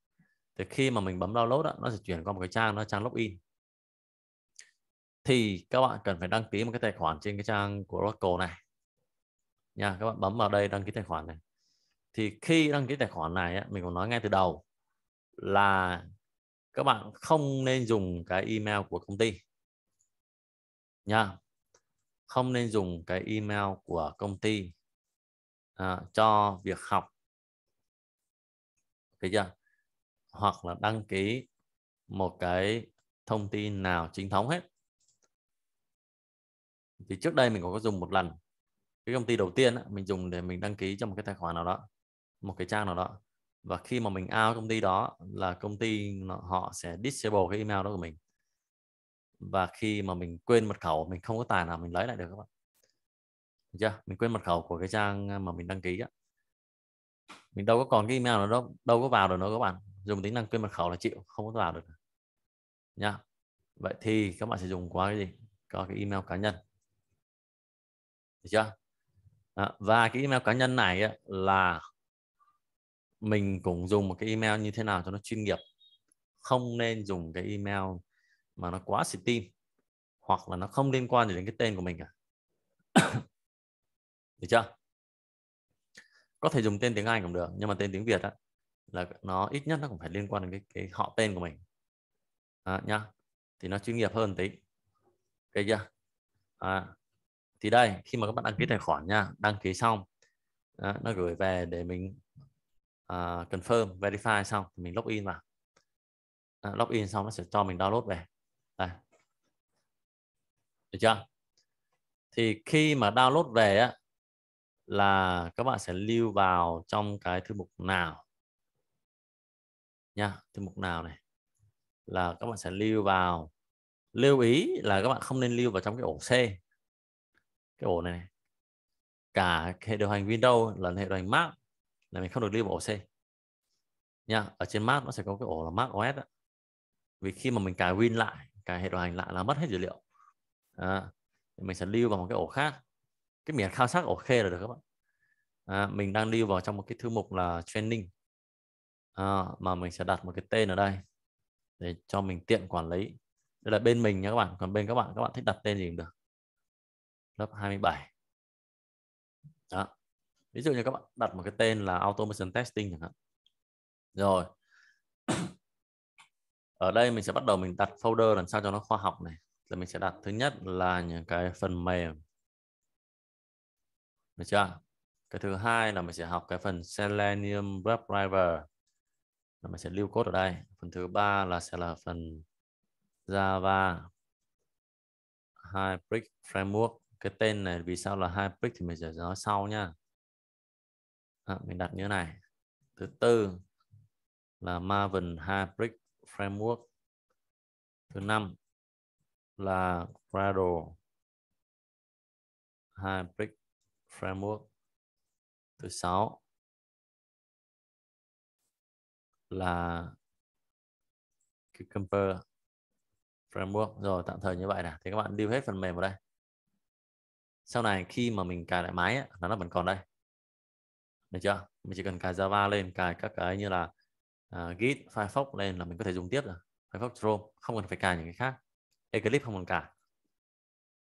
thì khi mà mình bấm download đó, nó sẽ chuyển qua một cái trang nó trang login thì các bạn cần phải đăng ký một cái tài khoản trên cái trang của Oracle này nha các bạn bấm vào đây đăng ký tài khoản này thì khi đăng ký tài khoản này mình còn nói ngay từ đầu là các bạn không nên dùng cái email của công ty nha không nên dùng cái email của công ty à, cho việc học thấy chưa hoặc là đăng ký một cái thông tin nào chính thống hết thì trước đây mình có dùng một lần cái công ty đầu tiên mình dùng để mình đăng ký cho một cái tài khoản nào đó một cái trang nào đó và khi mà mình out công ty đó là công ty họ sẽ disable cái email đó của mình và khi mà mình quên mật khẩu mình không có tài nào mình lấy lại được các bạn được chưa mình quên mật khẩu của cái trang ờ, mà mình đăng ký á mình đâu có còn cái email nào đó đâu có vào được nữa các bạn dùng tính năng quên mật khẩu là chịu không có vào được nha vậy thì các bạn sẽ dùng qua cái gì có cái email cá nhân được chưa à, và cái email cá nhân này á, là mình cũng dùng một cái email như thế nào cho nó chuyên nghiệp không nên dùng cái email mà nó quá tim hoặc là nó không liên quan gì đến cái tên của mình cả [COUGHS] được chưa có thể dùng tên tiếng Anh cũng được nhưng mà tên tiếng Việt á là nó ít nhất nó cũng phải liên quan đến cái, cái họ tên của mình à, nhá thì nó chuyên nghiệp hơn tí ok chưa à, thì đây khi mà các bạn đăng ký tài khoản nha đăng ký xong đó, nó gửi về để mình uh, confirm verify xong thì mình login vào uh, login xong nó sẽ cho mình download về đây được chưa thì khi mà download về á, là các bạn sẽ lưu vào trong cái thư mục nào nha thư mục nào này là các bạn sẽ lưu vào lưu ý là các bạn không nên lưu vào trong cái ổ C cái ổ này, này. cả hệ điều hành Windows lẫn hệ điều hành Mac là mình không được lưu vào ổ C nha ở trên Mac nó sẽ có cái ổ là Mac OS đó. vì khi mà mình cài Win lại cài hệ điều hành lại là mất hết dữ liệu à, mình sẽ lưu vào một cái ổ khác cái miền khao sát ổ K là được các bạn à, mình đang lưu vào trong một cái thư mục là training à, mà mình sẽ đặt một cái tên ở đây để cho mình tiện quản lý đây là bên mình nha các bạn còn bên các bạn các bạn thích đặt tên gì cũng được lớp 27 đó ví dụ như các bạn đặt một cái tên là automation testing chẳng hạn rồi ở đây mình sẽ bắt đầu mình đặt folder làm sao cho nó khoa học này là mình sẽ đặt thứ nhất là những cái phần mềm được chưa cái thứ hai là mình sẽ học cái phần Selenium Web Driver là mình sẽ lưu cốt ở đây phần thứ ba là sẽ là phần Java Hybrid Framework cái tên này vì sao là Hybrid thì mình sẽ nói sau nha à, mình đặt như thế này thứ tư là Maven Hybrid Framework thứ
năm là Gradle
Hybrid Framework thứ sáu
là Cucumber Framework rồi tạm thời như vậy nè thì các bạn điêu hết phần mềm vào đây sau này khi mà mình cài lại máy nó vẫn còn đây được chưa mình chỉ cần cài Java lên cài các cái như là uh, Git Firefox lên là mình có thể dùng tiếp rồi Firefox Chrome không cần phải cài những cái khác Eclipse không cần cài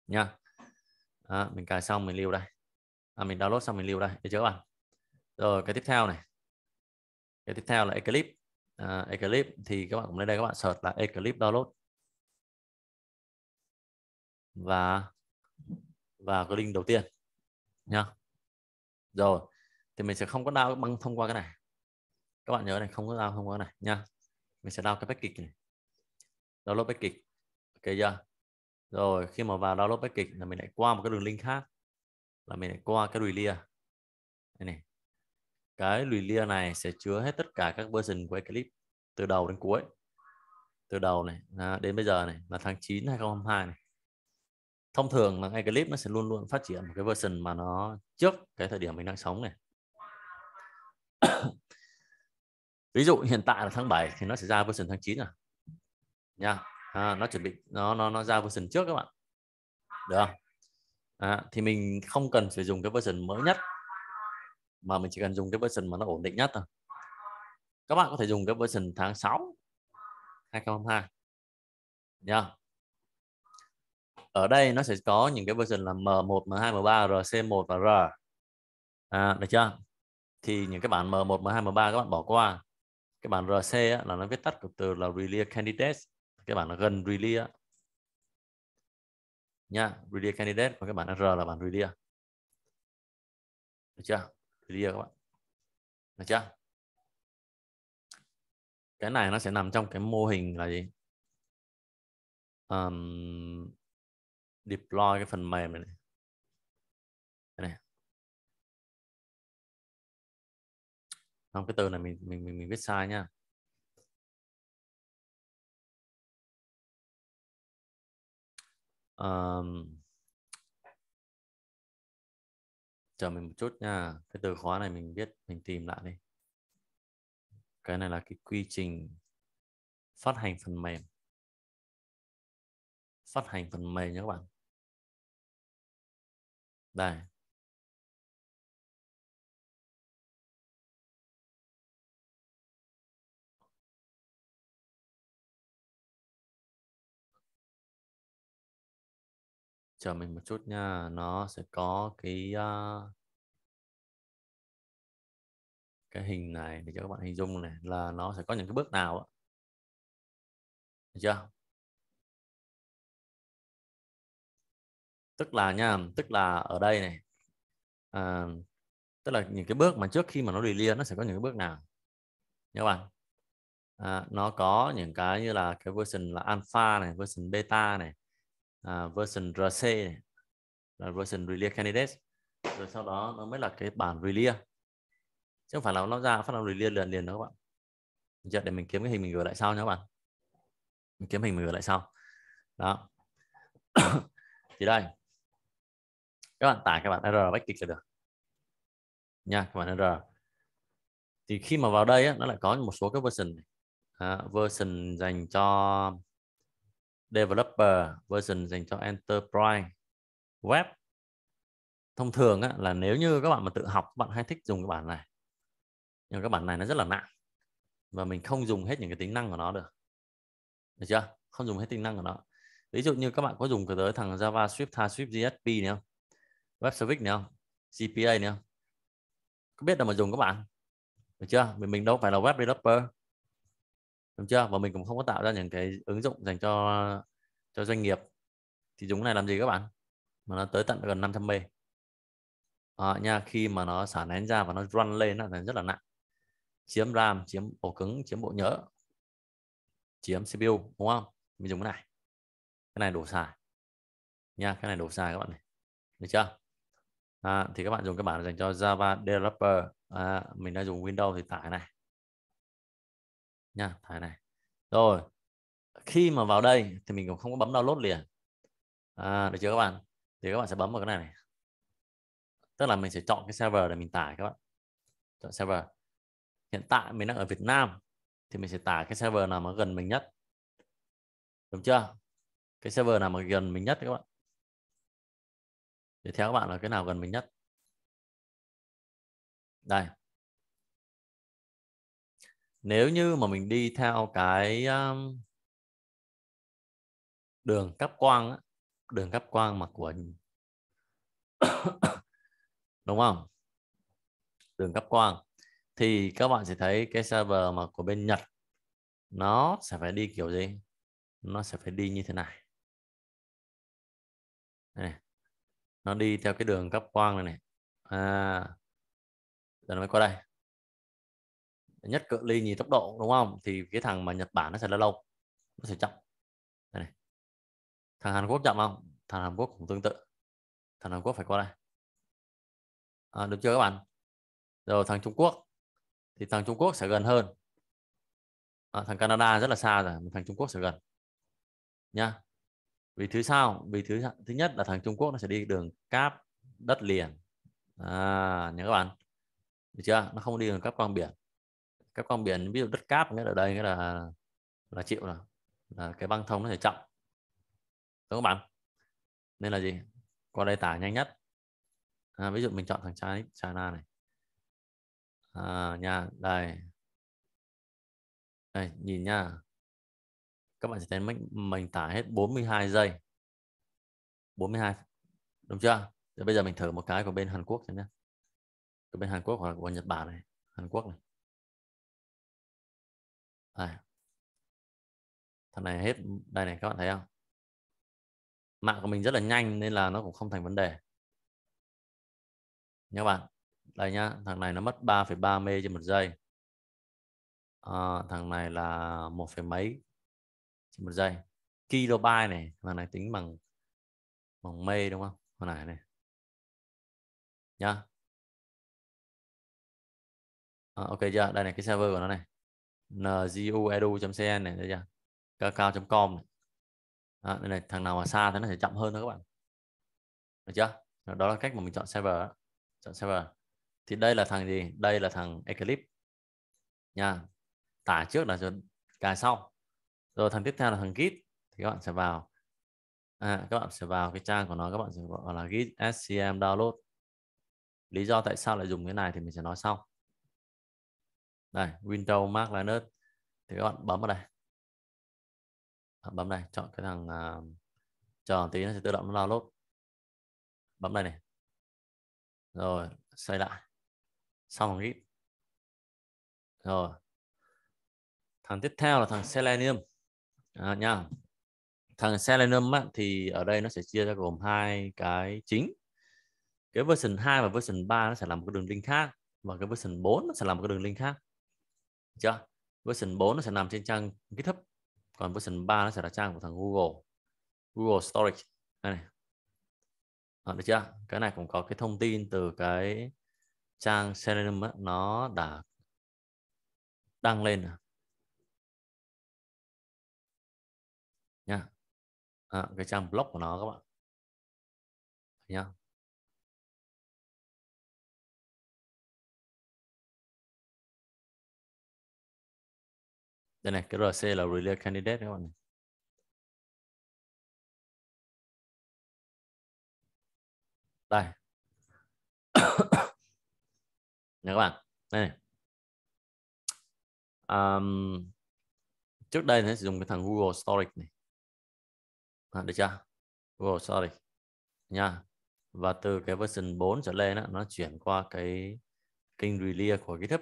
nha à, mình cài xong mình lưu đây à, mình download xong mình lưu đây để các bạn rồi cái tiếp theo này cái tiếp theo là Eclipse à, Eclipse thì các bạn cũng lên đây các bạn search là Eclipse download và và cái link đầu tiên nha. rồi thì mình sẽ không có đau băng thông qua cái này các bạn nhớ này không có đau thông qua cái này nha mình sẽ đau cái package này download package ok chưa rồi khi mà vào download package là mình lại qua một cái đường link khác là mình lại qua cái relia đây này cái relia này sẽ chứa hết tất cả các version của clip từ đầu đến cuối từ đầu này à, đến bây giờ này là tháng 9 2022 này thông thường là clip nó sẽ luôn luôn phát triển một cái version mà nó trước cái thời điểm mình đang sống này ví dụ hiện tại là tháng 7 thì nó sẽ ra version tháng 9 rồi à? nha à, nó chuẩn bị nó nó nó ra version trước các bạn được không? À, thì mình không cần sử dụng cái version mới nhất mà mình chỉ cần dùng cái version mà nó ổn định nhất thôi các bạn có thể dùng cái version tháng 6 2022 nha ở đây nó sẽ có những cái version là M1 M2 M3 RC1 và R à, được chưa thì những cái bản M1, M2, M3 các bạn bỏ qua cái bản RC á, là nó viết tắt của từ là Relay Candidate cái bản là gần Relay nha Relay Candidate còn cái bản R là bản Relay được chưa Relay các bạn được chưa cái này nó sẽ nằm trong cái mô hình là gì um, deploy cái phần mềm này, này.
này. không cái từ này mình mình mình, mình viết sai nha
um, chờ mình một chút nha cái từ khóa này mình viết mình tìm lại đi cái này là cái quy trình phát hành phần mềm
phát hành phần mềm nhé các bạn đây chờ mình một chút nha nó sẽ có cái uh, cái hình này để cho các bạn hình dung này là nó sẽ có những cái bước nào đó. Được chưa
tức là nha tức là ở đây này à, tức là những cái bước mà trước khi mà nó lia nó sẽ có những cái bước nào nhớ các bạn à, nó có những cái như là cái version là alpha này version beta này uh, version RC là version release candidate rồi sau đó nó mới là cái bản release chứ không phải là nó ra phát là release liền liền đó các bạn giờ để mình kiếm cái hình mình gửi lại sau nhé các bạn mình kiếm hình mình gửi lại sau đó [COUGHS] thì đây các bạn tải các bạn r bách kịch là được nha các bạn r thì khi mà vào đây á, nó lại có một số cái version này. À, version dành cho developer version dành cho enterprise web thông thường á, là nếu như các bạn mà tự học các bạn hay thích dùng cái bản này nhưng cái bản này nó rất là nặng và mình không dùng hết những cái tính năng của nó được được chưa không dùng hết tính năng của nó ví dụ như các bạn có dùng cái tới thằng Java Swift TypeScript JSP này không Web Service này không GPA này có biết là mà dùng các bạn được chưa vì mình đâu phải là web developer đúng chưa và mình cũng không có tạo ra những cái ứng dụng dành cho cho doanh nghiệp thì chúng này làm gì các bạn mà nó tới tận gần 500 b à, nha khi mà nó xả nén ra và nó run lên nó rất là nặng chiếm ram chiếm ổ cứng chiếm bộ nhớ chiếm cpu đúng không mình dùng cái này cái này đủ xài nha cái này đủ xài các bạn này được chưa à, thì các bạn dùng cái bản dành cho Java developer à, mình đã dùng Windows thì tải này nha thải này rồi khi mà vào đây thì mình cũng không có bấm download liền à, được chưa các bạn thì các bạn sẽ bấm vào cái này, này tức là mình sẽ chọn cái server để mình tải các bạn chọn server hiện tại mình đang ở Việt Nam thì mình sẽ tải cái server nào mà gần mình nhất đúng chưa cái server nào mà gần mình nhất các bạn để theo các bạn là cái nào
gần mình nhất đây
nếu như mà mình đi theo cái um, đường cấp quang á, đường cấp quang mà của [COUGHS] đúng không đường cấp quang thì các bạn sẽ thấy cái server mà của bên Nhật nó sẽ phải đi kiểu gì nó sẽ phải đi như thế này, này. nó đi theo cái đường cấp quang này này à, giờ nó mới qua đây nhất cự ly nhìn tốc độ đúng không thì cái thằng mà Nhật Bản nó sẽ lâu nó sẽ chậm đây này. thằng Hàn Quốc chậm không thằng Hàn Quốc cũng tương tự thằng Hàn Quốc phải qua đây
à, được chưa các bạn rồi thằng Trung Quốc thì thằng Trung Quốc sẽ
gần hơn à, thằng Canada rất là xa rồi thằng Trung Quốc sẽ gần nha vì thứ sao vì thứ thứ nhất là thằng Trung Quốc nó sẽ đi đường cáp đất liền à, nhớ các bạn được chưa nó không đi đường cáp quang biển các con biển ví dụ đất cát nghĩa là đây nghĩa là là chịu là, là cái băng thông nó sẽ chậm đúng không bạn nên là gì qua đây tả nhanh nhất à, ví dụ mình chọn thằng trái China này à, nhà đây đây nhìn nha các bạn sẽ thấy mình, mình tải hết 42 giây 42 đúng chưa Rồi bây giờ mình thử một cái của bên Hàn Quốc xem nhé của bên Hàn Quốc hoặc của Nhật Bản này Hàn Quốc này
đây. thằng này hết đây này các bạn thấy
không mạng của mình rất là nhanh nên là nó cũng không thành vấn đề nhớ bạn đây nhá thằng này nó mất 3,3 mê trên một giây à, thằng này là một phẩy mấy trên một giây kilobyte này thằng này tính bằng bằng mê đúng không thằng này này
nhá à, ok chưa đây này cái server
của nó này nguedu.cn e này thấy chưa? cao.com này. Đó, đây này thằng nào mà xa thì nó sẽ chậm hơn thôi các bạn. Được chưa? Đó là cách mà mình chọn server. Chọn server. Thì đây là thằng gì? Đây là thằng Eclipse. Nha. Tải trước là rồi cài sau. Rồi thằng tiếp theo là thằng Git thì các bạn sẽ vào à, các bạn sẽ vào cái trang của nó các bạn sẽ gọi là Git SCM download lý do tại sao lại dùng cái này thì mình sẽ nói sau đây Windows Mac Linux thì các bạn bấm vào đây bấm này chọn cái thằng uh, chờ tí nó sẽ tự động nó download bấm đây này
rồi xây lại xong thằng git rồi
thằng tiếp theo là thằng selenium à, nha thằng selenium á, thì ở đây nó sẽ chia ra gồm hai cái chính cái version 2 và version 3 nó sẽ làm một cái đường link khác và cái version 4 nó sẽ làm một cái đường link khác chưa version 4 nó sẽ nằm trên trang GitHub còn version 3 nó sẽ là trang của thằng Google Google Storage đây này à, được chưa cái này cũng có cái thông tin từ cái trang Selenium ấy, nó đã đăng lên nha
à, cái trang blog của nó các bạn nha đây này cái RC là relay candidate các bạn này đây [COUGHS]
nè các bạn đây này. Um, trước đây nó dùng cái thằng Google Storage này à, được chưa Google Storage nha và từ cái version 4 trở lên đó, nó chuyển qua cái kênh relay của GitHub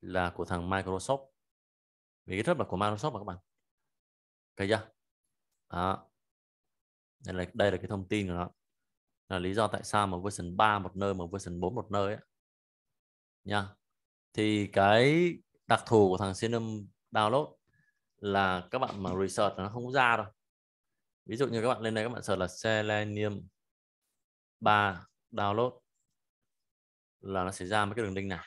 là của thằng Microsoft vì cái thất là của Microsoft mà các bạn thấy chưa đó đây là đây là cái thông tin của nó là lý do tại sao mà version 3 một nơi mà version 4 một nơi ấy. nha thì cái đặc thù của thằng Synem download là các bạn mà research nó không có ra đâu ví dụ như các bạn lên đây các bạn sợ là selenium 3 download là nó sẽ ra mấy cái đường link này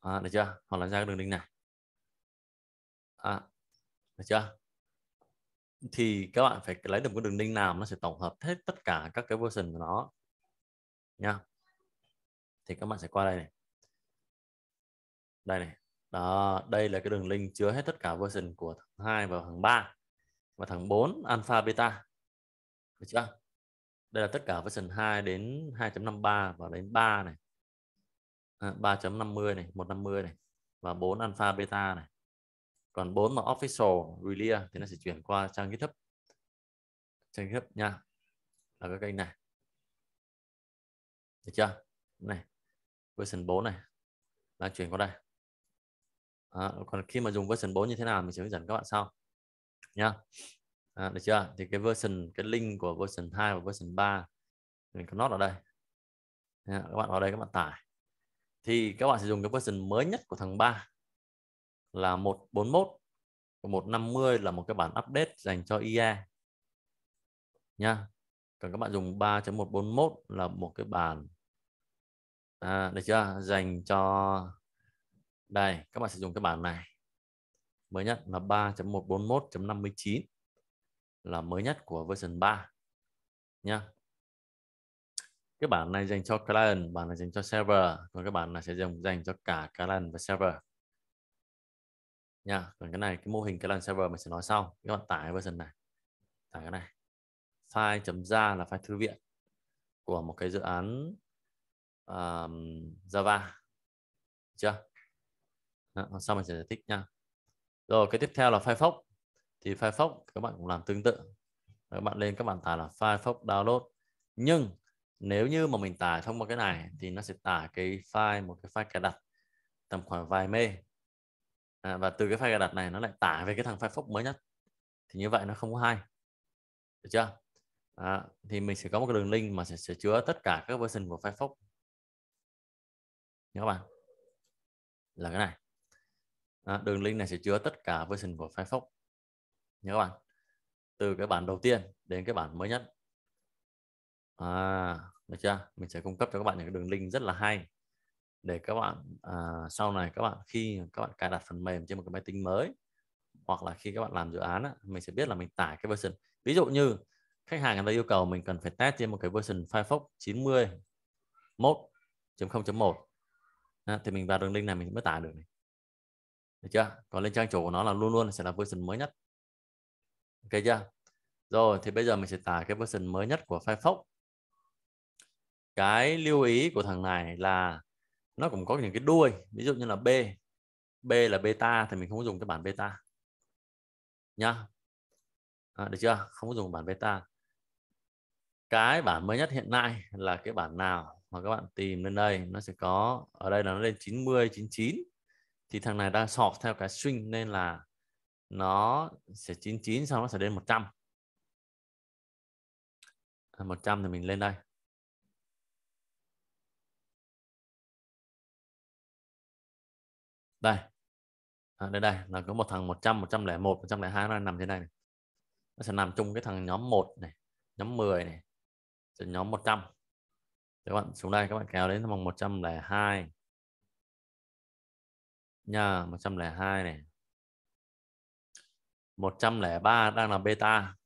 à, được chưa hoặc là ra cái đường link này à, được chưa thì các bạn phải lấy được một đường link nào nó sẽ tổng hợp hết tất cả các cái version của nó nha thì các bạn sẽ qua đây này đây này đó đây là cái đường link chứa hết tất cả version của tháng 2 và tháng 3 và tháng 4 alpha beta được chưa đây là tất cả version 2 đến 2.53 và đến 3 này à, 3.50 này 150 này và 4 alpha beta này còn 4 mà official release thì nó sẽ chuyển qua trang GitHub trang GitHub nha là cái kênh này được chưa này version 4 này là chuyển qua đây à, còn khi mà dùng version 4 như thế nào mình sẽ hướng dẫn các bạn sau nha à, được chưa thì cái version cái link của version 2 và version 3 mình có nốt ở đây à, các bạn vào đây các bạn tải thì các bạn sẽ dùng cái version mới nhất của thằng 3 là 141 và 150 là một cái bản update dành cho IE nha còn các bạn dùng 3.141 là một cái bản à, được chưa dành cho đây các bạn sẽ dùng cái bản này mới nhất là 3.141.59 là mới nhất của version 3 nha cái bản này dành cho client bản này dành cho server còn cái bản này sẽ dùng dành cho cả client và server nha còn cái này cái mô hình cái lần server mình sẽ nói sau các bạn tải version này tải cái này file chấm ra là file thư viện của một cái dự án um, Java chưa Đó, sau mình sẽ giải thích nha rồi cái tiếp theo là Firefox thì Firefox các bạn cũng làm tương tự các bạn lên các bạn tải là Firefox download nhưng nếu như mà mình tải thông qua cái này thì nó sẽ tải cái file một cái file cài đặt tầm khoảng vài mê à, và từ cái file cài đặt này nó lại tải về cái thằng Firefox mới nhất thì như vậy nó không có hay được chưa à, thì mình sẽ có một cái đường link mà sẽ, sẽ chứa tất cả các version của Firefox nhớ các bạn là cái này à, đường link này sẽ chứa tất cả version của Firefox nhớ các bạn từ cái bản đầu tiên đến cái bản mới nhất à, được chưa mình sẽ cung cấp cho các bạn những cái đường link rất là hay để các bạn à, sau này các bạn khi các bạn cài đặt phần mềm trên một cái máy tính mới hoặc là khi các bạn làm dự án mình sẽ biết là mình tải cái version ví dụ như khách hàng người ta yêu cầu mình cần phải test trên một cái version Firefox 90 1.0.1 à, thì mình vào đường link này mình mới tải được này. được chưa còn lên trang chủ của nó là luôn luôn sẽ là version mới nhất ok chưa rồi thì bây giờ mình sẽ tải cái version mới nhất của Firefox cái lưu ý của thằng này là nó cũng có những cái đuôi ví dụ như là b b là beta thì mình không có dùng cái bản beta nhá à, được chưa không có dùng bản beta cái bản mới nhất hiện nay là cái bản nào mà các bạn tìm lên đây nó sẽ có ở đây là nó lên 90 99 thì thằng này đang sọt theo cái swing nên là nó sẽ 99 sau nó sẽ lên 100 100 thì mình lên đây đây à, đây đây là có một thằng 100 101 102 nó nằm trên đây này. nó sẽ nằm chung cái thằng nhóm 1 này nhóm 10 này rồi nhóm 100 các bạn xuống đây các bạn kéo đến vòng 102 nha 102 này 103 đang là beta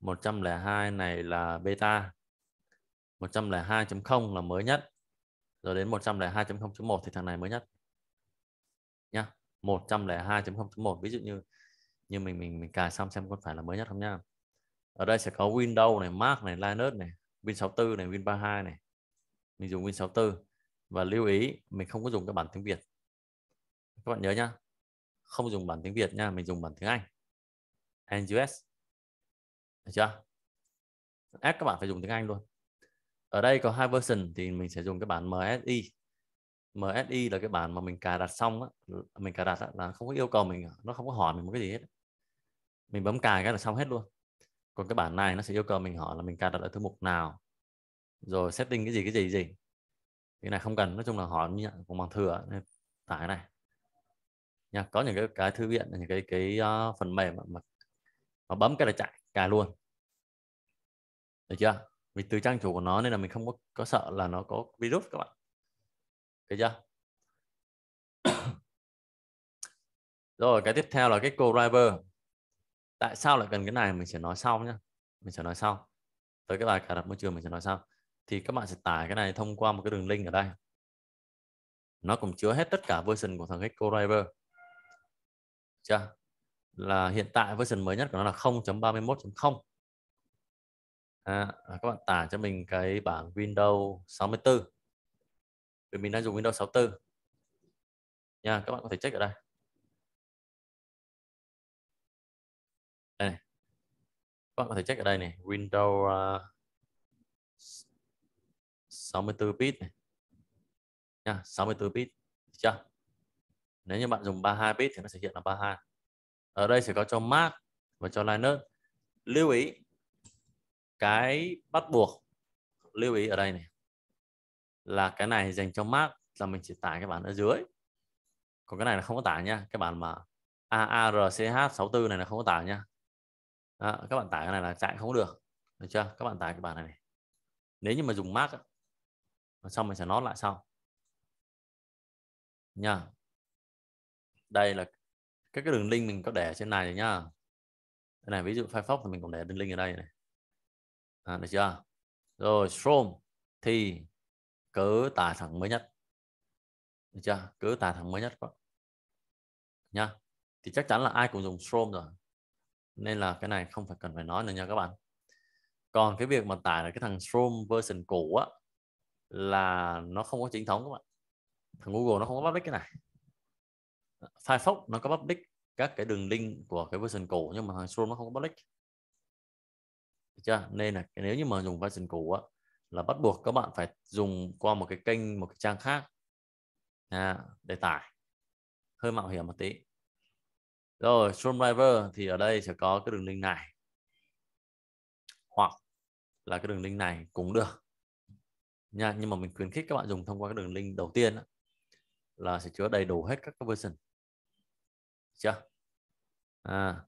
102 này là beta 102.0 là mới nhất rồi đến 102.0.1 thì thằng này mới nhất nhá 102.0.1 ví dụ như như mình mình mình cài xong xem có phải là mới nhất không nhá ở đây sẽ có Windows này Mac này Linux này Win 64 này Win 32 này mình dùng Win 64 và lưu ý mình không có dùng cái bản tiếng Việt các bạn nhớ nhá không dùng bản tiếng Việt nha mình dùng bản tiếng Anh NUS được chưa ép các bạn phải dùng tiếng Anh luôn ở đây có hai version thì mình sẽ dùng cái bản MSI MSI là cái bản mà mình cài đặt xong á mình cài đặt á, là không có yêu cầu mình nó không có hỏi mình một cái gì hết mình bấm cài cái là xong hết luôn còn cái bản này nó sẽ yêu cầu mình hỏi là mình cài đặt ở thư mục nào rồi setting cái gì cái gì cái gì cái này không cần nói chung là hỏi như cũng bằng thừa nên tải này nha có những cái cái thư viện những cái cái uh, phần mềm mà, mà bấm cái là chạy cài luôn được chưa vì từ trang chủ của nó nên là mình không có, có sợ là nó có virus các bạn được chưa rồi cái tiếp theo là cái co-driver tại sao lại cần cái này mình sẽ nói sau nhé mình sẽ nói sau tới cái bài cài đặt môi trường mình sẽ nói sau thì các bạn sẽ tải cái này thông qua một cái đường link ở đây nó cũng chứa hết tất cả version của thằng Gecko Driver chưa là hiện tại version mới nhất của nó là 0.31.0 à, các bạn tải cho mình cái bảng Windows 64 vì mình đang dùng Windows 64 nha các bạn có thể check ở đây đây này. các bạn có thể check ở đây này Windows à, uh, 64 bit này nha 64 bit chưa nếu như bạn dùng 32 bit thì nó sẽ hiện là 32 ở đây sẽ có cho Mac và cho Linux lưu ý cái bắt buộc lưu ý ở đây này là cái này dành cho mac là mình chỉ tải cái bản ở dưới còn cái này là không có tải nha cái bản mà AARCH64 này là không có tải nha à, các bạn tải cái này là chạy không được được chưa các bạn tải cái bản này, này. nếu như mà dùng Mark xong mình sẽ nốt lại sau nha đây là các cái đường link mình có để trên này, rồi nha cái này ví dụ Firefox thì mình cũng để đường link ở đây này à, được chưa rồi Chrome thì cứ tà thần mới nhất được chưa cứ tà thần mới nhất quá nha thì chắc chắn là ai cũng dùng Chrome rồi nên là cái này không phải cần phải nói nữa nha các bạn còn cái việc mà tải là cái thằng Chrome version cũ á là nó không có chính thống các bạn thằng Google nó không có public cái này Firefox nó có public các cái đường link của cái version cũ nhưng mà thằng Chrome nó không có public Được chưa nên là nếu như mà dùng version cũ á là bắt buộc các bạn phải dùng qua một cái kênh một cái trang khác à, để tải hơi mạo hiểm một tí rồi Stormdriver thì ở đây sẽ có cái đường link này hoặc là cái đường link này cũng được nha nhưng mà mình khuyến khích các bạn dùng thông qua cái đường link đầu tiên là sẽ chứa đầy đủ hết các version chưa à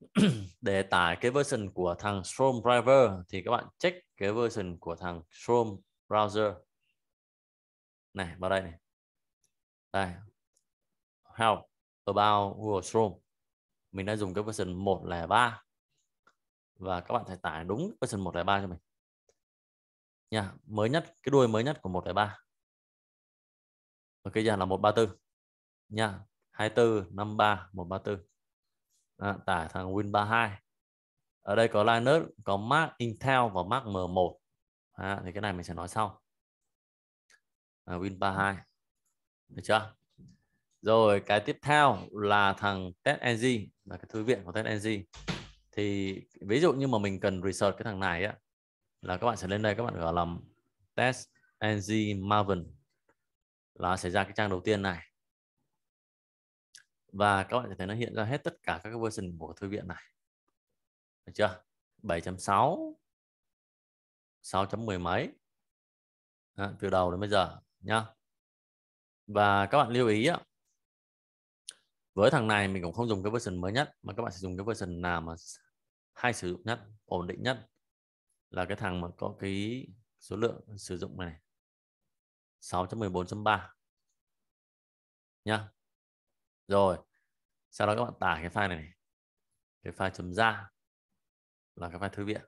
[CLEARS THROAT] để tải cái version của thằng Chrome driver thì các bạn check cái version của thằng Chrome browser này vào đây này đây help about Google Chrome mình đã dùng cái version 103 và các bạn phải tải đúng version 103 cho mình nha mới nhất cái đuôi mới nhất của 103 ok giờ là 134 nha 24 53 134 à, tải thằng Win32 ở đây có Linux có Mac Intel và Mac M1 à, thì cái này mình sẽ nói sau à, Win32 được chưa rồi cái tiếp theo là thằng TestNG là cái thư viện của TestNG thì ví dụ như mà mình cần research cái thằng này á là các bạn sẽ lên đây các bạn gọi là test ng maven là sẽ ra cái trang đầu tiên này và các bạn có thể nó hiện ra hết tất cả các version của thư viện này được chưa 7.6 6.10 mấy à, từ đầu đến bây giờ nha. và các bạn lưu ý á, với thằng này mình cũng không dùng cái version mới nhất mà các bạn sẽ dùng cái version nào mà hay sử dụng nhất ổn định nhất là cái thằng mà có cái số lượng sử dụng này 6.14.3 nha. rồi sau đó các bạn tải cái file này, này. cái file chấm ra là cái file thư viện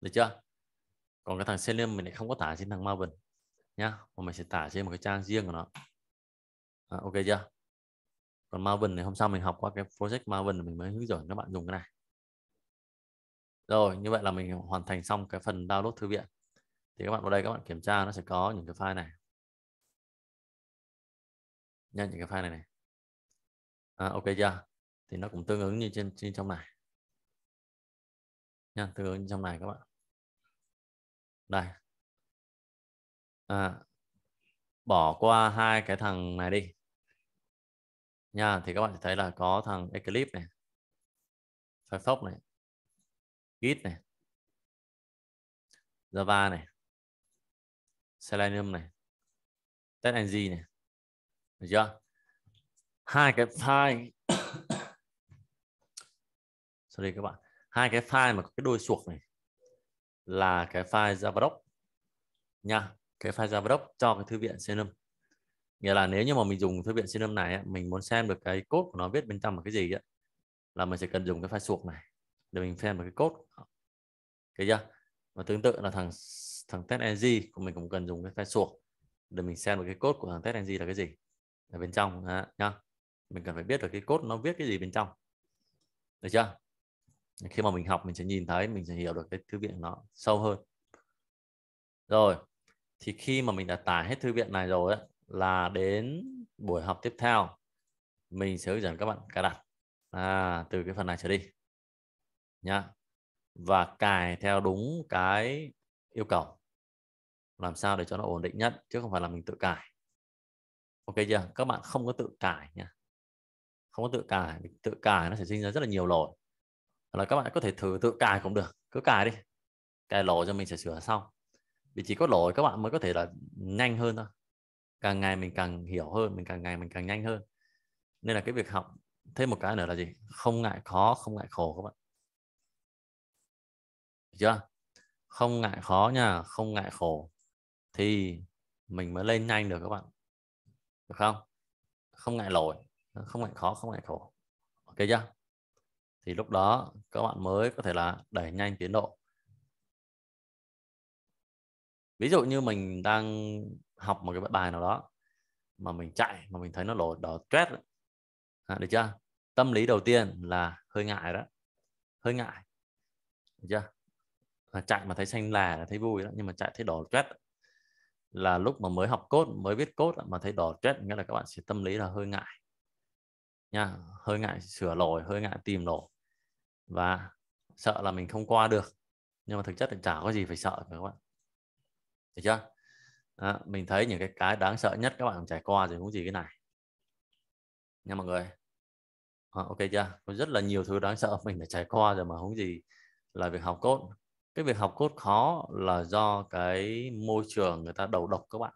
được chưa còn cái thằng Selenium mình lại không có tải trên thằng Maven nhá mà mình sẽ tải trên một cái trang riêng của nó à, ok chưa còn Maven này hôm sau mình học qua cái project Maven mình mới hướng dẫn các bạn dùng cái này rồi như vậy là mình hoàn thành xong cái phần download thư viện thì các bạn vào đây các bạn kiểm tra nó sẽ có những cái file này
nhận những cái file này này à, ok chưa thì nó cũng tương
ứng như trên như trong này nha tương ứng như trong này các bạn
đây à, bỏ qua hai cái thằng này đi nha thì các bạn thấy là có thằng Eclipse này Firefox này Git này Java này Selenium này TestNG này được chưa hai cái file [COUGHS] sorry các bạn hai cái file mà có cái đôi chuột này là cái file Javadoc nha cái file Javadoc cho cái thư viện Selenium nghĩa là nếu như mà mình dùng thư viện Selenium này mình muốn xem được cái code của nó viết bên trong là cái gì là mình sẽ cần dùng cái file chuột này để mình xem được cái code cái chưa và tương tự là thằng thằng test ng của mình cũng cần dùng cái file chuột để mình xem được cái code của thằng test ng là cái gì ở bên trong đó, nhá mình cần phải biết được cái cốt nó viết cái gì bên trong được chưa khi mà mình học mình sẽ nhìn thấy mình sẽ hiểu được cái thư viện nó sâu hơn rồi thì khi mà mình đã tải hết thư viện này rồi ấy, là đến buổi học tiếp theo mình sẽ hướng dẫn các bạn cài đặt à, từ cái phần này trở đi nhá và cài theo đúng cái yêu cầu làm sao để cho nó ổn định nhất chứ không phải là mình tự cài ok chưa các bạn không có tự cài nha không có tự cài tự cài nó sẽ sinh ra rất là nhiều lỗi là các bạn có thể thử tự cài cũng được cứ cài đi cài lỗi cho mình sẽ sửa sau vì chỉ có lỗi các bạn mới có thể là nhanh hơn thôi càng ngày mình càng hiểu hơn mình càng ngày mình càng nhanh hơn nên là cái việc học thêm một cái nữa là gì không ngại khó không ngại khổ các bạn Được chưa không ngại khó nha không ngại khổ thì mình mới lên nhanh được các bạn được không không ngại lỗi không ngại khó không ngại khổ ok chưa thì lúc đó các bạn mới có thể là đẩy nhanh tiến độ ví dụ như mình đang học một cái bài nào đó mà mình chạy mà mình thấy nó lổ đỏ stress À, được chưa tâm lý đầu tiên là hơi ngại đó hơi ngại được chưa mà chạy mà thấy xanh là, là thấy vui đó nhưng mà chạy thấy đỏ stress là lúc mà mới học cốt mới viết cốt mà thấy đỏ stress nghĩa là các bạn sẽ tâm lý là hơi ngại nha hơi ngại sửa lỗi hơi ngại tìm lỗi và sợ là mình không qua được nhưng mà thực chất thì chả có gì phải sợ các bạn được chưa à, mình thấy những cái cái đáng sợ nhất các bạn trải qua rồi cũng gì cái này nha mọi người à, ok chưa có rất là nhiều thứ đáng sợ mình đã trải qua rồi mà không gì là việc học cốt cái việc học cốt khó là do cái môi trường người ta đầu độc các bạn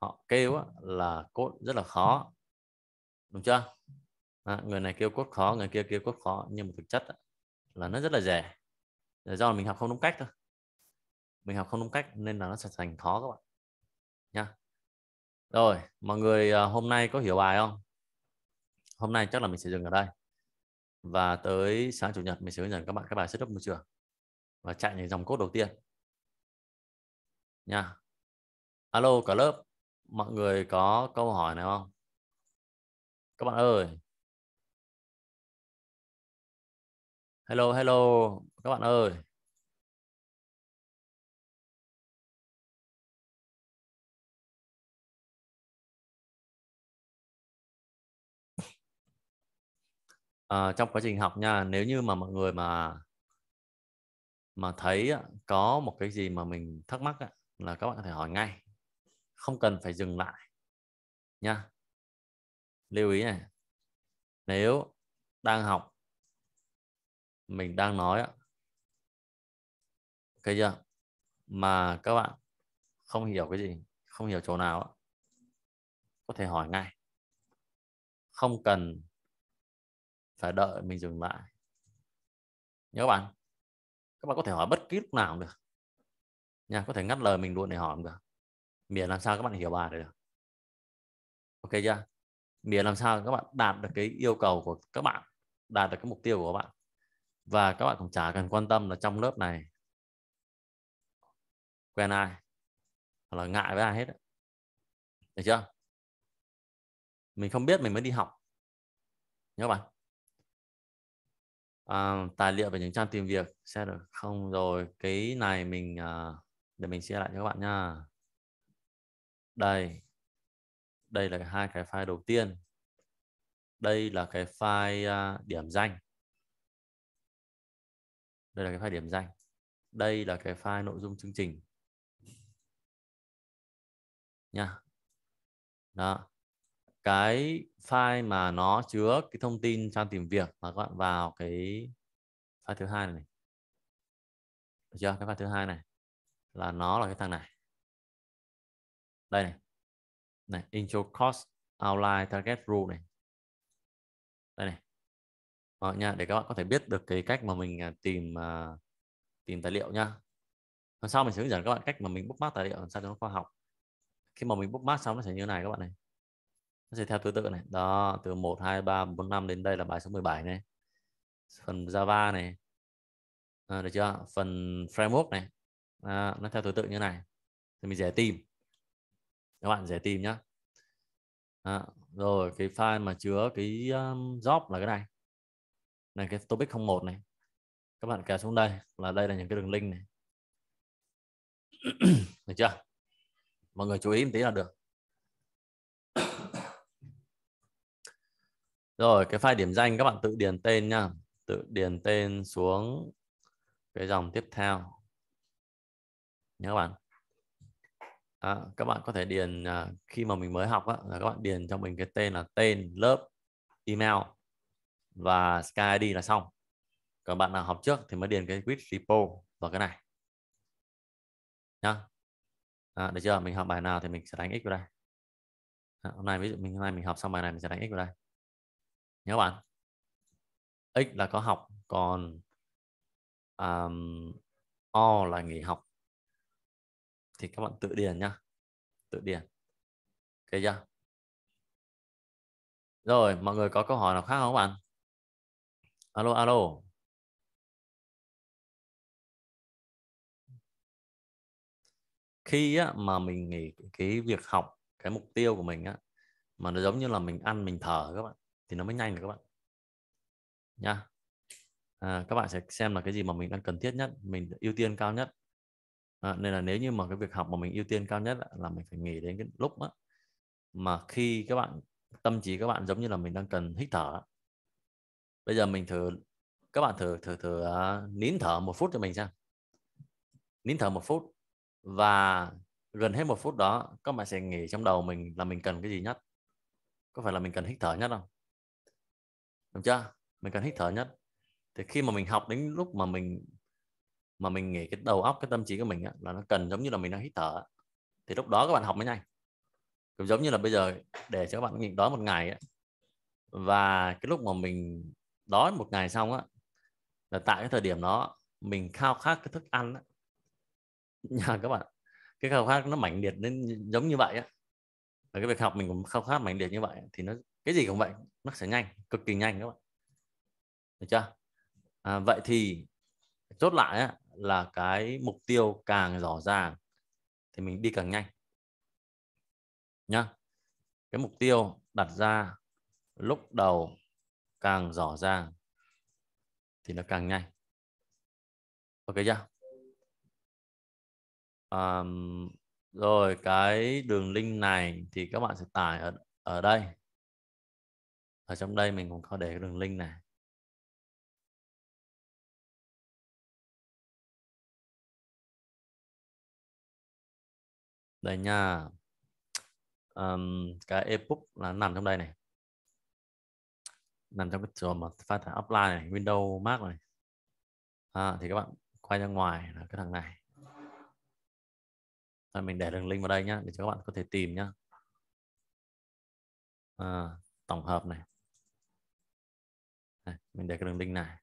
họ kêu là cốt rất là khó đúng chưa à, người này kêu cốt khó người kia kêu cốt khó nhưng mà thực chất là nó rất là dễ do mình học không đúng cách thôi mình học không đúng cách nên là nó sẽ thành khó các bạn nha rồi mọi người à, hôm nay có hiểu bài không hôm nay chắc là mình sẽ dừng ở đây và tới sáng chủ nhật mình sẽ hướng dẫn các bạn các bài setup môi trường và chạy những dòng cốt đầu tiên nha alo cả lớp mọi người
có câu hỏi nào không các bạn ơi hello hello các bạn ơi à,
trong quá trình học nha nếu như mà mọi người mà mà thấy có một cái gì mà mình thắc mắc là các bạn có thể hỏi ngay không cần phải dừng lại nha lưu ý này nếu đang học mình đang nói ok chưa mà các bạn không hiểu cái gì không hiểu chỗ nào có thể hỏi ngay không cần phải đợi mình dừng lại nhớ các bạn các bạn có thể hỏi bất kỳ lúc nào cũng được nha có thể ngắt lời mình luôn để hỏi cũng được miễn làm sao các bạn hiểu bài được ok chưa để làm sao các bạn đạt được cái yêu cầu của các bạn đạt được cái mục tiêu của các bạn và các bạn cũng chả cần quan tâm là trong lớp này quen ai hoặc là ngại với ai hết đấy. được chưa mình không biết mình mới đi học nhớ bạn à, tài liệu về những trang tìm việc sẽ được không rồi cái này mình à, để mình chia lại cho các bạn nha đây đây là hai cái file đầu tiên đây là cái file à, điểm danh đây là cái file điểm danh đây là cái file nội dung chương trình nha đó cái file mà nó chứa cái thông tin trang tìm việc mà các bạn vào cái file thứ hai này, này. Được chưa cái file thứ hai
này là nó là cái thằng này đây này này
intro cost outline target rule này đây này Đó, vâng nha để các bạn có thể biết được cái cách mà mình à, tìm à, tìm tài liệu nha lần sau mình sẽ hướng dẫn các bạn cách mà mình bookmark tài liệu sao cho nó khoa học khi mà mình bookmark xong nó sẽ như này các bạn này nó sẽ theo thứ tự này đó từ 1 2 3 4 5 đến đây là bài số 17 này phần Java này à, được chưa phần framework này à, nó theo thứ tự như này thì mình dễ tìm các bạn dễ tìm nhá à, rồi cái file mà chứa cái um, job là cái này này cái topic 01 này các bạn kéo xuống đây là đây là những cái đường link này [CLEARS THROAT] được chưa mọi người chú ý một tí là được [CLEARS THROAT] rồi cái file điểm danh các bạn tự điền tên nha tự điền tên xuống cái dòng tiếp theo nhớ các bạn à, các bạn có thể điền à, khi mà mình mới học á, là các bạn điền cho mình cái tên là tên lớp email và Sky ID là xong còn bạn nào học trước thì mới điền cái quit repo vào cái này nhá à, được chưa mình học bài nào thì mình sẽ đánh x vào đây à, hôm nay ví dụ mình hôm nay mình học xong bài này mình sẽ đánh x vào đây nhớ bạn x là có học còn um, o là nghỉ học thì các bạn tự điền nhá tự điền ok
chưa rồi mọi người có câu hỏi nào khác không bạn alo alo
khi á, mà mình nghỉ cái việc học cái mục tiêu của mình á mà nó giống như là mình ăn mình thở các bạn thì nó mới nhanh được các bạn nha à, các bạn sẽ xem là cái gì mà mình đang cần thiết nhất mình ưu tiên cao nhất à, nên là nếu như mà cái việc học mà mình ưu tiên cao nhất là mình phải nghĩ đến cái lúc đó, mà khi các bạn tâm trí các bạn giống như là mình đang cần hít thở bây giờ mình thử các bạn thử thử thử uh, nín thở một phút cho mình xem nín thở một phút và gần hết một phút đó các bạn sẽ nghĩ trong đầu mình là mình cần cái gì nhất có phải là mình cần hít thở nhất không đúng chưa mình cần hít thở nhất thì khi mà mình học đến lúc mà mình mà mình nghĩ cái đầu óc cái tâm trí của mình á, là nó cần giống như là mình đang hít thở thì lúc đó các bạn học mới nhanh cũng giống như là bây giờ để cho các bạn nghịch đói một ngày á, và cái lúc mà mình đói một ngày xong á là tại cái thời điểm đó mình khao khát cái thức ăn á. [LAUGHS] nhà các bạn cái khao khát nó mãnh liệt nên giống như vậy á và cái việc học mình cũng khao khát mãnh liệt như vậy thì nó cái gì cũng vậy nó sẽ nhanh cực kỳ nhanh các bạn được chưa à, vậy thì chốt lại á, là cái mục tiêu càng rõ ràng thì mình đi càng nhanh nhá cái mục tiêu đặt ra lúc đầu càng rõ ràng thì nó càng nhanh ok chưa à, rồi cái đường link này thì các bạn sẽ tải ở ở đây ở trong đây mình cũng có để cái đường link này
đây nha um,
cái ebook là nằm trong đây này nằm trong cái chỗ mà phát thẻ offline này windows mark này à, thì các bạn quay ra ngoài là cái thằng này Rồi mình để đường link vào đây nhá để cho các bạn có thể tìm nhá
à, tổng hợp này đây, mình
để cái đường link này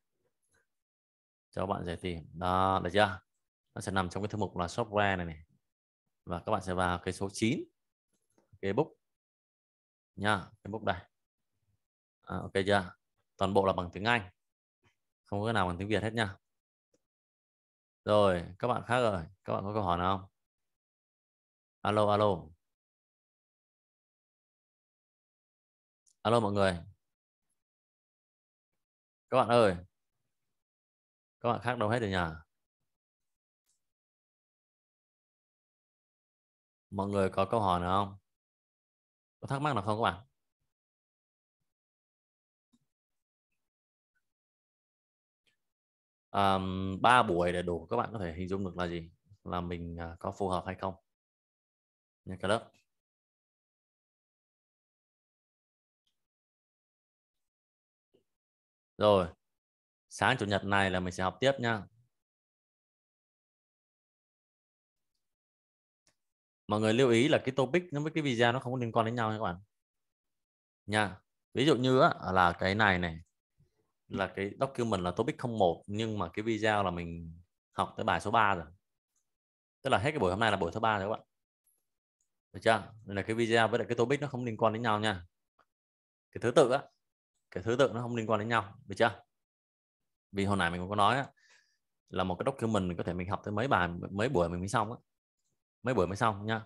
cho các bạn dễ tìm đó được chưa nó sẽ nằm trong cái thư mục là software này, này và các bạn sẽ vào cái số 9 cái book nha cái book đây à, ok chưa toàn bộ là bằng tiếng Anh
không có cái nào bằng tiếng Việt hết nha rồi các bạn khác rồi
các bạn có câu hỏi nào không alo alo alo mọi người các bạn ơi các bạn khác đâu hết rồi nhỉ mọi người có câu hỏi nào không có thắc mắc nào không các bạn Ba 3 buổi để đủ các bạn có thể hình dung được là gì là mình à, có phù hợp hay không Nha cả lớp rồi
sáng chủ nhật này là mình sẽ học tiếp nha
mọi người lưu ý là cái topic nó với cái video nó không có liên quan đến nhau nha các bạn nha ví dụ như là cái này này là cái document là topic 01 nhưng mà cái video là mình học tới bài số 3 rồi tức là hết cái buổi hôm nay là buổi thứ ba rồi các bạn được chưa nên là cái video với lại cái topic nó không liên quan đến nhau nha cái thứ tự á cái thứ tự nó không liên quan đến nhau được chưa vì hồi nãy mình cũng có nói á, là một cái document mình có thể mình học tới mấy bài mấy buổi mình mới xong á mấy buổi mới xong nha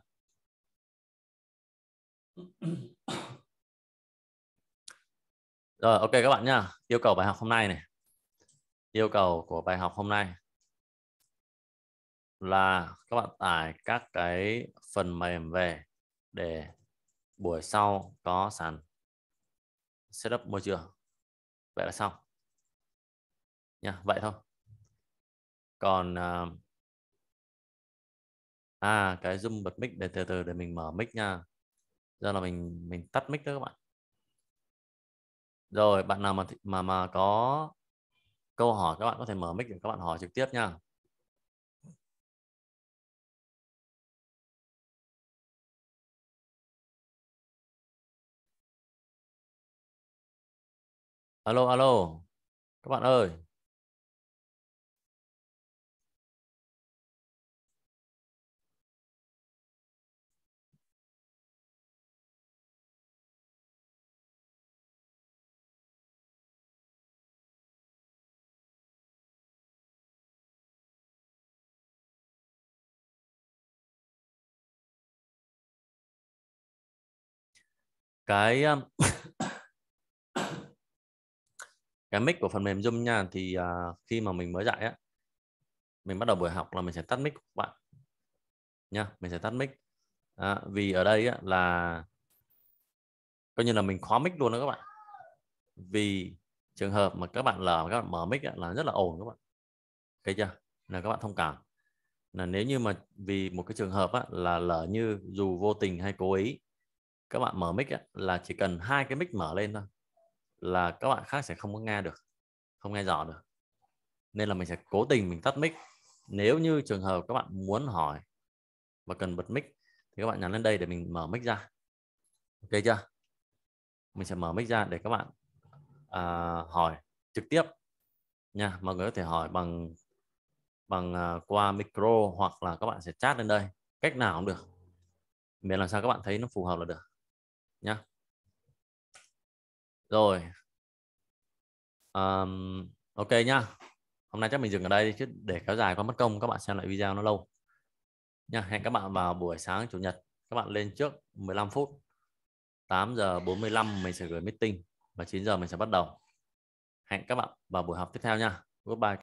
[COUGHS] rồi ok các bạn nha yêu cầu bài học hôm nay này yêu cầu của bài học hôm nay là các bạn tải các cái phần mềm về để buổi sau có sàn setup môi trường vậy là xong nha vậy thôi còn uh, à cái zoom bật mic để từ từ để mình mở mic nha Giờ là mình mình tắt mic đó các bạn rồi bạn nào mà mà mà có câu hỏi các bạn có thể mở mic để các bạn hỏi trực tiếp nha
alo alo các bạn ơi
cái um, cái mic của phần mềm Zoom nha thì uh, khi mà mình mới dạy á mình bắt đầu buổi học là mình sẽ tắt mic các bạn nha mình sẽ tắt mic à, vì ở đây á, là coi như là mình khóa mic luôn đó các bạn vì trường hợp mà các bạn là các bạn mở mic á, là rất là ồn các bạn thấy chưa là các bạn thông cảm là nếu như mà vì một cái trường hợp á, là lỡ như dù vô tình hay cố ý các bạn mở mic á, là chỉ cần hai cái mic mở lên thôi là các bạn khác sẽ không có nghe được không nghe rõ được nên là mình sẽ cố tình mình tắt mic nếu như trường hợp các bạn muốn hỏi và cần bật mic thì các bạn nhắn lên đây để mình mở mic ra ok chưa mình sẽ mở mic ra để các bạn à, hỏi trực tiếp nha mọi người có thể hỏi bằng bằng à, qua micro hoặc là các bạn sẽ chat lên đây cách nào cũng được miễn là sao các bạn thấy nó phù hợp là được nhá rồi um, ok nhá hôm nay chắc mình dừng ở đây đi, chứ để kéo dài quá mất công các bạn xem lại video nó lâu nha hẹn các bạn vào buổi sáng chủ nhật các bạn lên trước 15 phút 8 giờ 45 mình sẽ gửi meeting và 9 giờ mình sẽ bắt đầu hẹn các bạn vào buổi học tiếp theo nha goodbye